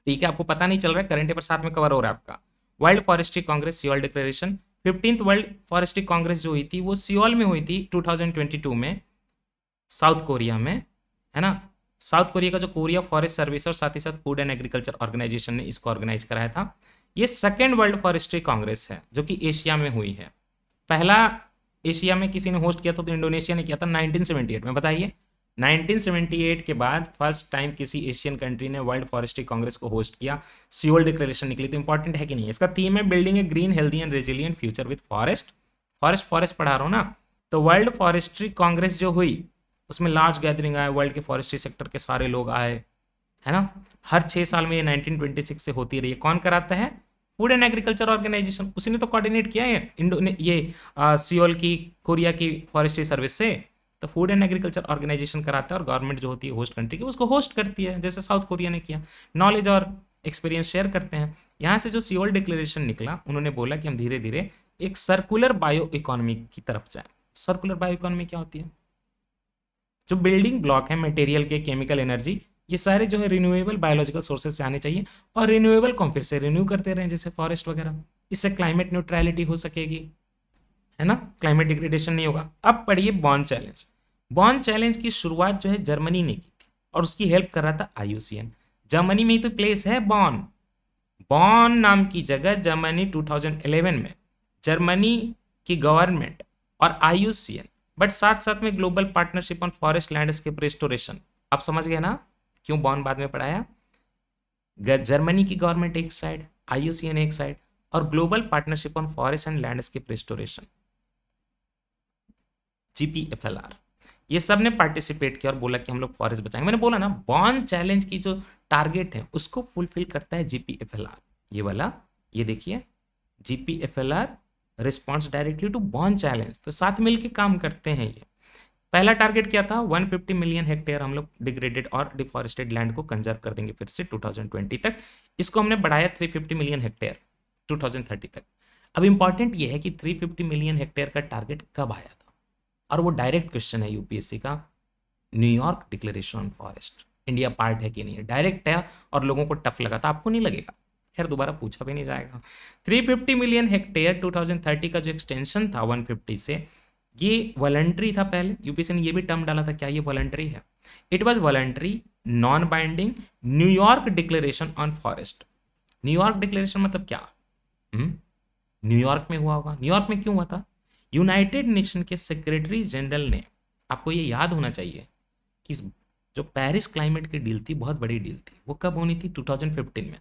ठीक है आपको पता नहीं चल रहा है करंट अफेयर साथ में कवर हो रहा है आपका world forestry congress Seoul declaration fifteenth world forestry congress जो हुई थी वो सियोल में हुई थी 2022 में साउथ कोरिया में है ना साउथ कोरिया का जो कोरिया फॉरेस्ट सर्विस और साथ ही साथ फूड एंड एग्रीकल्चर ऑर्गेनाइजेशन ने इसको ऑर्गेनाइज कराया था ये सेकेंड वर्ल्ड फॉरेस्ट्री कांग्रेस है जो कि एशिया में हुई है पहला एशिया में किसी ने होस्ट किया था तो इंडोनेशिया ने किया था 1978 में बताइए 1978 के बाद फर्स्ट टाइम किसी एशियन कंट्री ने वर्ल्ड फॉरेस्ट्री कांग्रेस को होस्ट किया सियोल डिक्लेरेशन निकली तो इंपॉर्टेंट है कि नहीं इसका थीम है building a green healthy and resilient future with forest forest forest पढ़ा रहा हूँ ना तो वर्ल्ड फॉरेस्ट्री कांग्रेस जो हुई उसमें लार्ज गैदरिंग आए वर्ल्ड के फॉरेस्ट्री सेक्टर के सारे लोग आए है ना हर छः साल में ये नाइनटीन से होती रही है कौन कराता है फूड एंड एग्रीकल्चर ऑर्गेनाइजेशन उसी ने तो कोऑर्डिनेट किया है इंडो ने ये सियोल की कोरिया की फॉरेस्ट्री सर्विस से तो फूड एंड एग्रीकल्चर ऑर्गेनाइजेशन कराता है और गवर्नमेंट जो होती है होस्ट कंट्री की उसको होस्ट करती है जैसे साउथ कोरिया ने किया नॉलेज और एक्सपीरियंस शेयर करते हैं यहाँ से जो सियोल डिक्लेरेशन निकला उन्होंने बोला कि हम धीरे धीरे एक सर्कुलर बायो इकोनॉमी की तरफ जाए सर्कुलर बायो इकोनॉमी क्या होती है जो बिल्डिंग ब्लॉक है मटेरियल के केमिकल एनर्जी ये सारे जो है रिन्यूएबल बायोलॉजिकल सोर्सेज से आने चाहिए और रिन्यूएबल को फिर से रिन्यू करते रहें जैसे फॉरेस्ट वगैरह इससे क्लाइमेट न्यूट्रैलिटी हो सकेगी है ना क्लाइमेट डिग्रेडेशन नहीं होगा अब पढ़िए बॉन्ड चैलेंज बॉन्ड चैलेंज की शुरुआत जो है जर्मनी ने की थी और उसकी हेल्प कर रहा था आईयूसीएन जर्मनी में ही तो प्लेस है बॉन बॉन नाम की जगह जर्मनी 2011 में जर्मनी की गवर्नमेंट और आईयूसीएन बट साथ साथ में global partnership on forest landscape restoration आप समझ गए ना क्यों बॉन बाद में पढ़ाया जर्मनी की गवर्नमेंट एक साइड आईयूसीएन एक साइड और global partnership on forest and landscape restoration GPFLR ये सब ने पार्टिसिपेट किया और बोला कि हम लोग फॉरेस्ट बचाएंगे मैंने बोला ना बॉन चैलेंज की जो टारगेट है उसको फुलफिल करता है जीपीएफएलआर ये वाला ये देखिए GPFLR response directly to Bonn challenge तो साथ मिलकर काम करते हैं ये पहला टारगेट क्या था 150 मिलियन हेक्टेयर हम लोग डिग्रेडेड और डिफॉरेस्टेड लैंड को कंजर्व कर देंगे फिर से 2020 तक इसको हमने बढ़ाया 350 मिलियन हेक्टेयर 2030 तक अब इंपॉर्टेंट ये है कि 350 मिलियन हेक्टेयर का टारगेट कब आया था और वो डायरेक्ट क्वेश्चन है यूपीएससी का New York declaration on forest India part है कि नहीं है डायरेक्ट है और लोगों को टफ लगा था आपको नहीं लगेगा खैर दोबारा पूछा भी नहीं जाएगा 350 मिलियन हेक्टेयर 2030 का जो एक्सटेंशन था 150 से ये वॉलंट्री था पहले यूपीएससी ने ये भी टर्म डाला था क्या ये वॉलंट्री है it was voluntary non binding New York declaration on forest New York declaration मतलब क्या न्यूयॉर्क हम्म? में हुआ होगा न्यूयॉर्क में क्यों हुआ था यूनाइटेड नेशन के सेक्रेटरी जनरल ने आपको ये याद होना चाहिए कि जो पेरिस क्लाइमेट की डील थी बहुत बड़ी डील थी वो कब होनी थी 2015 में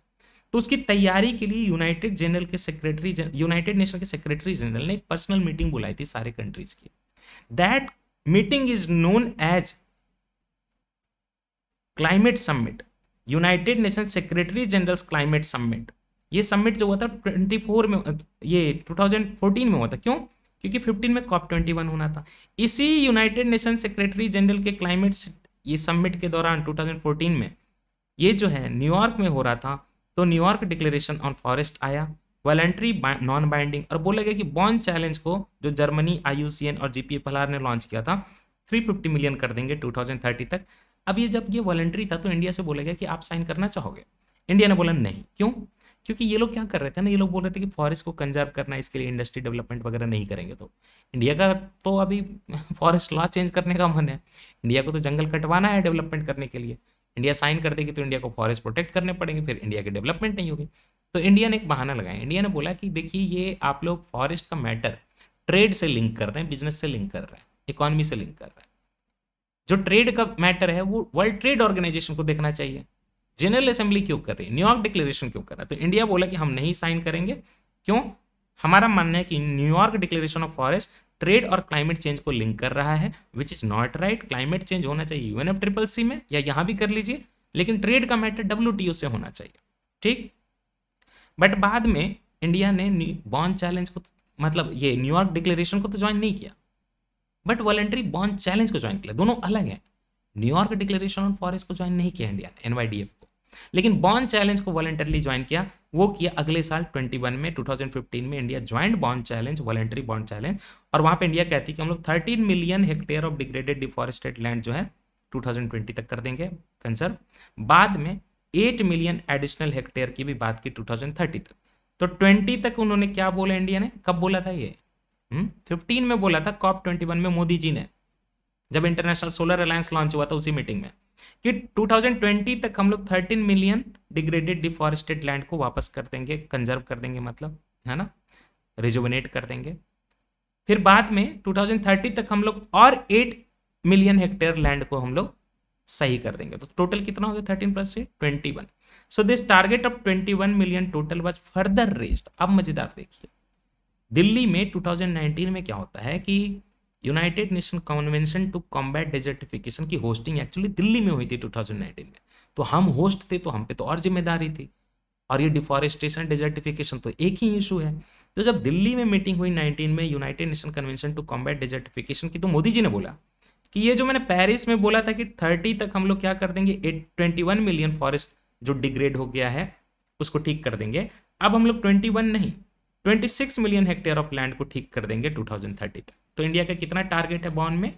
तो उसकी तैयारी के लिए यूनाइटेड जनरल के सेक्रेटरी यूनाइटेड नेशन के सेक्रेटरी जनरल ने एक पर्सनल मीटिंग बुलाई थी सारे कंट्रीज की that meeting is known as climate summit United Nation secretary general climate summit ये समिट जो हुआ था ट्वेंटी में ये 2014 में हुआ था क्यों क्योंकि 15 में कॉप 21 होना था इसी यूनाइटेड नेशन सेक्रेटरी जनरल के क्लाइमेट ये समिट के दौरान 2014 में ये जो है न्यूयॉर्क में हो रहा था तो न्यूयॉर्क डिक्लेरेशन ऑन फॉरेस्ट आया वॉलेंट्री नॉन बाइंडिंग और बोला गया कि बॉन्ड चैलेंज को जो जर्मनी आई और जी पी ने लॉन्च किया था थ्री मिलियन कर देंगे टू तक अब ये जब ये वॉलेंट्री था तो इंडिया से बोला गया कि आप साइन करना चाहोगे इंडिया ने बोला नहीं क्यों क्योंकि ये लोग क्या कर रहे थे ना ये लोग बोल रहे थे कि फॉरेस्ट को कंजर्व करना इसके लिए इंडस्ट्री डेवलपमेंट वगैरह नहीं करेंगे तो इंडिया का तो अभी फॉरेस्ट लॉ चेंज करने का मन है इंडिया को तो जंगल कटवाना है डेवलपमेंट करने के लिए इंडिया साइन कर देगी तो इंडिया को फॉरेस्ट प्रोटेक्ट करने पड़ेंगे फिर इंडिया की डेवलपमेंट नहीं होगी तो इंडिया ने एक बहाना लगाया इंडिया ने बोला कि देखिए ये आप लोग फॉरेस्ट का मैटर ट्रेड से लिंक कर रहे हैं बिजनेस से लिंक कर रहे हैं इकोनॉमी से लिंक कर रहे हैं जो ट्रेड का मैटर है वो वर्ल्ड ट्रेड ऑर्गेनाइजेशन को देखना चाहिए जनरल असेंबली क्यों कर रही है न्यूयॉर्क डिक्लेरेशन क्यों कर रहा है तो इंडिया बोला कि हम नहीं साइन करेंगे क्यों हमारा मानना है कि New York declaration of forest trade और क्लाइमेट चेंज को लिंक कर रहा है which is not right climate change होना चाहिए यूएनएफ ट्रिपल सी में या यहाँ भी कर लीजिए लेकिन ट्रेड का मैटर डब्ल्यू से होना चाहिए ठीक बट बाद में इंडिया ने बॉन्ड चैलेंज को मतलब ये न्यूयॉर्क डिक्लेरेशन को तो ज्वाइन नहीं किया बट वॉलेंट्री बॉन्ड चैलेंज को ज्वाइन किया दोनों अलग है न्यूयॉर्क डिक्लेरेशन ऑन फॉरेस्ट को ज्वाइन नहीं किया इंडिया ने एनवाईडीएफ लेकिन बॉन चैलेंज को वॉलेंटरली ज्वाइन किया वो किया अगले साल 21 में 2015 में India joint Bonn challenge voluntary Bonn challenge और वहाँ पे इंडिया कहती है कि हम लोग 13 million hectare of degraded deforested land जो है 2020 तक कर देंगे कंसर्व बाद में 8 मिलियन एडिशनल हेक्टेयर की भी बात की 2030 तक तो 20 तक उन्होंने क्या बोला इंडिया ने कब बोला था ये फिफ्टीन हम्म, में बोला था कॉप ट्वेंटी में मोदी जी ने जब इंटरनेशनल सोलर अलायंस लॉन्च हुआ था उसी मीटिंग में कि 2020 तक हम लोग 13 मिलियन डिग्रेडेड डिफॉरेस्टेड लैंड को वापस कर देंगे कंजर्व कर देंगे मतलब है ना रिजोवनेट कर देंगे फिर बाद में 2030 तक हम लोग और 8 मिलियन हेक्टेयर लैंड को हम लोग सही कर देंगे तो टोटल कितना हो गया thirteen plus twenty one so this target of twenty one million total was further raised अब मजेदार देखिए दिल्ली में टू में क्या होता है कि United Nation convention to combat desertification की होस्टिंग एक्चुअली दिल्ली में हुई थी 2019 में तो हम होस्ट थे तो हम पे तो और जिम्मेदारी थी और ये डिफॉरेस्टेशन डेजर्टिफिकेशन तो एक ही इशू है तो जब दिल्ली में मीटिंग हुई 19 में United Nation convention to combat desertification की तो मोदी जी ने बोला कि ये जो मैंने पेरिस में बोला था कि 30 तक हम लोग क्या कर देंगे एट ट्वेंटी मिलियन फॉरेस्ट जो डिग्रेड हो गया है उसको ठीक कर देंगे अब हम लोग ट्वेंटी नहीं twenty million hectare of land को ठीक कर देंगे टू तक तो इंडिया का कितना टारगेट है बॉन में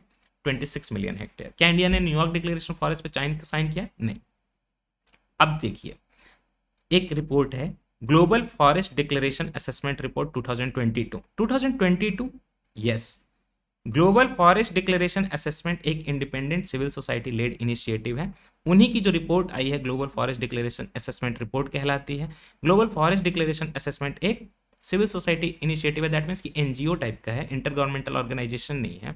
26 मिलियन हेक्टेयर क्या इंडिया ने न्यूयॉर्क डिक्लेरेशन फॉरेस्ट पे चाइन साइन किया नहीं अब देखिए एक रिपोर्ट है global forest declaration assessment report 2022 2022 yes global forest declaration assessment एक independent civil society led initiative है उन्हीं की जो रिपोर्ट आई है global forest declaration assessment report कहलाती है ग्लोबल फॉरेस्ट डिक्लेरेशन असेसमेंट एक सिविल सोसाइटी इनिशिएटिव है दैट मीन्स कि एन टाइप का है इंटर गवर्नमेंटल ऑर्गेनाइजेशन नहीं है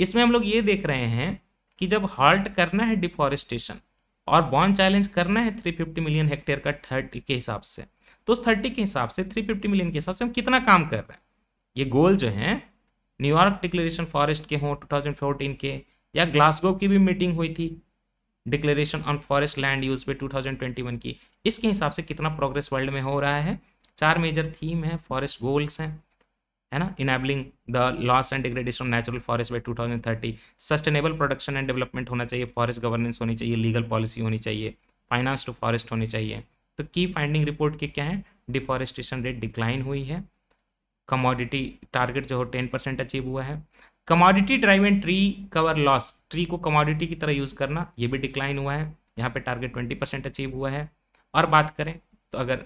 इसमें हम लोग ये देख रहे हैं कि जब हॉल्ट करना है डिफॉरेस्टेशन और बॉन्ड चैलेंज करना है 350 मिलियन हेक्टेयर का थर्टी के हिसाब से तो उस थर्टी के हिसाब से 350 मिलियन के हिसाब से हम कितना काम कर रहे हैं ये गोल जो है न्यूयॉर्क डिक्लेरेशन फॉरेस्ट के हों 2014 के या ग्लासगो की भी मीटिंग हुई थी declaration on forest land use पे 2021 की इसके हिसाब से कितना प्रोग्रेस वर्ल्ड में हो रहा है चार मेजर थीम है फॉरेस्ट गोल्स हैं है ना enabling the loss and degradation of natural forest by thirty sustainable production and development होना चाहिए फॉरेस्ट गवर्नेंस होनी चाहिए लीगल पॉलिसी होनी चाहिए फाइनेंस टू फॉरेस्ट होनी चाहिए तो की फाइंडिंग रिपोर्ट के क्या है डिफॉरेस्टेशन रेट डिक्लाइन हुई है कमोडिटी टारगेट जो हो टेन परसेंट अचीव हुआ है commodity drive and tree cover loss tree को कमोडिटी की तरह यूज़ करना ये भी डिक्लाइन हुआ है यहाँ पे टारगेट ट्वेंटी परसेंट अचीव हुआ है और बात करें तो अगर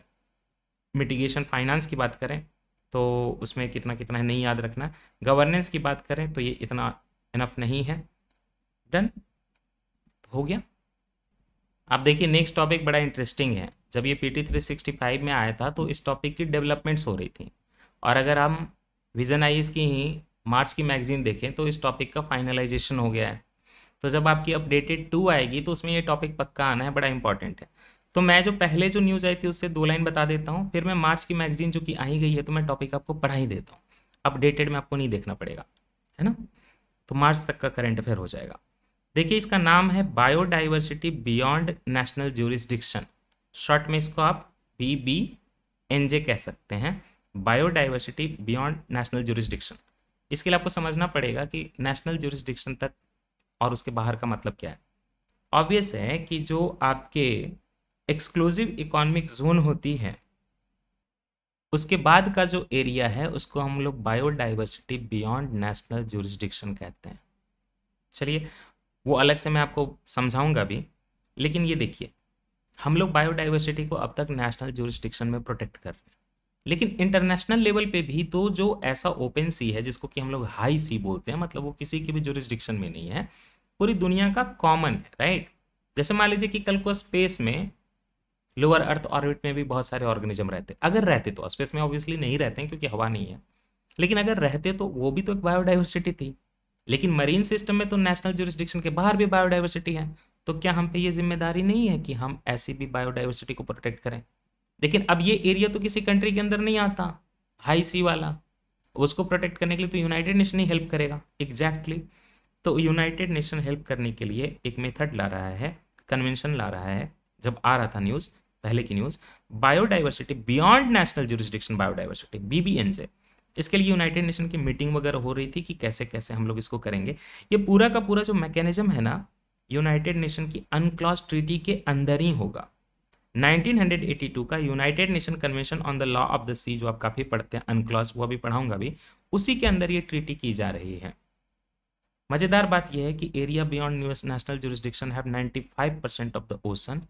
मिटिगेशन फाइनेंस की बात करें तो उसमें कितना कितना है नहीं याद रखना गवर्नेंस की बात करें तो ये इतना इनफ नहीं है डन हो गया आप देखिए नेक्स्ट टॉपिक बड़ा इंटरेस्टिंग है जब ये पीटी थ्री सिक्सटी फाइव में आया था तो इस टॉपिक की डेवलपमेंट्स हो रही थी और अगर हम विजन आईज की ही मार्च की मैगजीन देखें तो इस टॉपिक का फाइनलाइजेशन हो गया है तो जब आपकी अपडेटेड टू आएगी तो उसमें ये टॉपिक पक्का आना है बड़ा इंपॉर्टेंट है तो मैं जो पहले जो न्यूज़ आई थी उससे दो लाइन बता देता हूँ फिर मैं मार्च की मैगजीन जो कि आई गई है तो मैं टॉपिक आपको पढ़ा ही देता हूँ अपडेटेड में आपको नहीं देखना पड़ेगा है ना तो मार्च तक का करंट अफेयर हो जाएगा देखिए इसका नाम है biodiversity beyond national jurisdiction short में इसको आप बी बी एन जे कह सकते हैं बायोडाइवर्सिटी बियॉन्ड नेशनल ज्यूरिस्डिक्शन इसके लिए आपको समझना पड़ेगा कि नेशनल ज्यूरिस्डिक्शन तक और उसके बाहर का मतलब क्या है ऑब्वियस है कि जो आपके एक्सक्लूसिव इकोनॉमिक जोन होती है उसके बाद का जो एरिया है उसको हम लोग बायोडाइवर्सिटी बियॉन्ड नेशनल जुरिस्डिक्शन कहते हैं चलिए वो अलग से मैं आपको समझाऊंगा भी लेकिन ये देखिए हम लोग बायोडाइवर्सिटी को अब तक नेशनल जुरिस्डिक्शन में प्रोटेक्ट कर रहे हैं लेकिन इंटरनेशनल लेवल पे भी तो जो ऐसा ओपन सी है जिसको कि हम लोग हाई सी बोलते हैं मतलब वो किसी की भी जुरिस्डिक्शन में नहीं है पूरी दुनिया का कॉमन है राइट जैसे मान लीजिए कि कल को स्पेस में लोअर अर्थ ऑर्बिट में भी बहुत सारे ऑर्गेनिज्म रहते अगर रहते तो स्पेस में ऑब्वियसली नहीं रहते हैं क्योंकि हवा नहीं है लेकिन अगर रहते तो वो भी तो एक बायोडाइवर्सिटी थी लेकिन मरीन सिस्टम में तो नेशनल जोरिस्डिक्शन के बाहर भी बायोडाइवर्सिटी है तो क्या हम पे ये जिम्मेदारी नहीं है कि हम ऐसी भी बायोडाइवर्सिटी को प्रोटेक्ट करें लेकिन अब ये एरिया तो किसी कंट्री के अंदर नहीं आता हाई सी वाला उसको प्रोटेक्ट करने के लिए तो यूनाइटेड नेशन ही हेल्प करेगा एग्जैक्टली exactly. तो यूनाइटेड नेशन हेल्प करने के लिए एक मेथड ला रहा है कन्वेंशन ला रहा है जब आ रहा था न्यूज़ पहले की news biodiversity beyond national jurisdiction biodiversity BBN से इसके लिए यूनाइटेड नेशन की मीटिंग वगैरह हो रही थी कि कैसे कैसे हम लोग इसको करेंगे ये पूरा का पूरा जो मैकेनिज्म है ना यूनाइटेड नेशन की अनक्लॉज ट्रीटी के अंदर ही होगा 1982 का United Nation convention on the law of the sea जो आप काफ़ी पढ़ते हैं अनक्लॉज वो अभी पढ़ाऊंगा भी उसी के अंदर ये ट्रीटी की जा रही है मज़ेदार बात यह है कि area beyond news national jurisdiction have 95 of the ocean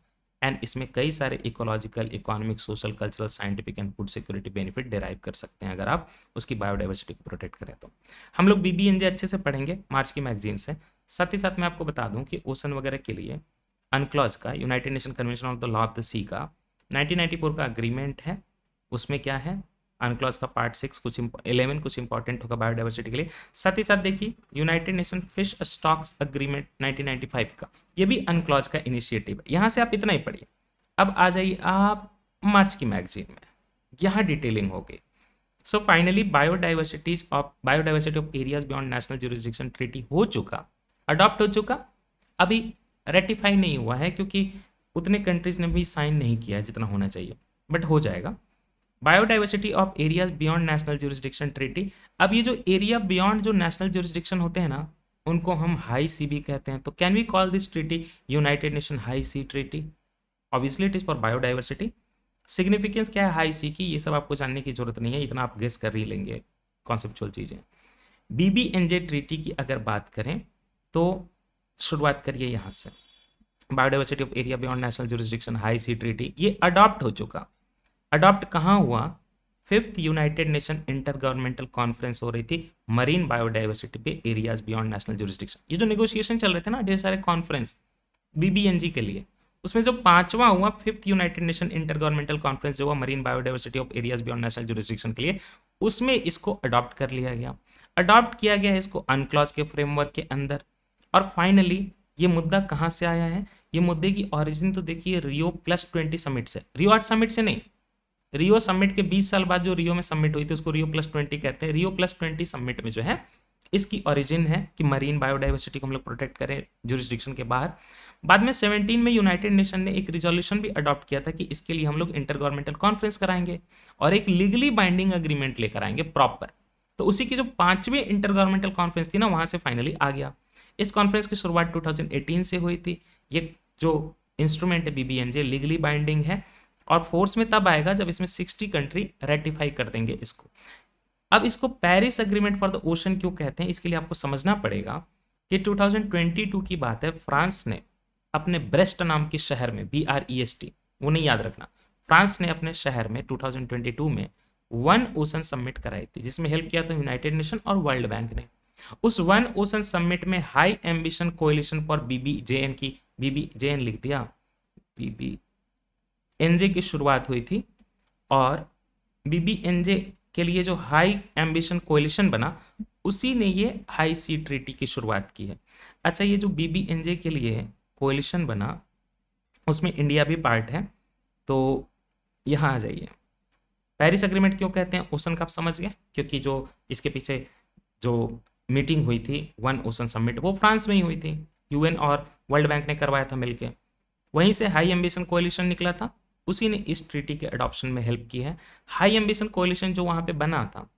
and इसमें कई सारे ecological economic social cultural scientific and food security benefit derive कर सकते हैं अगर आप उसकी बायोडाइवर्सिटी को प्रोटेक्ट करें तो हम लोग बी अच्छे से पढ़ेंगे मार्च की मैगजीन से साथ ही साथ मैं आपको बता दूं कि ओसन वगैरह के लिए अनक्लॉज का United Nation convention of the law of the sea का नाइनटीन का अग्रीमेंट है उसमें क्या है अनक्लॉज का पार्ट सिक्स कुछ इलेवन कुछ इंपॉर्टेंट होगा बायोडाइवर्सिटी के लिए साथ ही साथ देखिए United Nation fish stocks agreement 1995 का ये भी अनक्लॉज का इनिशिएटिव है यहाँ से आप इतना ही पढ़िए अब आ जाइए आप मार्च की मैगजीन में यहाँ डिटेलिंग होगी so finally biodiversities of biodiversity of areas beyond national jurisdiction treaty हो चुका अडॉप्ट हो चुका अभी रेटिफाई नहीं हुआ है क्योंकि उतने कंट्रीज ने भी साइन नहीं किया है जितना होना चाहिए बट हो जाएगा biodiversity of area beyond national jurisdiction treaty अब ये जो एरिया बियॉन्ड जो नेशनल जुरिस्डिक्शन होते हैं ना उनको हम हाई सी भी कहते हैं तो can we call this treaty United Nation high sea treaty obviously it is for biodiversity significance क्या है हाई सी की ये सब आपको जानने की जरूरत नहीं है इतना आप गेस कर ही लेंगे कॉन्सेप्चुअल चीज़ें B B N J treaty की अगर बात करें तो शुरुआत करिए यहाँ से biodiversity of area beyond national jurisdiction high sea treaty ये अडॉप्ट हो चुका अडॉप्ट कहाँ हुआ fifth United Nation inter governmental conference हो रही थी मरीन बायोडाइवर्सिटी पे एरियाज बियॉन्ड नेशनल जुरिस्टिक्शन ये जो नेगोशिएशन चल रहे थे ना ढेर सारे कॉन्फ्रेंस बीबीएनजी के लिए उसमें जो पांचवा हुआ fifth United Nation inter governmental conference जो हुआ marine biodiversity of areas beyond national jurisdiction के लिए उसमें इसको अडॉप्ट कर लिया गया अडॉप्ट किया गया इसको अनक्लॉज के फ्रेमवर्क के अंदर और फाइनली ये मुद्दा कहाँ से आया है ये मुद्दे की ऑरिजिन तो देखिए रियो प्लस ट्वेंटी समिट से रियो आर्ट समिट से नहीं रियो समिट के 20 साल बाद जो रियो में सबमिट हुई थी उसको रियो प्लस ट्वेंटी कहते हैं रियो प्लस ट्वेंटी सबमिट में जो है इसकी ओरिजिन है कि मरीन बायोडाइवर्सिटी को हम लोग प्रोटेक्ट करें जुरिस्डिक्शन के बाहर बाद में 17 में यूनाइटेड नेशन ने एक रिजोल्यूशन भी अडॉप्ट किया था कि इसके लिए हम लोग गवर्नमेंटल कॉन्फ्रेंस कराएंगे और एक लीगली बाइंडिंग अग्रीमेंट लेकर आएंगे प्रॉपर तो उसी की जो पांचवी इंटर गवर्नमेंटल कॉन्फ्रेंस थी ना वहाँ से फाइनली आ गया इस कॉन्फ्रेंस की शुरुआत टू से हुई थी ये जो इंस्ट्रूमेंट है बीबीएनजे लीगली बाइंडिंग है और फोर्स में तब आएगा जब इसमें सिक्सटी कंट्री रेटिफाई कर देंगे इसको अब इसको Paris agreement for the ocean क्यों कहते हैं इसके लिए आपको समझना पड़ेगा कि 2022 की बात है फ्रांस ने अपने ब्रेस्ट नाम के शहर में B R E S T वो नहीं याद रखना फ्रांस ने अपने शहर में 2022 में वन ओशन सबमिट कराई थी जिसमें हेल्प किया था यूनाइटेड नेशन और वर्ल्ड बैंक ने उस वन ओशन सबमिट में high ambition coalition for BBJN की बीबीजेएन लिख दिया बीबी एनजे की शुरुआत हुई थी और बीबीएनजे के लिए जो हाई एम्बिशन कोलिशन बना उसी ने ये हाई सी ट्रीटी की शुरुआत की है अच्छा ये जो बीबीएनजे के लिए कोलिशन बना उसमें इंडिया भी पार्ट है तो यहाँ आ जाइए पेरिस अग्रीमेंट क्यों कहते हैं ओसन कप समझ गए क्योंकि जो इसके पीछे जो मीटिंग हुई थी वन ओसन समिट वो फ्रांस में ही हुई थी यूएन और वर्ल्ड बैंक ने करवाया था मिलकर वहीं से हाई एम्बिशन कोलिशन निकला था उसी ने इस ट्रीटी के अडॉप्शन में हेल्प की है हाई एम्बिशन कोलिशन जो वहाँ पे बना था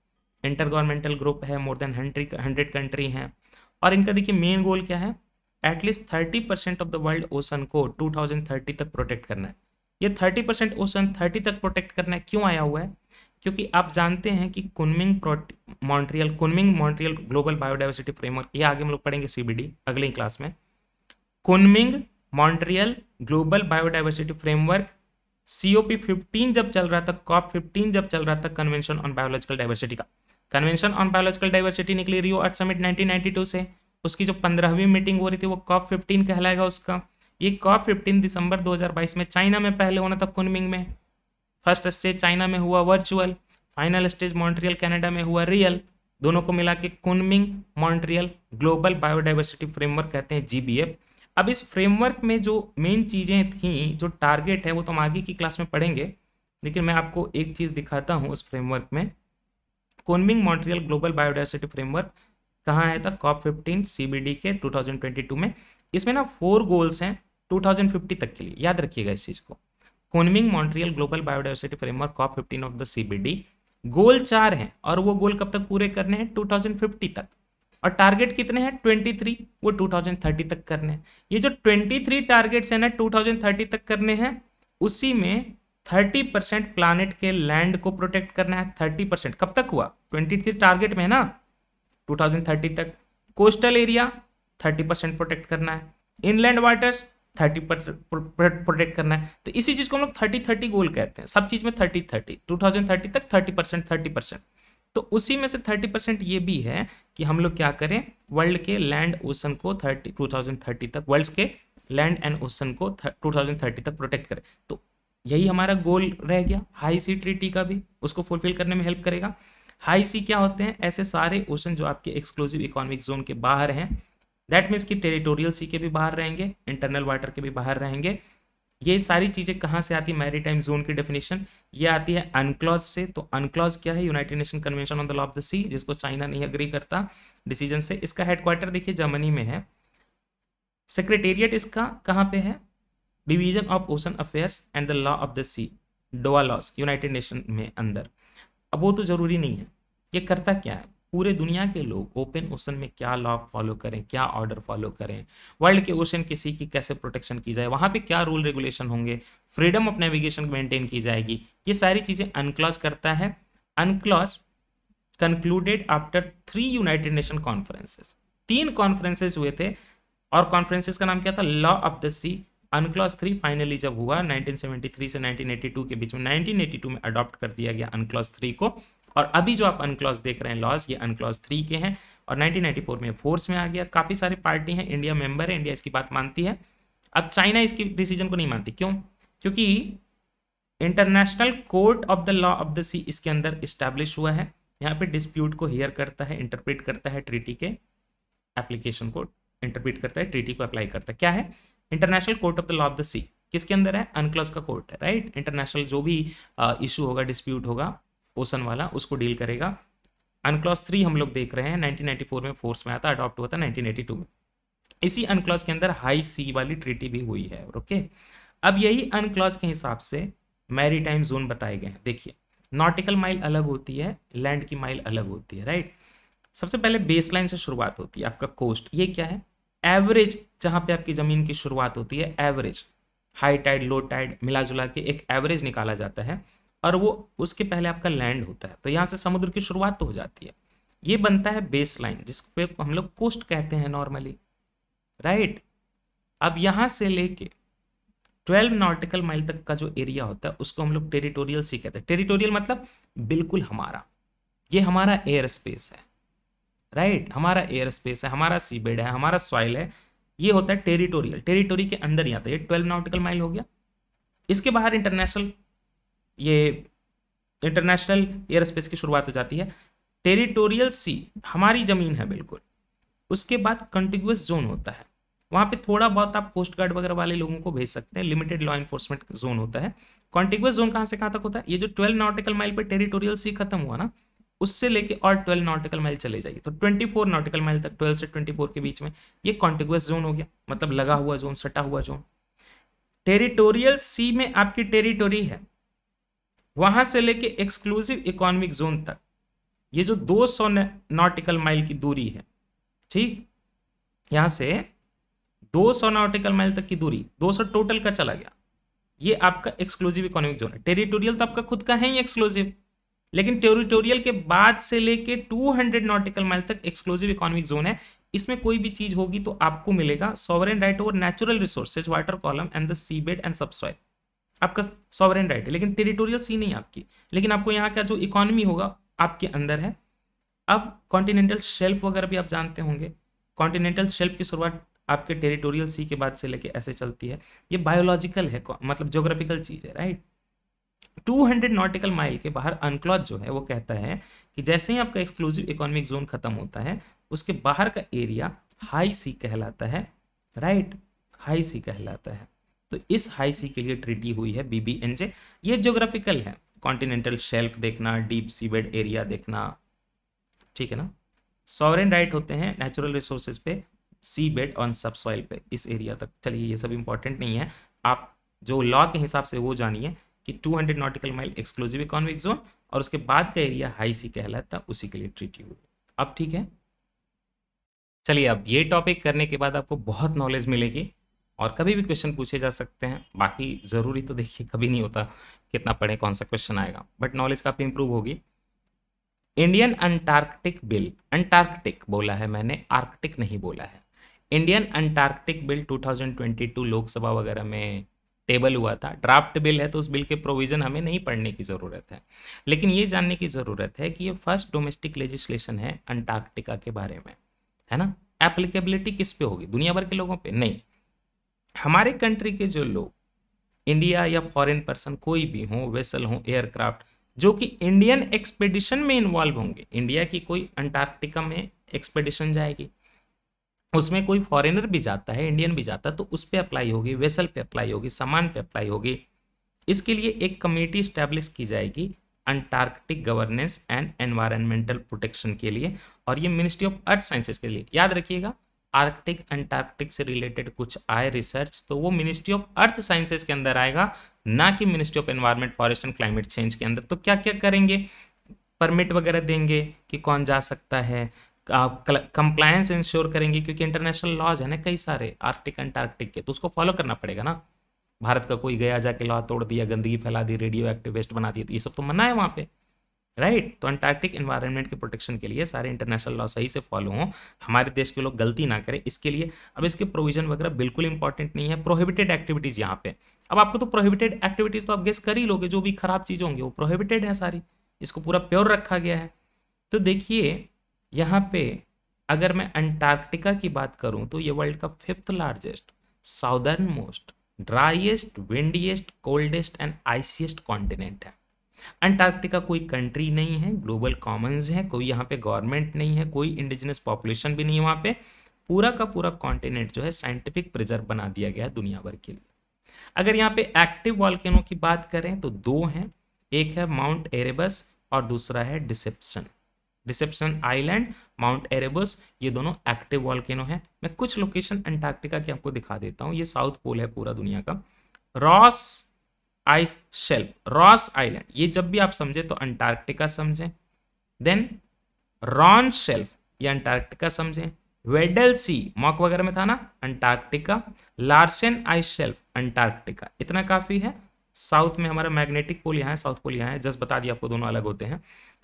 इंटर गवर्नमेंटल ग्रुप है more than hundred hundred country हैं और इनका देखिए मेन गोल क्या है at least thirty percent of the world ocean को टू थाउजेंड थर्टी तक प्रोटेक्ट करना है ये थर्टी परसेंट ओशन थर्टी तक प्रोटेक्ट करना है क्यों आया हुआ है क्योंकि आप जानते हैं कि Kunming Montreal Kunming Montreal global biodiversity framework ये आगे हम लोग पढ़ेंगे सीबीडी अगले क्लास में Kunming Montreal global biodiversity framework COP fifteen जब चल रहा था कॉप फिफ्टीन जब चल रहा था कन्वेंशन ऑन बायोलॉजिकल डाइवर्सिटी का कन्वेंशन ऑन बायोलॉजिकल डाइवर्सिटी निकली रियो अर्थ समिट 1992 से उसकी जो पंद्रहवीं मीटिंग हो रही थी वो कॉप फिफ्टीन कहलाएगा उसका ये कॉप फिफ्टीन दिसंबर 2022 में चाइना में पहले होना था कुनमिंग में फर्स्ट स्टेज चाइना में हुआ virtual final stage Montreal Canada में हुआ रियल दोनों को मिला के Kunming Montreal global biodiversity framework कहते हैं जीबीएफ अब इस फ्रेमवर्क में जो मेन चीज़ें थी जो टारगेट है वो तो हम आगे की क्लास में पढ़ेंगे लेकिन मैं आपको एक चीज़ दिखाता हूँ उस फ्रेमवर्क में Kunming Montreal global biodiversity framework कहाँ आया था कॉप फिफ्टीन सी के 2022 में इसमें ना फोर गोल्स हैं 2050 तक के लिए याद रखिएगा इस चीज़ को Kunming Montreal global biodiversity framework COP fifteen of the sea goal चार हैं और वो गोल कब तक पूरे करने हैं टू तक और टारगेट कितने हैं 23 वो 2030 तक करने हैं ये जो 23 टारगेट्स हैं ना 2030 तक करने हैं उसी में 30 परसेंट प्लानट के लैंड को प्रोटेक्ट करना है 30 परसेंट कब तक हुआ 23 टारगेट में है ना 2030 तक कोस्टल एरिया 30 परसेंट प्रोटेक्ट करना है इनलैंड वाटर्स थर्टी प्रोटेक्ट करना है तो इसी चीज को हम लोग थर्टी थर्टी गोल कहते हैं सब चीज में thirty thirty two thousand thirty तक थर्टी परसेंट थर्टी परसेंट तो उसी में से थर्टी परसेंट ये भी है कि हम लोग क्या करें वर्ल्ड के लैंड ओशन को थर्टी टू थाउजेंड थर्टी तक वर्ल्ड के लैंड एंड ओशन को टू थाउजेंड थर्टी तक प्रोटेक्ट करें तो यही हमारा गोल रह गया हाई सी ट्रीटी का भी उसको फुलफिल करने में हेल्प करेगा हाई सी क्या होते हैं ऐसे सारे ओशन जो आपके एक्सक्लूसिव इकोनॉमिक जोन के बाहर हैं दैट मीन्स कि टेरिटोरियल सी के भी बाहर रहेंगे इंटरनल वाटर के भी बाहर रहेंगे ये सारी चीज़ें कहाँ से आती है टाइम जोन की डेफिनेशन ये आती है अनक्लॉज से तो अनक्लॉज क्या है United Nation convention on the law of the sea जिसको चाइना नहीं अग्री करता डिसीजन से इसका हेडक्वार्टर देखिए जर्मनी में है सेक्रेटेरिएट इसका कहाँ पे है division of ocean affairs and the law of the sea DOALOS United Nation में अंदर अब वो तो जरूरी नहीं है ये करता क्या है पूरे दुनिया के लोग ओपन ओशन में क्या लॉ फॉलो करें क्या ऑर्डर फॉलो करें वर्ल्ड के ओशन के सी की कैसे प्रोटेक्शन की जाए वहाँ पे क्या रूल रेगुलेशन होंगे फ्रीडम ऑफ नेविगेशन मेंटेन की जाएगी ये सारी चीज़ें अनक्लॉज करता है UNCLOS concluded after three United Nation conferences तीन कॉन्फ्रेंसेज हुए थे और कॉन्फ्रेंसेज का नाम क्या था law of the sea UNCLOS three finally जब हुआ 1973 से 1982 के बीच में 1982 में अडॉप्ट कर दिया गया अनक्लॉज थ्री को और अभी जो आप अनक्लॉज देख रहे हैं लॉज ये अनक्लॉज थ्री के हैं और 1994 में फोर्स में आ गया काफ़ी सारी पार्टी हैं इंडिया मेंबर है इंडिया इसकी बात मानती है अब चाइना इसकी डिसीजन को नहीं मानती क्यों क्योंकि international court of the law of the sea इसके अंदर इस्टेब्लिश हुआ है यहाँ पे डिस्प्यूट को हेयर करता है इंटरप्रेट करता है ट्रीटी के एप्लीकेशन को इंटरप्रेट करता है ट्रीटी को अप्लाई करता है क्या है international court of the law of the sea किसके अंदर है अनक्लस का कोर्ट है राइट इंटरनेशनल जो भी इशू uh, होगा डिस्प्यूट होगा पोर्सन वाला उसको डील करेगा अनक्लॉस थ्री हम लोग देख रहे हैं 1994 में फोर्स में आता अडॉप्ट हुआ था 1982 में इसी अनक्लॉज के अंदर हाई सी वाली ट्रीटी भी हुई है ओके अब यही अनक्लॉज के हिसाब से मैरी जोन बताए गए हैं देखिए नॉटिकल माइल अलग होती है लैंड की माइल अलग होती है राइट सबसे पहले बेसलाइन से शुरुआत होती है आपका कोस्ट ये क्या है एवरेज जहाँ पे आपकी ज़मीन की शुरुआत होती है average high tide low tide मिला जुला के एक एवरेज निकाला जाता है और वो उसके पहले आपका लैंड होता है तो यहाँ से समुद्र की शुरुआत तो हो जाती है ये बनता है बेस लाइन जिसपे हम लोग कोस्ट कहते हैं नॉर्मली राइट अब यहाँ से लेके 12 नॉटिकल माइल तक का जो एरिया होता है उसको हम लोग टेरिटोरियल सी कहते हैं टेरिटोरियल मतलब बिल्कुल हमारा ये हमारा एयर स्पेस है राइट right? हमारा एयर स्पेस है हमारा सी बेड है हमारा सॉइल है ये होता है टेरिटोरियल टेरिटोरी के अंदर ही आता है ये ट्वेल्व नॉटिकल माइल हो गया इसके बाहर इंटरनेशनल ये इंटरनेशनल एयर स्पेस की शुरुआत हो जाती है टेरिटोरियल सी हमारी ज़मीन है बिल्कुल उसके बाद कंटिग्यूस जोन होता है वहाँ पे थोड़ा बहुत आप कोस्ट गार्ड वगैरह वाले लोगों को भेज सकते हैं लिमिटेड लॉ इन्फोर्समेंट जोन होता है कॉन्टिग्यूस जोन कहाँ से कहाँ तक होता है ये जो ट्वेल्व नॉटिकल माइल पे टेरिटोरियल सी खत्म हुआ ना उससे लेके और ट्वेल्व नॉटिकल माइल चले जाइए तो ट्वेंटी फोर नॉटिकल माइल तक ट्वेल्व से ट्वेंटी फोर के बीच में ये कॉन्टिग्यूस जोन हो गया मतलब लगा हुआ जोन सटा हुआ जोन टेरिटोरियल सी में आपकी टेरिटोरी है वहां से लेके एक्सक्लूसिव इकोनॉमिक जोन तक ये जो 200 नॉटिकल माइल की दूरी है ठीक यहां से 200 नॉटिकल माइल तक की दूरी 200 टोटल का चला गया ये आपका एक्सक्लूसिव इकोनॉमिक जोन है टेरिटोरियल तो आपका खुद का है ही एक्सक्लूसिव लेकिन टेरिटोरियल के बाद से लेके 200 नॉटिकल माइल तक एक्सक्लूसिव इकोनॉमिक जोन है इसमें कोई भी चीज होगी तो आपको मिलेगा sovereign right over natural resources water column and the bed and subsoil आपका सॉवरन राइट है लेकिन टेरिटोरियल सी नहीं आपकी लेकिन आपको यहाँ का जो इकोनॉमी होगा आपके अंदर है अब कॉन्टिनेंटल शेल्फ वगैरह भी आप जानते होंगे कॉन्टिनेंटल शेल्फ की शुरुआत आपके टेरिटोरियल सी के बाद से लेके ऐसे चलती है ये बायोलॉजिकल है मतलब जोग्राफिकल चीज़ है राइट 200 नॉटिकल माइल के बाहर अनक्लॉज जो है वो कहता है कि जैसे ही आपका एक्सक्लूसिव इकोनॉमिक जोन खत्म होता है उसके बाहर का एरिया हाई सी कहलाता है राइट हाई सी कहलाता है तो इस हाई सी के लिए ट्रीटी हुई है बीबीएनजे ये जोग्राफिकल है कॉन्टिनेंटल शेल्फ देखना डीप सी बेड एरिया देखना ठीक है ना सॉवरन राइट होते हैं नेचुरल रिसोर्सेज पे sea bed on subsoil पे इस एरिया तक चलिए ये सब इंपॉर्टेंट नहीं है आप जो लॉ के हिसाब से वो जानिए कि 200 nautical mile exclusive economic zone और उसके बाद का एरिया हाई सी कहलाता उसी के लिए ट्रीटी हुई अब ठीक है चलिए अब ये टॉपिक करने के बाद आपको बहुत नॉलेज मिलेगी और कभी भी क्वेश्चन पूछे जा सकते हैं बाकी ज़रूरी तो देखिए कभी नहीं होता कितना पढ़े कौन सा क्वेश्चन आएगा बट नॉलेज काफ़ी इंप्रूव होगी इंडियन अंटार्कटिक बिल अंटार्कटिक बोला है मैंने आर्कटिक नहीं बोला है इंडियन अंटार्कटिक बिल 2022 लोकसभा वगैरह में टेबल हुआ था ड्राफ्ट बिल है तो उस बिल के प्रोविज़न हमें नहीं पढ़ने की ज़रूरत है लेकिन ये जानने की ज़रूरत है कि ये फर्स्ट डोमेस्टिक लेजिस्लेशन है अंटार्कटिका के बारे में है ना एप्लीकेबिलिटी किस पे होगी दुनिया भर के लोगों पे नहीं हमारे कंट्री के जो लोग इंडिया या फॉरेन पर्सन कोई भी हो वेसल हो एयरक्राफ्ट जो कि इंडियन एक्सपेडिशन में इन्वॉल्व होंगे इंडिया की कोई अंटार्कटिका में एक्सपेडिशन जाएगी उसमें कोई फॉरेनर भी जाता है इंडियन भी जाता है तो उस पर अप्लाई होगी वेसल पे अप्लाई होगी सामान पे अप्लाई होगी इसके लिए एक कमेटी स्टैब्लिश की जाएगी Antarctic governance and environmental protection के लिए और ये मिनिस्ट्री ऑफ अर्थ साइंसेस के लिए याद रखिएगा आर्कटिक अंटार्कटिक से रिलेटेड कुछ आए रिसर्च तो वो मिनिस्ट्री ऑफ अर्थ साइंसेज के अंदर आएगा ना कि ministry of environment forest and climate change के अंदर तो क्या क्या करेंगे परमिट वगैरह देंगे कि कौन जा सकता है आप कंप्लायंस इंश्योर करेंगे क्योंकि इंटरनेशनल लॉज है ना कई सारे आर्कटिक अंटार्कटिक के तो उसको फॉलो करना पड़ेगा ना भारत का कोई गया जाके लॉ तोड़ दिया गंदगी फैला दी रेडियो एक्टिव वेस्ट बना दिया तो ये सब तो मना है वहाँ पे राइट तो अंटार्कटिक इन्वायरमेंट के प्रोटेक्शन के लिए सारे इंटरनेशनल लॉ सही से फॉलो हों हमारे देश के लोग गलती ना करें इसके लिए अब इसके प्रोविजन वगैरह बिल्कुल इंपॉर्टेंट नहीं है प्रोहिबिटेड एक्टिविटीज़ यहाँ पे अब आपको तो प्रोहिबिटेड एक्टिविटीज़ तो आप गेस कर ही लोगे जो भी खराब चीज होंगी वो प्रोहिबिटेड है सारी इसको पूरा प्योर रखा गया है तो देखिए यहाँ पे अगर मैं अंटार्क्टिका की बात करूँ तो ये वर्ल्ड का fifth largest southernmost driest windiest coldest and iciest continent है अंटार्कटिका कोई कंट्री नहीं है ग्लोबल कॉमन्स है कोई यहाँ पे गवर्नमेंट नहीं है कोई इंडिजिनस पॉपुलेशन भी नहीं है वहाँ पे पूरा का पूरा कॉन्टिनेंट जो है साइंटिफिक प्रिजर्व बना दिया गया है दुनिया भर के लिए अगर यहाँ पे एक्टिव वॉल्केनो की बात करें तो दो हैं एक है माउंट एरेबस और दूसरा है Deception Deception Island Mount Erebus ये दोनों एक्टिव वॉल्केनो है मैं कुछ लोकेशन अंटार्क्टिका की आपको दिखा देता हूँ ये साउथ पोल है पूरा दुनिया का Ross Ice Shelf Ross Island ये जब भी आप समझे तो अंटार्कटिका समझें देन रॉन शेल्फ ये अंटार्कटिका समझें वेडल सी मॉक वगैरह में था ना Antarctica Larsen Ice Shelf Antarctica इतना काफ़ी है साउथ में हमारा मैग्नेटिक पोल यहाँ है साउथ पोल यहाँ है जस्ट बता दिया आपको दोनों अलग होते हैं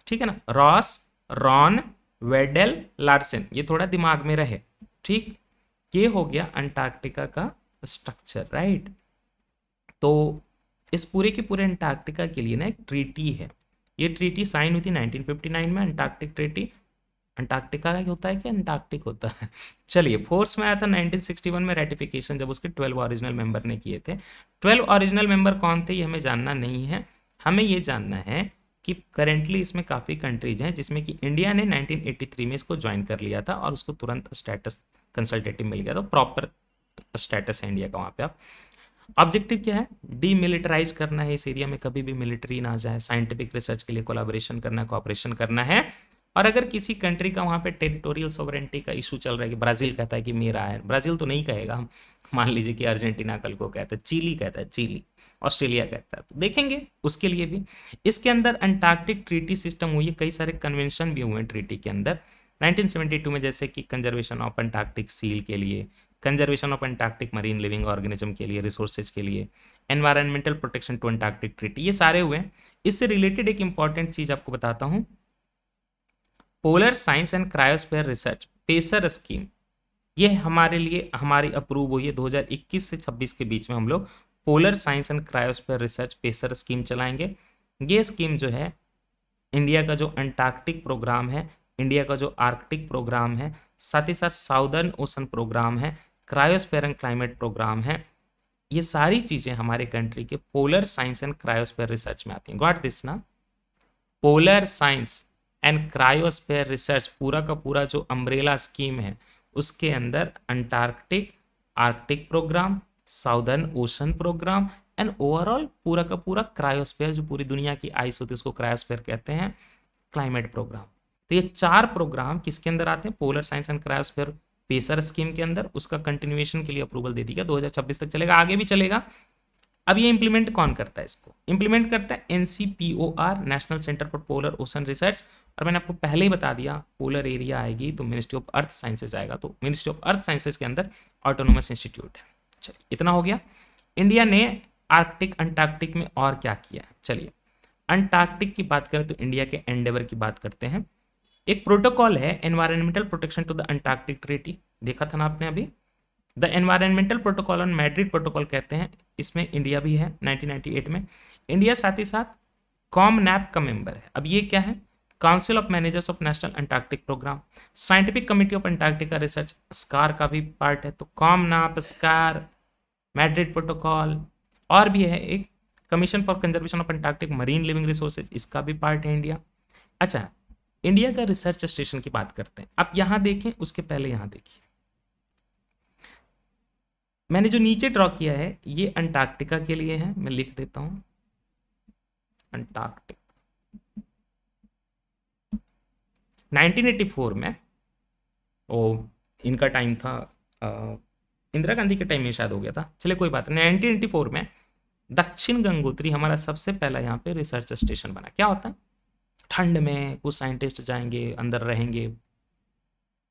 ठीक है ना रॉस रॉन वेडल लार्सन ये थोड़ा दिमाग में रहे ठीक ये हो गया अंटार्कटिका का स्ट्रक्चर राइट तो इस पूरे के पूरे अंटार्कटिका के लिए ना एक ट्रीटी है ये ट्रीटी साइन हुई थी 1959 में अंटार्कटिक ट्रीटी अंटार्कटिका का होता है कि अंटार्कटिक होता है चलिए फोर्स में आया था 1961 में रेटिफिकेशन जब उसके 12 ओरिजिनल मेंबर ने किए थे 12 ओरिजिनल मेंबर कौन थे ये हमें जानना नहीं है हमें ये जानना है कि करेंटली इसमें काफ़ी कंट्रीज हैं जिसमें कि इंडिया ने नाइनटीन में इसको ज्वाइन कर लिया था और उसको तुरंत स्टेटस कंसल्टेटिव मिल गया था प्रॉपर स्टेटस है इंडिया का वहाँ पर आप ऑब्जेक्टिव क्या है डीमिलिटराइज करना है इस एरिया में कभी भी मिलिट्री ना जाए साइंटिफिक रिसर्च के लिए कोलाबोरेशन करना है कॉपरेशन करना है और अगर किसी कंट्री का वहाँ पे टेरिटोरियल सोवरेंटी का इशू चल रहा है कि ब्राज़ील कहता है कि मेरा है ब्राज़ील तो नहीं कहेगा हम मान लीजिए कि अर्जेंटीना कल को कहता है चिली कहता है चिली ऑस्ट्रेलिया कहता है तो देखेंगे उसके लिए भी इसके अंदर अंटार्कटिक ट्रीटी सिस्टम हुई है कई सारे कन्वेंशन भी हुए हैं ट्रीटी के अंदर 1972 में जैसे कि कंजर्वेशन ऑफ अंटार्कटिक सील के लिए conservation of Antarctic marine living organism के लिए रिसोर्सेज के लिए environmental protection to Antarctic treaty ये सारे हुए इससे रिलेटेड एक इंपॉर्टेंट चीज़ आपको बताता हूँ polar science and cryosphere research PACER scheme ये हमारे लिए हमारी अप्रूव हुई है 2021 से 26 के बीच में हम लोग polar science and cryosphere research PACER scheme चलाएंगे ये स्कीम जो है इंडिया का जो अंटार्कटिक प्रोग्राम है इंडिया का जो आर्कटिक प्रोग्राम है साथ ही साथ साउदर्न ओशन प्रोग्राम है एंड क्लाइमेट प्रोग्राम है ये सारी चीज़ें हमारे कंट्री के polar science and cryosphere research में आती हैं गॉट दिस ना polar science and cryosphere research पूरा का पूरा जो अम्ब्रेला स्कीम है उसके अंदर Antarctic Arctic programme southern ocean programme and overall पूरा का पूरा क्रायोस्पेयर जो पूरी दुनिया की आइस होती है उसको क्रायोस्पेयर कहते हैं क्लाइमेट प्रोग्राम तो ये चार प्रोग्राम किसके अंदर आते हैं polar science and cryosphere PACER scheme के अंदर उसका कंटिन्यूएशन के लिए अप्रूवल दे दिया 2026 तक चलेगा आगे भी चलेगा अब ये इंप्लीमेंट कौन करता है इसको इंप्लीमेंट करता है NCPOR national centre for polar ocean research और मैंने आपको पहले ही बता दिया पोलर एरिया आएगी तो मिनिस्ट्री ऑफ अर्थ साइंसेज आएगा तो मिनिस्ट्री ऑफ अर्थ साइंसेज के अंदर ऑटोनोमस इंस्टीट्यूट है चलिए इतना हो गया इंडिया ने आर्कटिक अंटार्कटिक में और क्या किया चलिए अंटार्कटिक की बात करें तो इंडिया के एंडेवर की बात करते हैं एक प्रोटोकॉल है environmental protection to the Antarctic treaty देखा था ना आपने अभी the environmental protocol on Madrid protocol कहते हैं इसमें इंडिया भी है 1998 में इंडिया साथ ही साथ कॉम नैप का मेंबर है अब ये क्या है council of managers of national Antarctic programme scientific committee of Antarctica research SCAR का भी पार्ट है तो COMNAP SCAR Madrid protocol और भी है एक commission for conservation of Antarctic marine living resources इसका भी पार्ट है इंडिया अच्छा इंडिया का रिसर्च स्टेशन की बात करते हैं आप यहां देखें उसके पहले यहां देखिए मैंने जो नीचे ड्रॉ किया है ये अंटार्कटिका के लिए है मैं लिख देता हूं अंटार्कटिक 1984 में ओ इनका टाइम था इंदिरा गांधी के टाइम में शायद हो गया था चले कोई बात नहीं 1984 में दक्षिण गंगोत्री हमारा सबसे पहला यहाँ पे रिसर्च स्टेशन बना क्या होता है ठंड में कुछ साइंटिस्ट जाएंगे अंदर रहेंगे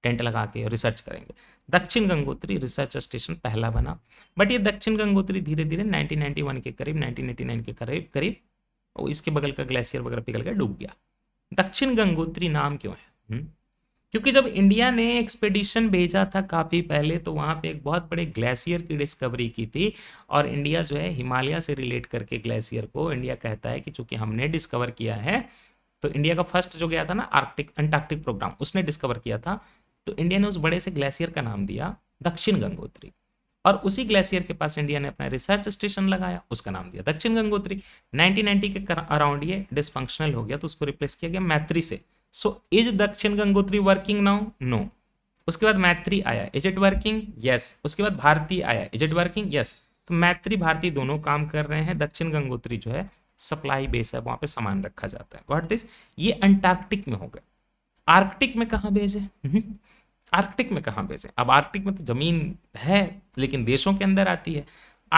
टेंट लगा के रिसर्च करेंगे दक्षिण गंगोत्री रिसर्च स्टेशन पहला बना बट ये दक्षिण गंगोत्री धीरे धीरे 1991 के करीब 1989 के करीब करीब और इसके बगल का ग्लेशियर वगैरह पिघल के डूब गया दक्षिण गंगोत्री नाम क्यों है हम्म, क्योंकि जब इंडिया ने एक्सपेडिशन भेजा था काफ़ी पहले तो वहाँ पे एक बहुत बड़े ग्लेशियर की डिस्कवरी की थी और इंडिया जो है हिमालय से रिलेट करके ग्लेशियर को इंडिया कहता है कि चूंकि हमने डिस्कवर किया है तो इंडिया का फर्स्ट जो गया था ना आर्कटिक अंटार्कटिक प्रोग्राम उसने डिस्कवर किया था तो इंडिया ने उस बड़े से ग्लेशियर का नाम दिया दक्षिण गंगोत्री और उसी ग्लेशियर के पास इंडिया ने अपना रिसर्च स्टेशन लगाया उसका नाम दिया दक्षिण गंगोत्री 1990 के अराउंड ये डिसफंक्शनल हो गया तो उसको रिप्लेस किया गया मैत्री से सो इज दक्षिण गंगोत्री वर्किंग नाउ नो उसके बाद मैत्री आया इज इट वर्किंग यस उसके बाद भारती आया इज इट वर्किंग यस तो मैत्री भारती दोनों काम कर रहे हैं दक्षिण गंगोत्री जो है सप्लाई बेस है वहाँ पे सामान हम्म। रखा जाता है वॉट दिस ये अंटार्कटिक में हो गया आर्कटिक में कहाँ भेजे हम्म। आर्कटिक में कहाँ भेजे अब आर्कटिक में तो जमीन है लेकिन देशों के अंदर आती है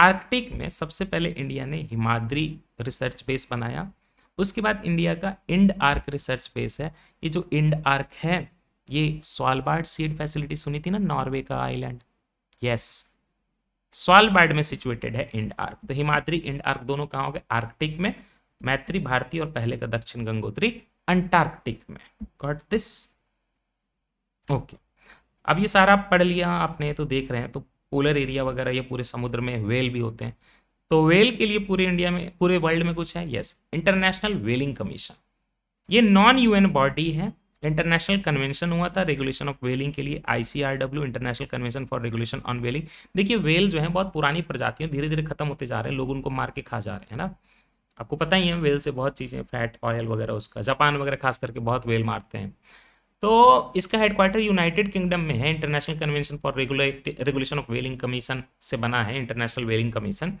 आर्कटिक में सबसे पहले इंडिया ने हिमाद्री रिसर्च बेस बनाया उसके बाद इंडिया का इंड आर्क रिसर्च बेस है ये जो इंड आर्क है ये सोलबार्ड सीड फैसिलिटी सुनी थी ना नॉर्वे का आइलैंड यस स्वालबार्ड में सिचुएटेड है इंड आर्क तो हिमाद्री इंड आर्क दोनों कहाँ हो गए आर्कटिक में मैत्री भारतीय और पहले का दक्षिण गंगोत्री अंटार्कटिक में गॉट दिस ओके अब ये सारा पढ़ लिया आपने तो देख रहे हैं तो पोलर एरिया वगैरह ये पूरे समुद्र में वेल भी होते हैं तो वेल के लिए पूरे इंडिया में पूरे वर्ल्ड में कुछ है यस इंटरनेशनल वेलिंग कमीशन ये नॉन यूएन बॉडी है इंटरनेशनल कन्वेंशन हुआ था रेगुलेशन ऑफ वेलिंग के लिए ICRW international convention for regulation on whaling देखिए वेल जो है बहुत पुरानी प्रजातियां धीरे धीरे खत्म होते जा रहे हैं लोग उनको मार के खा जा रहे हैं ना आपको पता ही है वेल से बहुत चीज़ें फैट ऑयल वगैरह उसका जापान वगैरह खास करके बहुत वेल मारते हैं तो इसका हेडक्वार्टर यूनाइटेड किंगडम में है international convention for regulation of whaling commission से बना है international whaling commission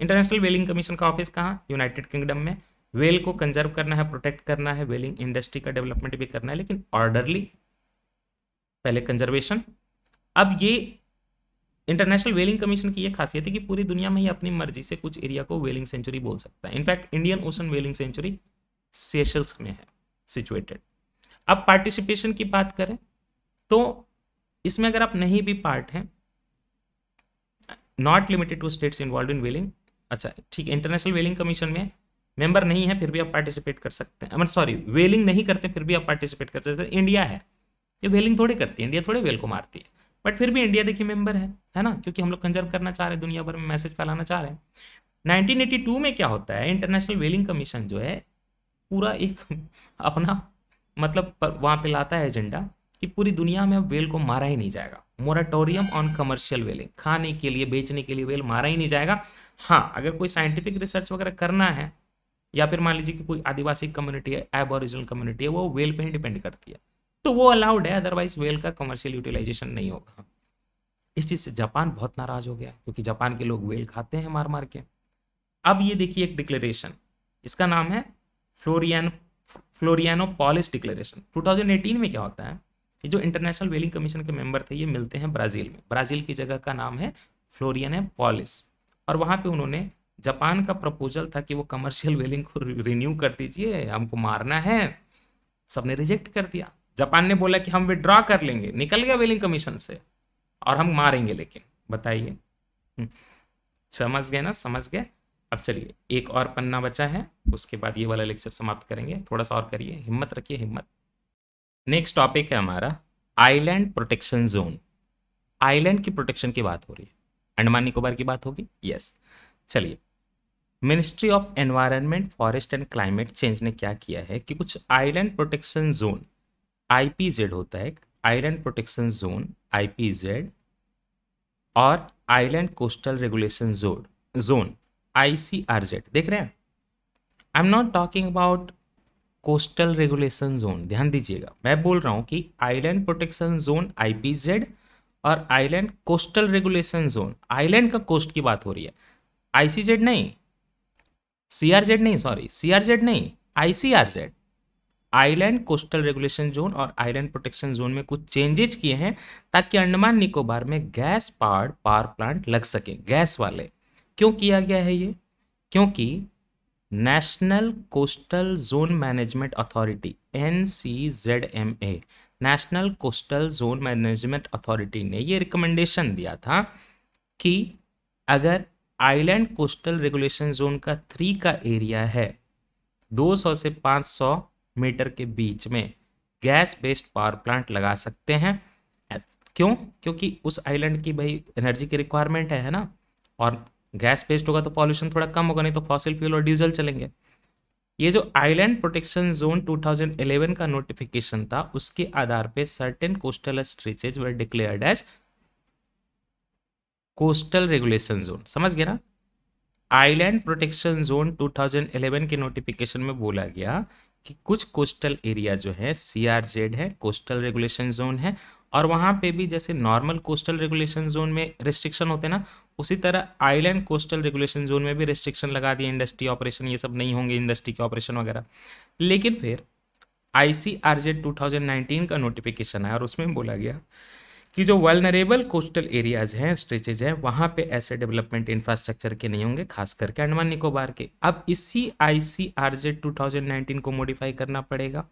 international whaling commission का ऑफिस कहाँ यूनाइटेड किंगडम में वेल को कंजर्व करना है प्रोटेक्ट करना है वेलिंग इंडस्ट्री का डेवलपमेंट भी करना है लेकिन ऑर्डरली पहले कंजर्वेशन अब ये इंटरनेशनल वेलिंग कमीशन की ये खासियत है कि पूरी दुनिया में ही अपनी मर्जी से कुछ एरिया को वेलिंग सेंचुरी बोल सकता है in fact Indian Ocean whaling sanctuary Seychelles में है सिचुएटेड अब पार्टिसिपेशन की बात करें तो इसमें अगर आप नहीं भी पार्ट हैं not limited to states involve in whaling अच्छा ठीक है इंटरनेशनल वेलिंग कमीशन में मेंबर नहीं है फिर भी आप पार्टिसिपेट कर सकते हैं सॉरी वेलिंग नहीं करते फिर भी आप पार्टिसिपेट कर सकते हैं इंडिया है ये वेलिंग थोड़ी करती है इंडिया थोड़े वेल को मारती है बट फिर भी इंडिया देखिए मेंबर है है ना क्योंकि हम लोग कंजर्व करना चाह रहे हैं दुनिया भर में मैसेज फैलाना चाह रहे हैं नाइनटीन में क्या होता है इंटरनेशनल वेलिंग कमीशन जो है पूरा एक अपना मतलब वहाँ पर लाता है एजेंडा कि पूरी दुनिया में वेल को मारा ही नहीं जाएगा मोराटोरियम ऑन कमर्शियल वेलिंग खाने के लिए बेचने के लिए वेल मारा ही नहीं जाएगा हाँ अगर कोई साइंटिफिक रिसर्च वगैरह करना है या फिर मान लीजिए कि कोई आदिवासी कम्युनिटी है एबोरिजिनल कम्युनिटी है वो वेल पे ही डिपेंड करती है तो वो अलाउड है अदरवाइज वेल का कमर्शियल यूटिलाइजेशन नहीं होगा इस चीज़ से जापान बहुत नाराज हो गया क्योंकि जापान के लोग वेल खाते हैं मार मार के अब ये देखिए एक डिक्लेरेशन इसका नाम है फ्लोरियन फ्लोरियानो पॉलिस डिक्लेरेशन 2018 में क्या होता है ये जो इंटरनेशनल वेलिंग कमीशन के मेंबर थे ये मिलते हैं ब्राज़ील में ब्राज़ील की जगह का नाम है फ्लोरियन पॉलिस और वहाँ पे उन्होंने जापान का प्रपोजल था कि वो कमर्शियल वेलिंग को रिन्यू कर दीजिए हमको मारना है सबने रिजेक्ट कर दिया जापान ने बोला कि हम विड्रॉ कर लेंगे निकल गया वेलिंग कमीशन से और हम मारेंगे लेकिन बताइए हम्म, समझ गए ना समझ गए अब चलिए एक और पन्ना बचा है उसके बाद ये वाला लेक्चर समाप्त करेंगे थोड़ा सा और करिए हिम्मत रखिए हिम्मत नेक्स्ट टॉपिक है हमारा आइलैंड प्रोटेक्शन जोन आइलैंड की प्रोटेक्शन की बात हो रही है अंडमान निकोबार की बात होगी यस चलिए ministry of environment forest and climate change ने क्या किया है कि कुछ आइलैंड प्रोटेक्शन जोन आईपीजेड होता है आइलैंड प्रोटेक्शन जोन आईपीजेड और island coastal regulation zone zone ICRZ देख रहे हैं I am not talking about coastal regulation zone ध्यान दीजिएगा मैं बोल रहा हूँ कि आइलैंड प्रोटेक्शन जोन आईपीजेड और island coastal regulation zone island का कोस्ट की बात हो रही है आईसीजेड नहीं सीआरजेड नहीं सॉरी सीआरजेड नहीं ICRZ island coastal regulation zone और आइलैंड प्रोटेक्शन जोन में कुछ चेंजेज किए हैं ताकि अंडमान निकोबार में गैस पार्ड पावर प्लांट लग सके गैस वाले क्यों किया गया है ये क्योंकि national coastal zone management authority N C Z M A national coastal zone management authority ने ये रिकमेंडेशन दिया था कि अगर आइलैंड कोस्टल रेगुलेशन जोन का थ्री का एरिया है 200 से 500 मीटर के बीच में गैस बेस्ड पावर प्लांट लगा सकते हैं क्यों क्योंकि उस आइलैंड की भाई एनर्जी की रिक्वायरमेंट है ना और गैस बेस्ड होगा तो पॉल्यूशन थोड़ा कम होगा नहीं तो फॉसिल फ्यूल और डीजल चलेंगे ये जो आइलैंड प्रोटेक्शन जोन 2011 का नोटिफिकेशन था उसके आधार पे certain coastal stretches were declared as coastal regulation zone समझ गया ना आइलैंड प्रोटेक्शन जोन 2011 के नोटिफिकेशन में बोला गया कि कुछ कोस्टल एरिया जो है सीआरजेड है कोस्टल रेगुलेशन जोन है और वहाँ पे भी जैसे नॉर्मल कोस्टल रेगुलेशन जोन में रिस्ट्रिक्शन होते ना उसी तरह आइलैंड कोस्टल रेगुलेशन जोन में भी रिस्ट्रिक्शन लगा दिए इंडस्ट्री ऑपरेशन ये सब नहीं होंगे इंडस्ट्री के ऑपरेशन वगैरह लेकिन फिर I C R Z two thousand nineteen का नोटिफिकेशन आया और उसमें बोला गया कि जो वेलनरेबल कोस्टल एरियाज हैं स्ट्रेचेज हैं वहाँ पे ऐसे डेवलपमेंट इंफ्रास्ट्रक्चर के नहीं होंगे खास करके अंडमान निकोबार के अब इसी I C R Z two thousand nineteen को मॉडिफाई करना पड़ेगा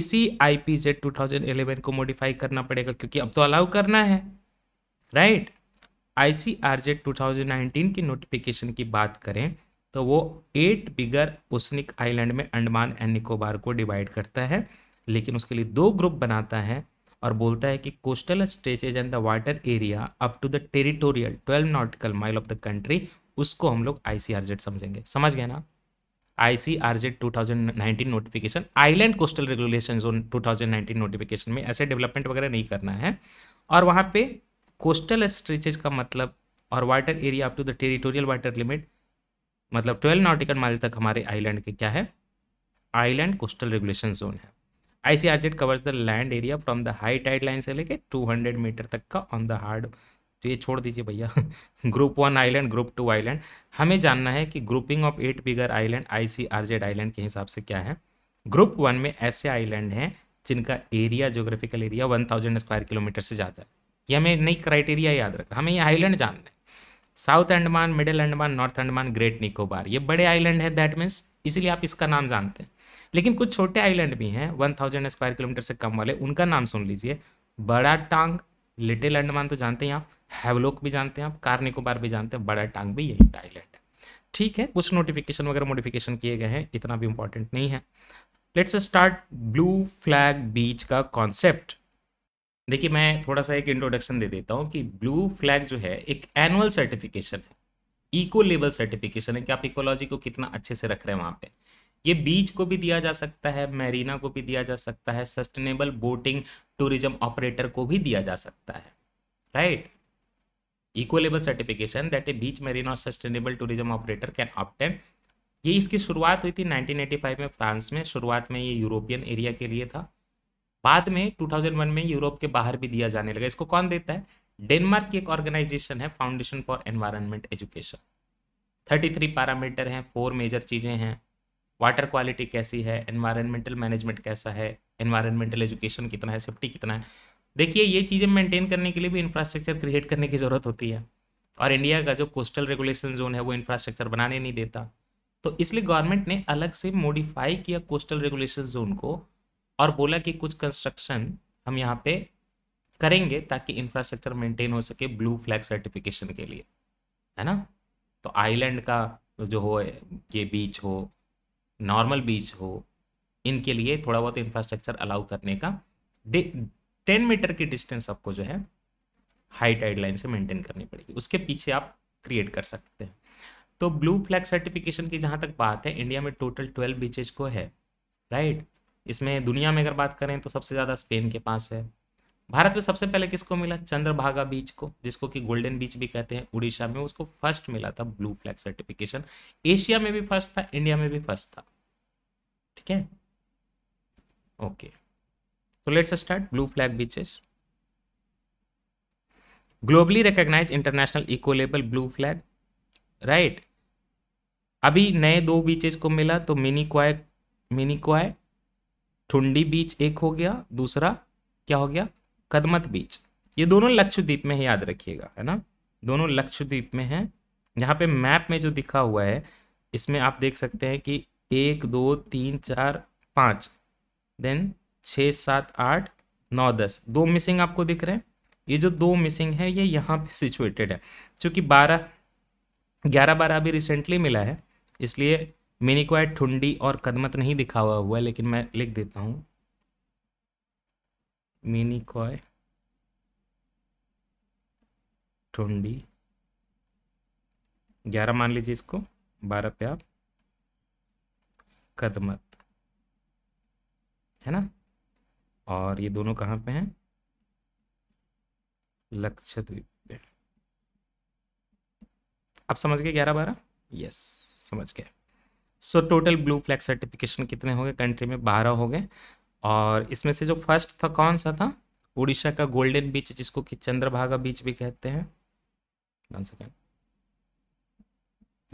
इसी I P Z two thousand eleven को मॉडिफाई करना पड़ेगा क्योंकि अब तो अलाउ करना है right I C R Z two thousand nineteen की नोटिफिकेशन की बात करें तो वो एट बिगर ओसनिक आइलैंड में अंडमान एंड निकोबार को डिवाइड करता है लेकिन उसके लिए दो ग्रुप बनाता है और बोलता है कि coastal stretches and the water area up to the territorial twelve nautical mile of the country उसको हम लोग आई सी आर जेड समझेंगे समझ गए ना I C R Z two thousand nineteen notification island coastal regulation zone two thousand nineteen notification में ऐसे development वगैरह नहीं करना है और वहाँ पे कोस्टल स्ट्रेचेज का मतलब और water area up to the territorial water limit मतलब ट्वेल्व नॉटिकल माइल तक हमारे आईलैंड के क्या है आइलैंड कोस्टल रेगुलेशन जोन है ICRZ covers the land area from the high tide line से लेके 200 मीटर तक का ऑन द हार्ड तो ये छोड़ दीजिए भैया group one island group two island हमें जानना है कि grouping of eight bigger island ICRZ island के हिसाब से क्या है ग्रुप वन में ऐसे आइलैंड हैं जिनका area geographical area one thousand square kilometre से ज़्यादा है ये हमें नई क्राइटेरिया याद रखना हमें ये आइलैंड जानना है South Andaman Middle Andaman North Andaman Great Nicobar ये बड़े आइलैंड है दैट मीन्स इसलिए आप इसका नाम जानते हैं लेकिन कुछ छोटे आइलैंड भी हैं वन थाउजेंड स्क्वायर किलोमीटर से कम वाले उनका नाम सुन लीजिए बड़ा टांग लिटिल अंडमान तो जानते हैं आप हैवलोक भी जानते हैं आप कार निकोबार भी जानते हैं बड़ा टांग भी यही आइलैंड है ठीक है कुछ नोटिफिकेशन वगैरह मोडिफिकेशन किए गए हैं इतना भी इंपॉर्टेंट नहीं है let's start blue flag beach का कॉन्सेप्ट देखिए मैं थोड़ा सा एक इंट्रोडक्शन दे देता हूँ कि ब्लू फ्लैग जो है एक एनुअल सर्टिफिकेशन है इको लेवल सर्टिफिकेशन है कि आप इकोलॉजी को कितना अच्छे से रख रहे हैं वहाँ पे ये बीच को भी दिया जा सकता है मैरीना को भी दिया जा सकता है सस्टेनेबल बोटिंग टूरिज्म ऑपरेटर को भी दिया जा सकता है right ecolabel certification that a beach marina और sustainable tourism operator can obtain ये इसकी शुरुआत हुई थी 1985 में फ्रांस में शुरुआत में ये यूरोपियन एरिया के लिए था बाद में 2001 में यूरोप के बाहर भी दिया जाने लगा इसको कौन देता है डेनमार्क की एक ऑर्गेनाइजेशन है Foundation for Environment Education 33 parameter हैं फोर मेजर चीज़ें हैं वाटर क्वालिटी कैसी है एनवायरमेंटल मैनेजमेंट कैसा है एनवायरमेंटल एजुकेशन कितना है सेफ्टी कितना है देखिए ये चीज़ें मेंटेन करने के लिए भी इंफ्रास्ट्रक्चर क्रिएट करने की ज़रूरत होती है और इंडिया का जो कोस्टल रेगुलेशन जोन है वो इंफ्रास्ट्रक्चर बनाने नहीं देता तो इसलिए गवर्नमेंट ने अलग से मॉडिफाई किया कोस्टल रेगुलेशन जोन को और बोला कि कुछ कंस्ट्रक्शन हम यहाँ पे करेंगे ताकि इंफ्रास्ट्रक्चर मेंटेन हो सके ब्लू फ्लैग सर्टिफिकेशन के लिए है ना तो आइलैंड का जो हो ये बीच हो नॉर्मल बीच हो इनके लिए थोड़ा बहुत इंफ्रास्ट्रक्चर अलाउ करने का टेन मीटर की डिस्टेंस आपको जो है हाई टाइड लाइन से मेंटेन करनी पड़ेगी उसके पीछे आप क्रिएट कर सकते हैं तो ब्लू फ्लैग सर्टिफिकेशन की जहाँ तक बात है इंडिया में टोटल ट्वेल्व बीचेज को है राइट इसमें दुनिया में अगर बात करें तो सबसे ज़्यादा स्पेन के पास है भारत में सबसे पहले किसको मिला चंद्रभागा बीच को जिसको कि गोल्डन बीच भी कहते हैं उड़ीसा में उसको फर्स्ट मिला था ब्लू फ्लैग सर्टिफिकेशन एशिया में भी फर्स्ट था इंडिया में भी फर्स्ट था ठीक है ओके तो let's start blue flag beaches globally recognise international eco label blue flag right अभी नए दो बीचेस को मिला तो मिनी क्वाय मिनी क्वाय ठुंडी बीच एक हो गया दूसरा क्या हो गया कदमत बीच ये दोनों लक्षद्वीप में ही याद रखिएगा है ना दोनों लक्षद्वीप में है यहाँ पे मैप में जो दिखा हुआ है इसमें आप देख सकते हैं कि एक दो तीन चार पाँच देन छः सात आठ नौ दस दो मिसिंग आपको दिख रहे हैं ये जो दो मिसिंग है ये यहाँ पे सिचुएटेड है क्योंकि बारह ग्यारह बारह अभी रिसेंटली मिला है इसलिए मिनिक्वाइट ठुंडी और कदमत नहीं दिखा हुआ हुआ है लेकिन मैं लिख देता हूँ मिनी कॉय ठुंडी ग्यारह मान लीजिए इसको बारह पे आप कदमत है ना और ये दोनों कहाँ पे हैं लक्षद्वीप पे आप समझ गए ग्यारह बारह यस समझ गए so total blue flag certification कितने हो गए कंट्री में बारह हो गए और इसमें से जो फर्स्ट था कौन सा था उड़ीसा का गोल्डन बीच जिसको कि चंद्रभागा बीच भी कहते हैं वन सेकेंड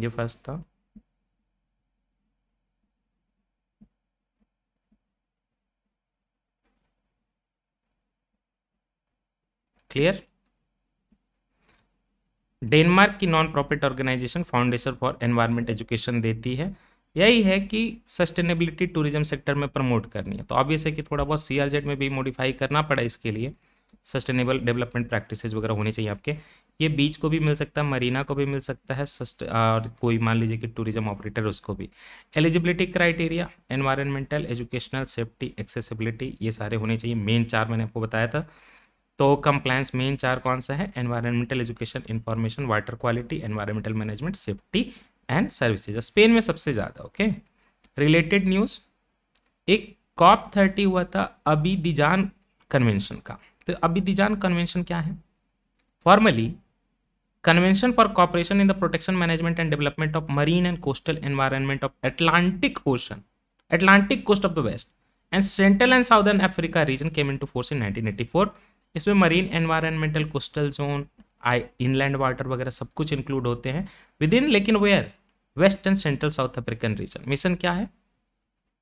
ये फर्स्ट था क्लियर डेनमार्क की non profit organisation Foundation for Environment Education देती है यही है कि सस्टेनेबिलिटी टूरिज्म सेक्टर में प्रमोट करनी है तो ऑब्वियस है कि थोड़ा बहुत सी में भी मॉडिफाई करना पड़ा इसके लिए सस्टेनेबल डेवलपमेंट प्रैक्टिसेज वगैरह होने चाहिए आपके ये बीच को भी मिल सकता है मरीना को भी मिल सकता है सस्ट और कोई मान लीजिए कि टूरिज्म ऑपरेटर उसको भी eligibility criteria environmental educational safety accessibility ये सारे होने चाहिए मेन चार मैंने आपको बताया था तो कंप्लायंस मेन चार कौन सा है environmental education information water quality environmental management safety and service Spain में सबसे ज्यादा ओके रिलेटेड न्यूज एक कॉप थर्टी हुआ था अभी दिजान कन्वेंशन का तो अभी दिजान कन्वेंशन क्या है formally convention for cooperation in the protection management and development of marine and coastal environment of Atlantic ocean Atlantic coast of the west and central and southern Africa region came into force in nineteen eighty four इसमें marine environmental coastal zone I inland water वगैरह सब कुछ include होते हैं within लेकिन where west and central south African region mission क्या है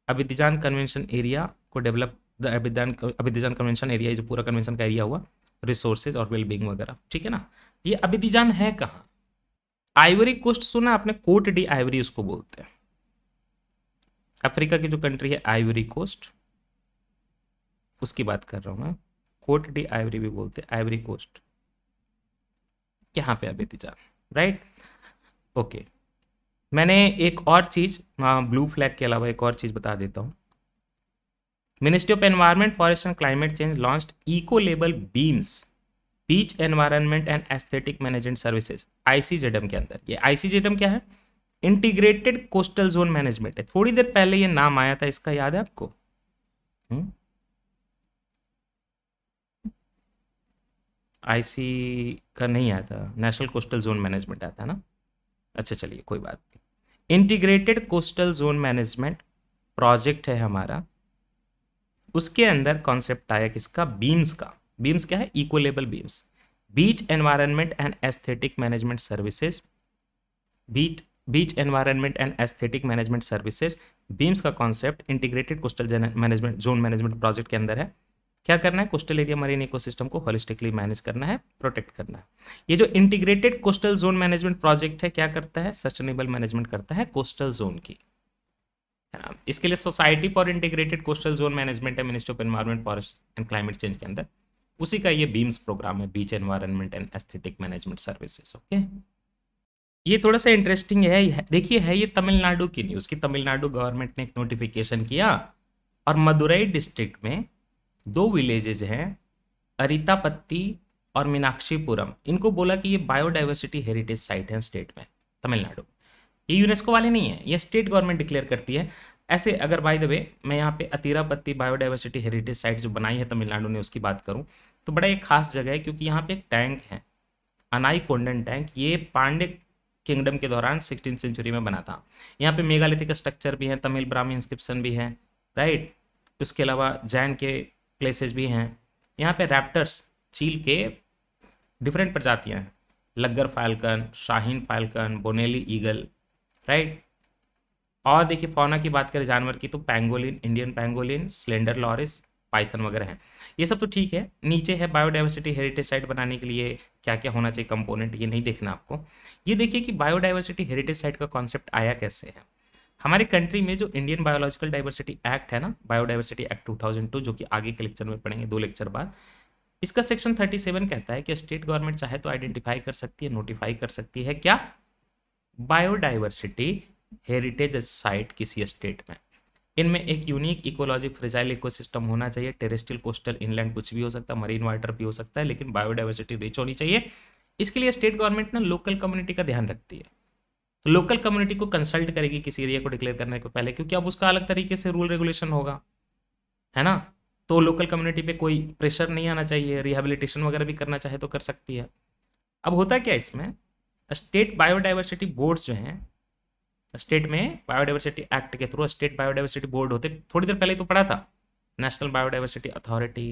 Abidjan convention area को develop the Abidjan Abidjan convention area जो पूरा कन्वेंशन का एरिया हुआ रिसोर्सेज और वेलबींग वगैरह ठीक है ना ये अबिदिजान है कहाँ आइवरी कोस्ट सुना आपने कोट डी आइवरी उसको बोलते हैं अफ्रीका की जो कंट्री है आइवरी कोस्ट उसकी बात कर रहा हूँ मैं कोट डी आइवरी भी बोलते हैं आइवरी कोस्ट यहाँ पे अभी बेतिजा राइट ओके मैंने एक और चीज़ ब्लू हाँ, फ्लैग के अलावा एक और चीज़ बता देता हूँ ministry of environment forest and climate change launch eco label BEAMS beach environment and aesthetic management services ICZM के अंदर ये आईसीजेडम क्या है इंटीग्रेटेड कोस्टल जोन मैनेजमेंट है थोड़ी देर पहले ये नाम आया था इसका याद है आपको हुँ? हम्म? आईसी का नहीं आता नेशनल कोस्टल जोन मैनेजमेंट आता है ना अच्छा चलिए कोई बात नहीं integrated coastal zone management project है हमारा उसके अंदर कॉन्सेप्ट आया किसका बीम्स का बीम्स क्या है ecolabel BEAMS beach environment and aesthetic management services beach beach environment and aesthetic management services BEAMS का concept integrated coastal management zone management project के अंदर है क्या करना है कोस्टल एरिया मरीन इकोसिस्टम को होलिस्टिकली मैनेज करना है प्रोटेक्ट करना है ये जो integrated coastal zone management project है क्या करता है सस्टेनेबल मैनेजमेंट करता है कोस्टल जोन की इसके लिए society for integrated coastal zone management है ministry of environment forest and climate change के अंदर उसी का ये बीम्स प्रोग्राम है beach environment and aesthetic management services okay ये थोड़ा सा इंटरेस्टिंग है देखिए है ये तमिलनाडु की न्यूज़ की तमिलनाडु गवर्नमेंट ने एक नोटिफिकेशन किया और मदुरई डिस्ट्रिक्ट में दो विलेजेज हैं अरितापत्ती और मीनाक्षीपुरम इनको बोला कि ये बायोडाइवर्सिटी हेरिटेज साइट है स्टेट में तमिलनाडु ये यूनेस्को वाले नहीं है ये स्टेट गवर्नमेंट डिक्लेयर करती है ऐसे अगर बाय द वे मैं यहाँ पे अतिरापत्ती बायोडाइवर्सिटी हेरिटेज साइट जो बनाई है तमिलनाडु ने उसकी बात करूँ तो बड़ा एक खास जगह है क्योंकि यहाँ पे एक टैंक है अनाई कोंडन टैंक ये पांडे किंगडम के दौरान सिक्सटीन सेंचुरी में बना था यहाँ पे मेगालिथिक स्ट्रक्चर भी है तमिल ब्राह्मी इंस्क्रिप्शन भी है राइट उसके अलावा जैन के प्लेसेस भी हैं यहाँ पे रैप्टर्स चील के डिफरेंट प्रजातियाँ हैं laggar falcon shaheen falcon Bonelli eagle right और देखिए फौना की बात करें जानवर की तो pangolin Indian pangolin slender loris python वगैरह हैं ये सब तो ठीक है नीचे है बायोडाइवर्सिटी हेरिटेज साइट बनाने के लिए क्या क्या होना चाहिए कंपोनेंट ये नहीं देखना आपको ये देखिए कि बायोडाइवर्सिटी हेरिटेज साइट का कॉन्सेप्ट आया कैसे है हमारे कंट्री में जो इंडियन बायोलॉजिकल डाइवर्सिटी एक्ट है ना बायोडाइवर्सिटी एक्ट 2002 जो कि आगे के लेक्चर में पढ़ेंगे दो लेक्चर बाद इसका सेक्शन 37 कहता है कि स्टेट गवर्नमेंट चाहे तो आइडेंटिफाई कर सकती है नोटिफाई कर सकती है क्या बायोडाइवर्सिटी हेरिटेज साइट किसी स्टेट में इनमें एक यूनिक इकोलॉजी फ्रिजाइल इकोसिस्टम होना चाहिए टेरेस्ट्रियल कोस्टल इनलैंड कुछ भी हो सकता है मरीन वाटर भी हो सकता है लेकिन बायोडाइवर्सिटी रिच होनी चाहिए इसके लिए स्टेट गवर्नमेंट ना लोकल कम्युनिटी का ध्यान रखती है लोकल कम्युनिटी को कंसल्ट करेगी किसी एरिया को डिक्लेयर करने के पहले क्योंकि अब उसका अलग तरीके से रूल रेगुलेशन होगा है ना तो लोकल कम्युनिटी पे कोई प्रेशर नहीं आना चाहिए रिहेबिलिटेशन वगैरह भी करना चाहे तो कर सकती है अब होता क्या इसमें स्टेट बायोडाइवर्सिटी बोर्ड्स जो हैं स्टेट में बायोडाइवर्सिटी एक्ट के थ्रू स्टेट बायोडाइवर्सिटी बोर्ड होते थोड़ी देर पहले तो पढ़ा था नेशनल बायोडाइवर्सिटी अथॉरिटी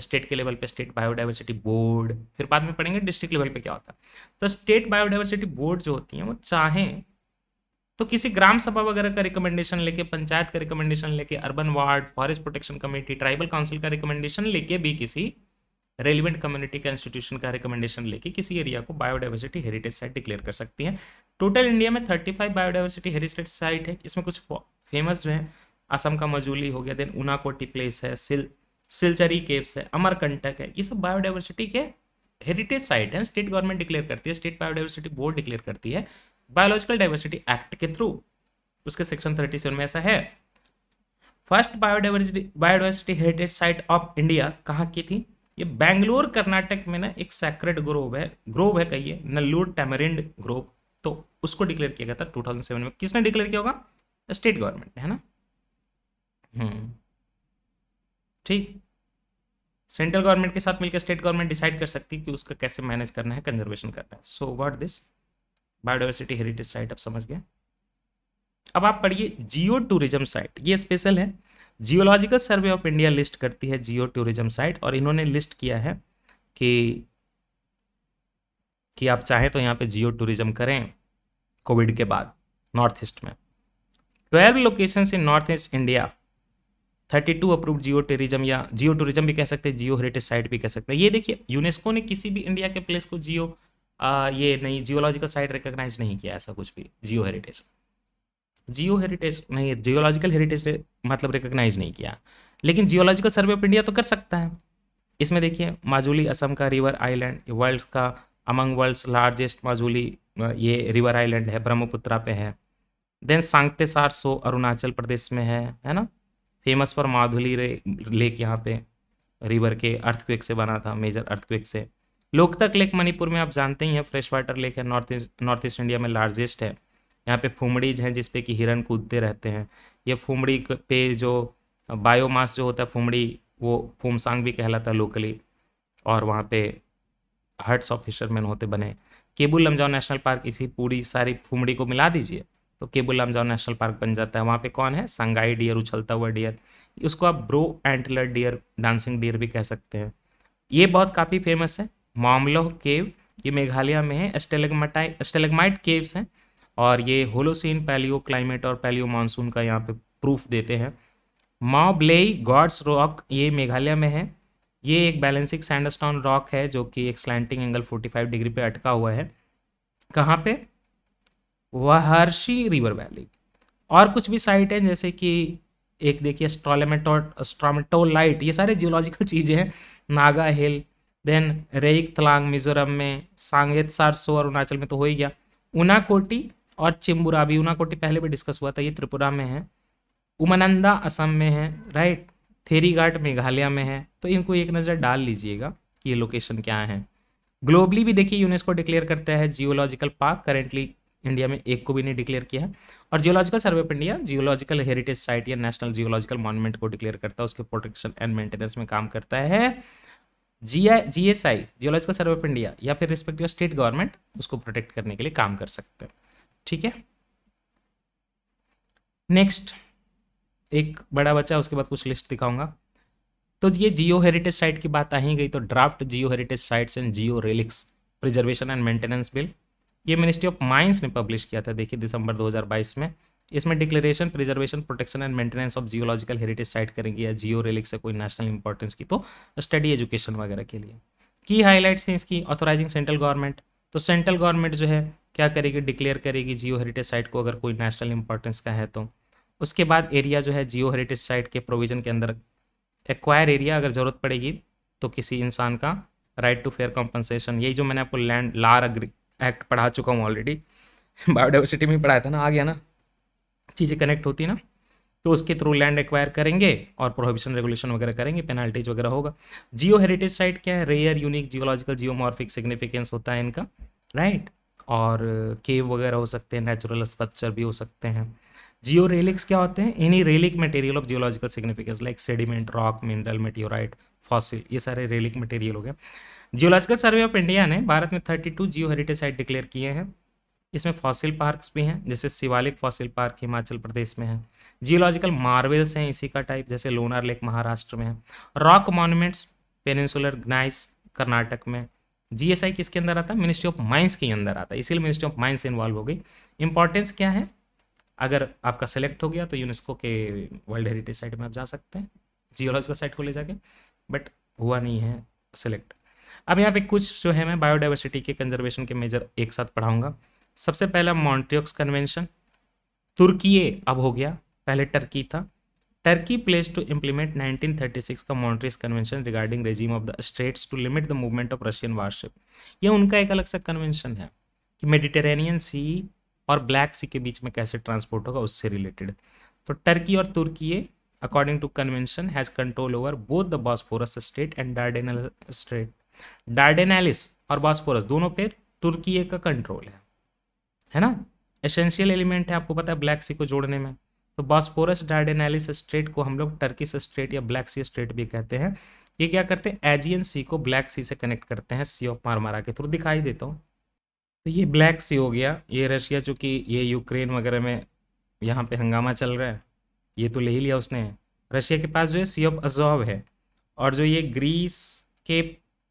स्टेट के लेवल पे स्टेट बायोडाइवर्सिटी बोर्ड फिर बाद में पढ़ेंगे डिस्ट्रिक्ट लेवल पे क्या होता है तो स्टेट बायोडाइवर्सिटी बोर्ड जो होती है वो चाहें तो किसी ग्राम सभा वगैरह का रिकमेंडेशन लेके पंचायत का रिकमेंडेशन लेके urban ward forest protection committee tribal council का रिकमेंडेशन लेके भी किसी रेलिवेंट कम्युनिटी का इंस्टीट्यूशन का रिकमेंडेशन लेके किसी एरिया को बायोडाइवर्सिटी हेरिटेज साइट डिक्लेयर कर सकती हैं टोटल इंडिया में thirty five biodiversity heritage site है इसमें कुछ फेमस जो है असम का मजूली हो गया देन उनाकोटी प्लेस है सिल्क सिलचरी केव्स है अमरकंटक है ये सब बायोडाइवर्सिटी के हेरिटेज साइट हैं स्टेट गवर्नमेंट डिक्लेयर करती है स्टेट बायोडाइवर्सिटी बोर्ड डिक्लेयर करती है बायोलॉजिकल डाइवर्सिटी एक्ट के थ्रू उसके सेक्शन थर्टी सेवन में ऐसा है first biodiversity biodiversity heritage site of India कहाँ की थी ये बैंगलोर कर्नाटक में ना एक सैक्रेड ग्रोव है ग्रोव है कहिए नल्लूर टेमरिंड ग्रोव तो उसको डिक्लेयर किया गया था 2007 में किसने डिक्लेयर किया होगा स्टेट गवर्नमेंट है ना हम्म। ठीक सेंट्रल गवर्नमेंट के साथ मिलकर स्टेट गवर्नमेंट डिसाइड कर सकती है कि उसका कैसे मैनेज करना है कंजर्वेशन करना है so got this biodiversity heritage site आप समझ गए अब आप पढ़िए जियो टूरिज्म साइट ये स्पेशल है geological survey of India list करती है जियो टूरिज्म साइट और इन्होंने लिस्ट किया है कि कि आप चाहें तो यहाँ पे जियो टूरिज्म करें कोविड के बाद नॉर्थ ईस्ट में twelve location in north east India thirty two approve geo tourism या जियो टूरिज्म भी कह सकते हैं जियो हेरिटेज साइट भी कह सकते हैं ये देखिए यूनेस्को ने किसी भी इंडिया के प्लेस को जियो ये नहीं जियोलॉजिकल साइट रिकोगनाइज नहीं किया ऐसा कुछ भी जियो हेरिटेज जियो हेरिटेज नहीं जियोलॉजिकल हेरिटेज ने मतलब रिकोगनाइज नहीं किया लेकिन जियोलॉजिकल सर्वे ऑफ इंडिया तो कर सकता है इसमें देखिए माजुली असम का रिवर आइलैंड वर्ल्ड का अमंग वर्ल्ड्स लार्जेस्ट माजुली ये रिवर आइलैंड है ब्रह्मपुत्रा पे है देन सांगते सो अरुणाचल प्रदेश में है है ना फेमस फॉर माधुली रे लेक यहाँ पे रिवर के अर्थक्वेक से बना था मेजर अर्थक्वेक से लोकतक लेक मणिपुर में आप जानते ही हैं फ्रेश वाटर लेक है north east north east India में लार्जेस्ट है यहाँ पे फुमड़ीज हैं जिसपे कि हिरन कूदते रहते हैं ये फुमड़ी पे जो बायोमास जो होता है फुमड़ी वो फूमसांग भी कहलाता है लोकली और वहाँ पे हर्ट्स ऑफ फिशरमैन होते बने केबुल लमजाओ नेशनल पार्क इसी पूरी सारी फुमड़ी को मिला दीजिए तो केबुल अमजाव नेशनल पार्क बन जाता है वहाँ पे कौन है संगाई डियर उछलता हुआ डियर उसको आप brow antler deer dancing deer भी कह सकते हैं ये बहुत काफ़ी फेमस है मामलो केव ये मेघालय में है स्टेलगमाटाई एस्टेलेगमाइट केव्स हैं और ये होलोसिन पैलियो क्लाइमेट और पैलियो मानसून का यहाँ पे प्रूफ देते हैं ब्ले गॉड्स रॉक ये मेघालय में है ये एक बैलेंसिक सैंडस्टोन रॉक है जो कि एक स्लैंटिंग एंगल 45 डिग्री पे अटका हुआ है कहाँ पे वहर्षी रिवर वैली और कुछ भी साइट हैं जैसे कि एक देखिए स्ट्रामेटोलाइट ये सारे जियोलॉजिकल चीज़ें हैं नागा हिल देन रेक थलांग मिजोरम में सांगेत सारसो और अरुणाचल में तो हो ही गया उनाकोटी और चिम्बुरा भी उनाकोटी पहले भी डिस्कस हुआ था ये त्रिपुरा में है उमानंदा असम में है राइट थेरी घाट मेघालय में है तो इनको एक नज़र डाल लीजिएगा ये लोकेशन क्या है ग्लोबली भी देखिए यूनेस्को डिक्लेयर करता है जियोलॉजिकल पार्क करेंटली इंडिया में एक को भी नहीं डिक्लेयर किया है और geological survey of India geological heritage site या नेशनल जियोलॉजिकल मॉन्यूमेंट को डिक्लेयर करता है उसके प्रोटेक्शन एंड मेंटेनेंस में काम करता है G I geological survey of India या फिर रिस्पेक्टिव स्टेट गवर्नमेंट उसको प्रोटेक्ट करने के लिए काम कर सकते हैं ठीक है नेक्स्ट एक बड़ा बच्चा उसके बाद कुछ लिस्ट दिखाऊंगा तो ये जियो हेरिटेज साइट की बात आ ही गई तो draft geo heritage sites and geo relics preservation and maintenance bill ये मिनिस्ट्री ऑफ माइंस ने पब्लिश किया था देखिए दिसंबर 2022 में इसमें declaration preservation protection and maintenance of geological heritage site करेंगे या जियो रिलिक्स से कोई नेशनल इंपॉर्टेंस की तो स्टडी एजुकेशन वगैरह के लिए की हाईलाइट्स हैं इसकी ऑथोराइजिंग सेंट्रल गवर्नमेंट तो सेंट्रल गवर्नमेंट जो है क्या करेगी डिक्लेयर करेगी जियो हेरिटेज साइट को अगर कोई नेशनल इंपॉर्टेंस का है तो उसके बाद एरिया जो है जियो हेरिटेज साइट के प्रोविजन के अंदर एक्वायर एरिया अगर ज़रूरत पड़ेगी तो किसी इंसान का राइट टू फेयर कॉम्पनसेशन यही जो मैंने आपको लैंड लार अग्री एक्ट पढ़ा चुका हूँ ऑलरेडी बायोडाइवर्सिटी में पढ़ाया था ना आ गया ना चीज़ें कनेक्ट होती ना तो उसके थ्रू लैंड एक्वायर करेंगे और प्रोहिबिशन रेगुलेशन वगैरह करेंगे पेनाल्टीज वगैरह होगा जियो हेरिटेज साइट क्या है rare unique geological geomorphic significance होता है इनका राइट और केव uh, वगैरह हो सकते हैं नेचुरल स्कल्पचर भी हो सकते हैं जियो रेलिक्स क्या होते हैं any relic material of geological significance like sediment rock mineral meteorite fossil ये सारे रेलिक मटेरियल हो गए जियोलॉजिकल सर्वे ऑफ इंडिया ने भारत में 32 जियो हेरिटेज साइट डिक्लेयर किए हैं इसमें फॉसिल पार्क्स भी हैं जैसे शिवालिक फॉसिल पार्क हिमाचल प्रदेश में है जियोलॉजिकल मार्वल्स हैं इसी का टाइप जैसे लोनार लेक महाराष्ट्र में है rock monuments peninsular gneiss Karnataka में जीएसआई किसके अंदर आता है मिनिस्ट्री ऑफ माइंस के अंदर आता है इसीलिए मिनिस्ट्री ऑफ माइंस इन्वॉल्व हो गई इंपॉर्टेंस क्या है अगर आपका सेलेक्ट हो गया तो यूनेस्को के वर्ल्ड हेरिटेज साइट में आप जा सकते हैं जियोलॉजिकल साइट को ले जाके बट हुआ नहीं है सेलेक्ट अब यहाँ पे कुछ जो है मैं बायोडाइवर्सिटी के कंजर्वेशन के मेजर एक साथ पढ़ाऊंगा सबसे पहला मॉन्ट्रियोक्स कन्वेंशन तुर्की अब हो गया पहले टर्की था टर्की प्लेस टू इम्प्लीमेंट 1936 का Montreux convention regarding regime of the straits to limit the movement of Russian warship यह उनका एक अलग सा कन्वेंशन है कि मेडिटेरेनियन सी और ब्लैक सी के बीच में कैसे ट्रांसपोर्ट होगा उससे रिलेटेड तो टर्की और Turkiye according to convention has control over both the Bosphorus strait and Dardanelles strait Dardanelles और बॉस्पोरस दोनों पे तुर्की का कंट्रोल है है ना एसेंशियल एलिमेंट है आपको पता है ब्लैक सी को जोड़ने में तो बॉस्पोरस डार्डेनालिस स्ट्रेट को हम लोग टर्किस स्ट्रेट या ब्लैक सी स्ट्रेट भी कहते हैं ये क्या करते हैं एजियन सी को ब्लैक सी से कनेक्ट करते हैं सी ऑफ मारमारा के थ्रू दिखाई देता हूँ तो ये ब्लैक सी हो गया ये रशिया चूंकि ये यूक्रेन वगैरह में यहाँ पे हंगामा चल रहा है ये तो ले ही लिया उसने रशिया के पास जो है सी ऑफ अजोव है और जो ये ग्रीस के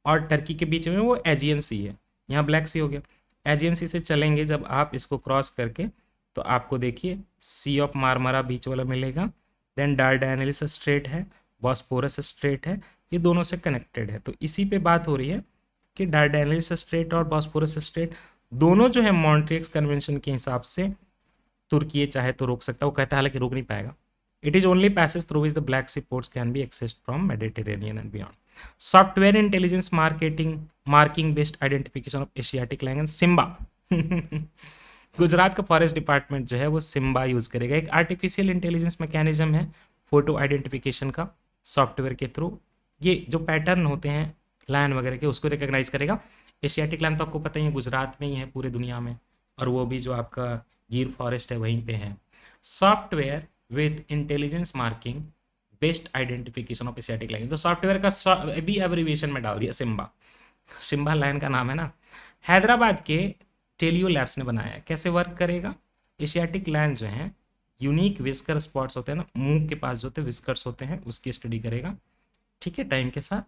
और टर्की के बीच में वो एजियन सी है यहाँ ब्लैक सी हो गया एजियन सी से चलेंगे जब आप इसको क्रॉस करके तो आपको देखिए सी ऑफ मारमारा बीच वाला मिलेगा देन डायनलिस स्ट्रेट है बॉस्पोरस स्ट्रेट है ये दोनों से कनेक्टेड है तो इसी पे बात हो रही है कि डायनलिस स्ट्रेट और बॉस्पोरस स्ट्रेट दोनों जो है मॉन्ट्रिक्स कन्वेंशन के हिसाब से तुर्की चाहे तो रोक सकता है वो कहता है हालांकि रोक नहीं पाएगा It is only passage through which the Black Sea ports can be accessed from Mediterranean and beyond. Software intelligence marketing, marking based identification of Asiatic language, Simba. Gujarat का फॉरेस्ट डिपार्टमेंट जो है वो सिम्बा यूज करेगा एक artificial intelligence mechanism है photo identification का software के through ये जो पैटर्न होते हैं लाइन वगैरह के उसको रिकग्नाइज करेगा एशियाटिक लाइन तो आपको पता ही है गुजरात में ही है पूरे दुनिया में और वो भी जो आपका गिर फॉरेस्ट है वहीं पे है software with intelligence marking based identification of Asiatic lion तो सॉफ्टवेयर का भी एब्रीविएशन में डाल दिया सिम्बा सिम्बा लाइन का नाम है ना हैदराबाद के टेलियो लैब्स ने बनाया है कैसे वर्क करेगा एशियाटिक लाइन जो है यूनिक विस्कर स्पॉट्स होते हैं ना मुंह के पास जो होते विस्कर्स होते हैं उसकी स्टडी करेगा ठीक है टाइम के साथ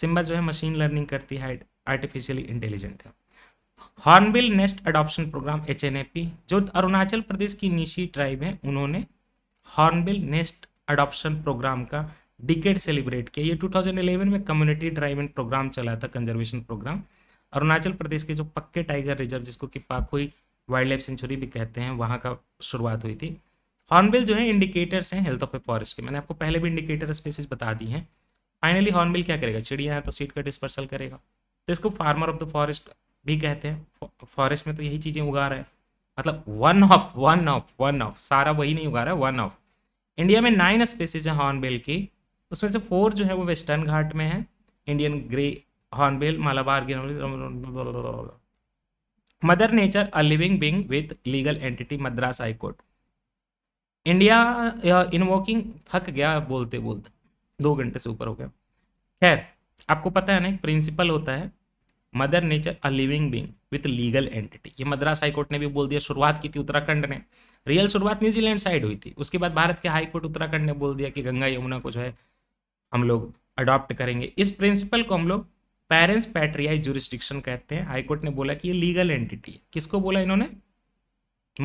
सिम्बा जो है मशीन लर्निंग करती है आर्टिफिशियली इंटेलिजेंट है hornbill nest adoption programme H जो अरुणाचल प्रदेश की निशी ट्राइब है उन्होंने हॉर्नबिल नेस्ट अडॉप्शन प्रोग्राम का डिकेट सेलिब्रेट किया ये 2011 में कम्युनिटी ड्राइविंग प्रोग्राम चला था कंजर्वेशन प्रोग्राम अरुणाचल प्रदेश के जो पक्के टाइगर रिजर्व जिसको कि पाखोई वाइल्ड लाइफ सेंचुरी भी कहते हैं वहाँ का शुरुआत हुई थी हॉर्नबिल जो है इंडिकेटर्स हैं हेल्थ ऑफ ए फॉरेस्ट के मैंने आपको पहले भी इंडिकेटर स्पेसिस बता दी हैं फाइनली हॉर्नबिल क्या करेगा चिड़िया है तो सीट का डिस्पर्सल करेगा तो इसको फार्मर ऑफ द फॉरेस्ट भी कहते हैं फॉरेस्ट में तो यही चीज़ें उगा रहे हैं मतलब one of one of one of सारा वही नहीं उगा रहा है वन ऑफ इंडिया में नाइन स्पेसीज हैं हॉर्नबिल की उसमें से फोर जो है वो वेस्टर्न घाट में है Indian grey hornbill Malabar mother nature a living being with legal entity Madras high court India invoking थक गया बोलते बोलते दो घंटे से ऊपर हो गया खैर आपको पता है ना एक प्रिंसिपल होता है mother nature a living being with legal entity ये मद्रास हाईकोर्ट ने भी बोल दिया शुरुआत की थी उत्तराखंड ने रियल शुरुआत न्यूजीलैंड साइड हुई थी उसके बाद भारत के हाईकोर्ट उत्तराखंड ने बोल दिया कि गंगा यमुना को जो है हम लोग अडॉप्ट करेंगे इस प्रिंसिपल को हम लोग पेरेंट्स पैट्रियाई जुरिस्डिक्शन कहते हैं हाईकोर्ट ने बोला कि ये लीगल एंटिटी है किसको बोला इन्होंने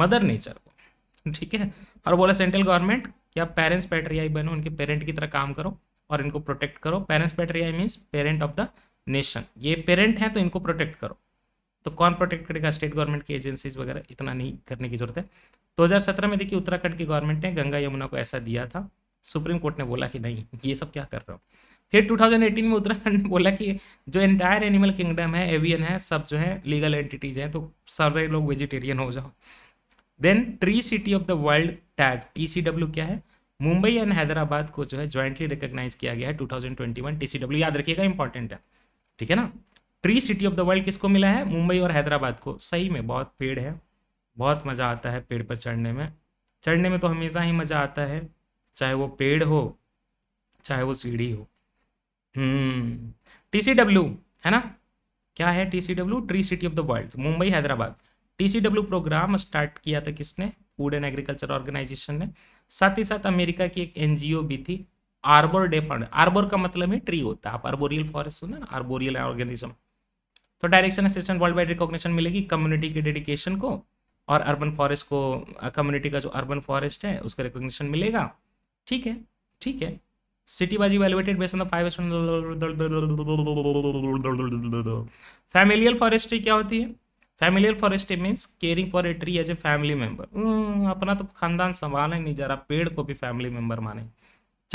मदर नेचर को ठीक है और बोला सेंट्रल गवर्नमेंट कि आप पेरेंट्स पैट्रियाई बनो उनके पेरेंट की तरह काम करो और इनको प्रोटेक्ट करो parens patriae means parent of the nation ये पेरेंट हैं तो इनको प्रोटेक्ट करो तो कौन प्रोटेक्ट करेगा स्टेट गवर्नमेंट की एजेंसीज वगैरह इतना नहीं करने की जरूरत है 2017 में देखिए उत्तराखंड की गवर्नमेंट ने गंगा यमुना को ऐसा दिया था सुप्रीम कोर्ट ने बोला कि नहीं ये सब क्या कर रहे हो फिर 2018 में उत्तराखंड ने बोला कि जो एंटायर एनिमल किंगडम है एवियन है सब जो है लीगल एंटिटीज हैं तो सारे लोग वेजिटेरियन हो जाओ then tree city of the world tag टी क्या है मुंबई एंड हैदराबाद को जो है ज्वाइंटली रिकग्नाइज किया गया है 2021 थाउजेंड याद रखिएगा इंपॉर्टेंट है ठीक है ना tree city of the world किसको मिला है मुंबई और हैदराबाद को सही में बहुत पेड़ है बहुत मज़ा आता है पेड़ पर चढ़ने में चढ़ने में तो हमेशा ही मज़ा आता है चाहे वो पेड़ हो चाहे वो सीढ़ी हो टी सी डब्ल्यू है ना क्या है T C W tree city of the world Mumbai Hyderabad T C W programme start किया था किसने फूड एंड एग्रीकल्चर ऑर्गेनाइजेशन ने साथ ही साथ अमेरिका की एक एनजीओ भी थी आर्बर डे फंड आर्बर का मतलब है ट्री होता है आप आर्बोरियल फॉरेस्ट सुना ना आर्बोरियल ऑर्गेनिज्म तो direction assistant world wide recognition मिलेगी कम्युनिटी के डेडिकेशन को और अर्बन फॉरेस्ट को कम्युनिटी का जो अर्बन फॉरेस्ट है उसका रिकॉग्निशन मिलेगा ठीक है ठीक है city was evaluated based on the five familial forestry क्या होती है familial forestry means caring for a tree as a family member अपना तो खानदान संभाले नहीं जा रहा पेड़ को भी फैमिली मेंबर माने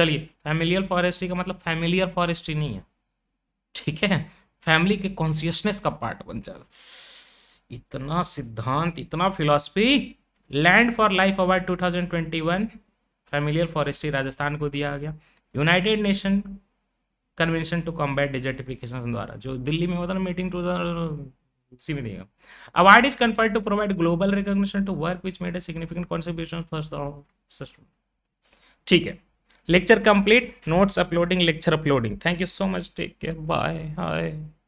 चलिए फैमिलियर फॉरेस्ट्री का मतलब फैमिलियर फॉरेस्ट्री नहीं है ठीक है फैमिली के कॉन्सियसनेस का पार्ट बन जाए इतना सिद्धांत इतना philosophy land for life award 2021 familiar forestry Rajasthan को दिया गया United Nation convention to combat desertification द्वारा जो दिल्ली में होता ना मीटिंग टू उसी में देगा award is conferred to provide global recognition to work which made a significant contribution system ठीक है lecture complete notes uploading lecture uploading thank you so much take care bye hi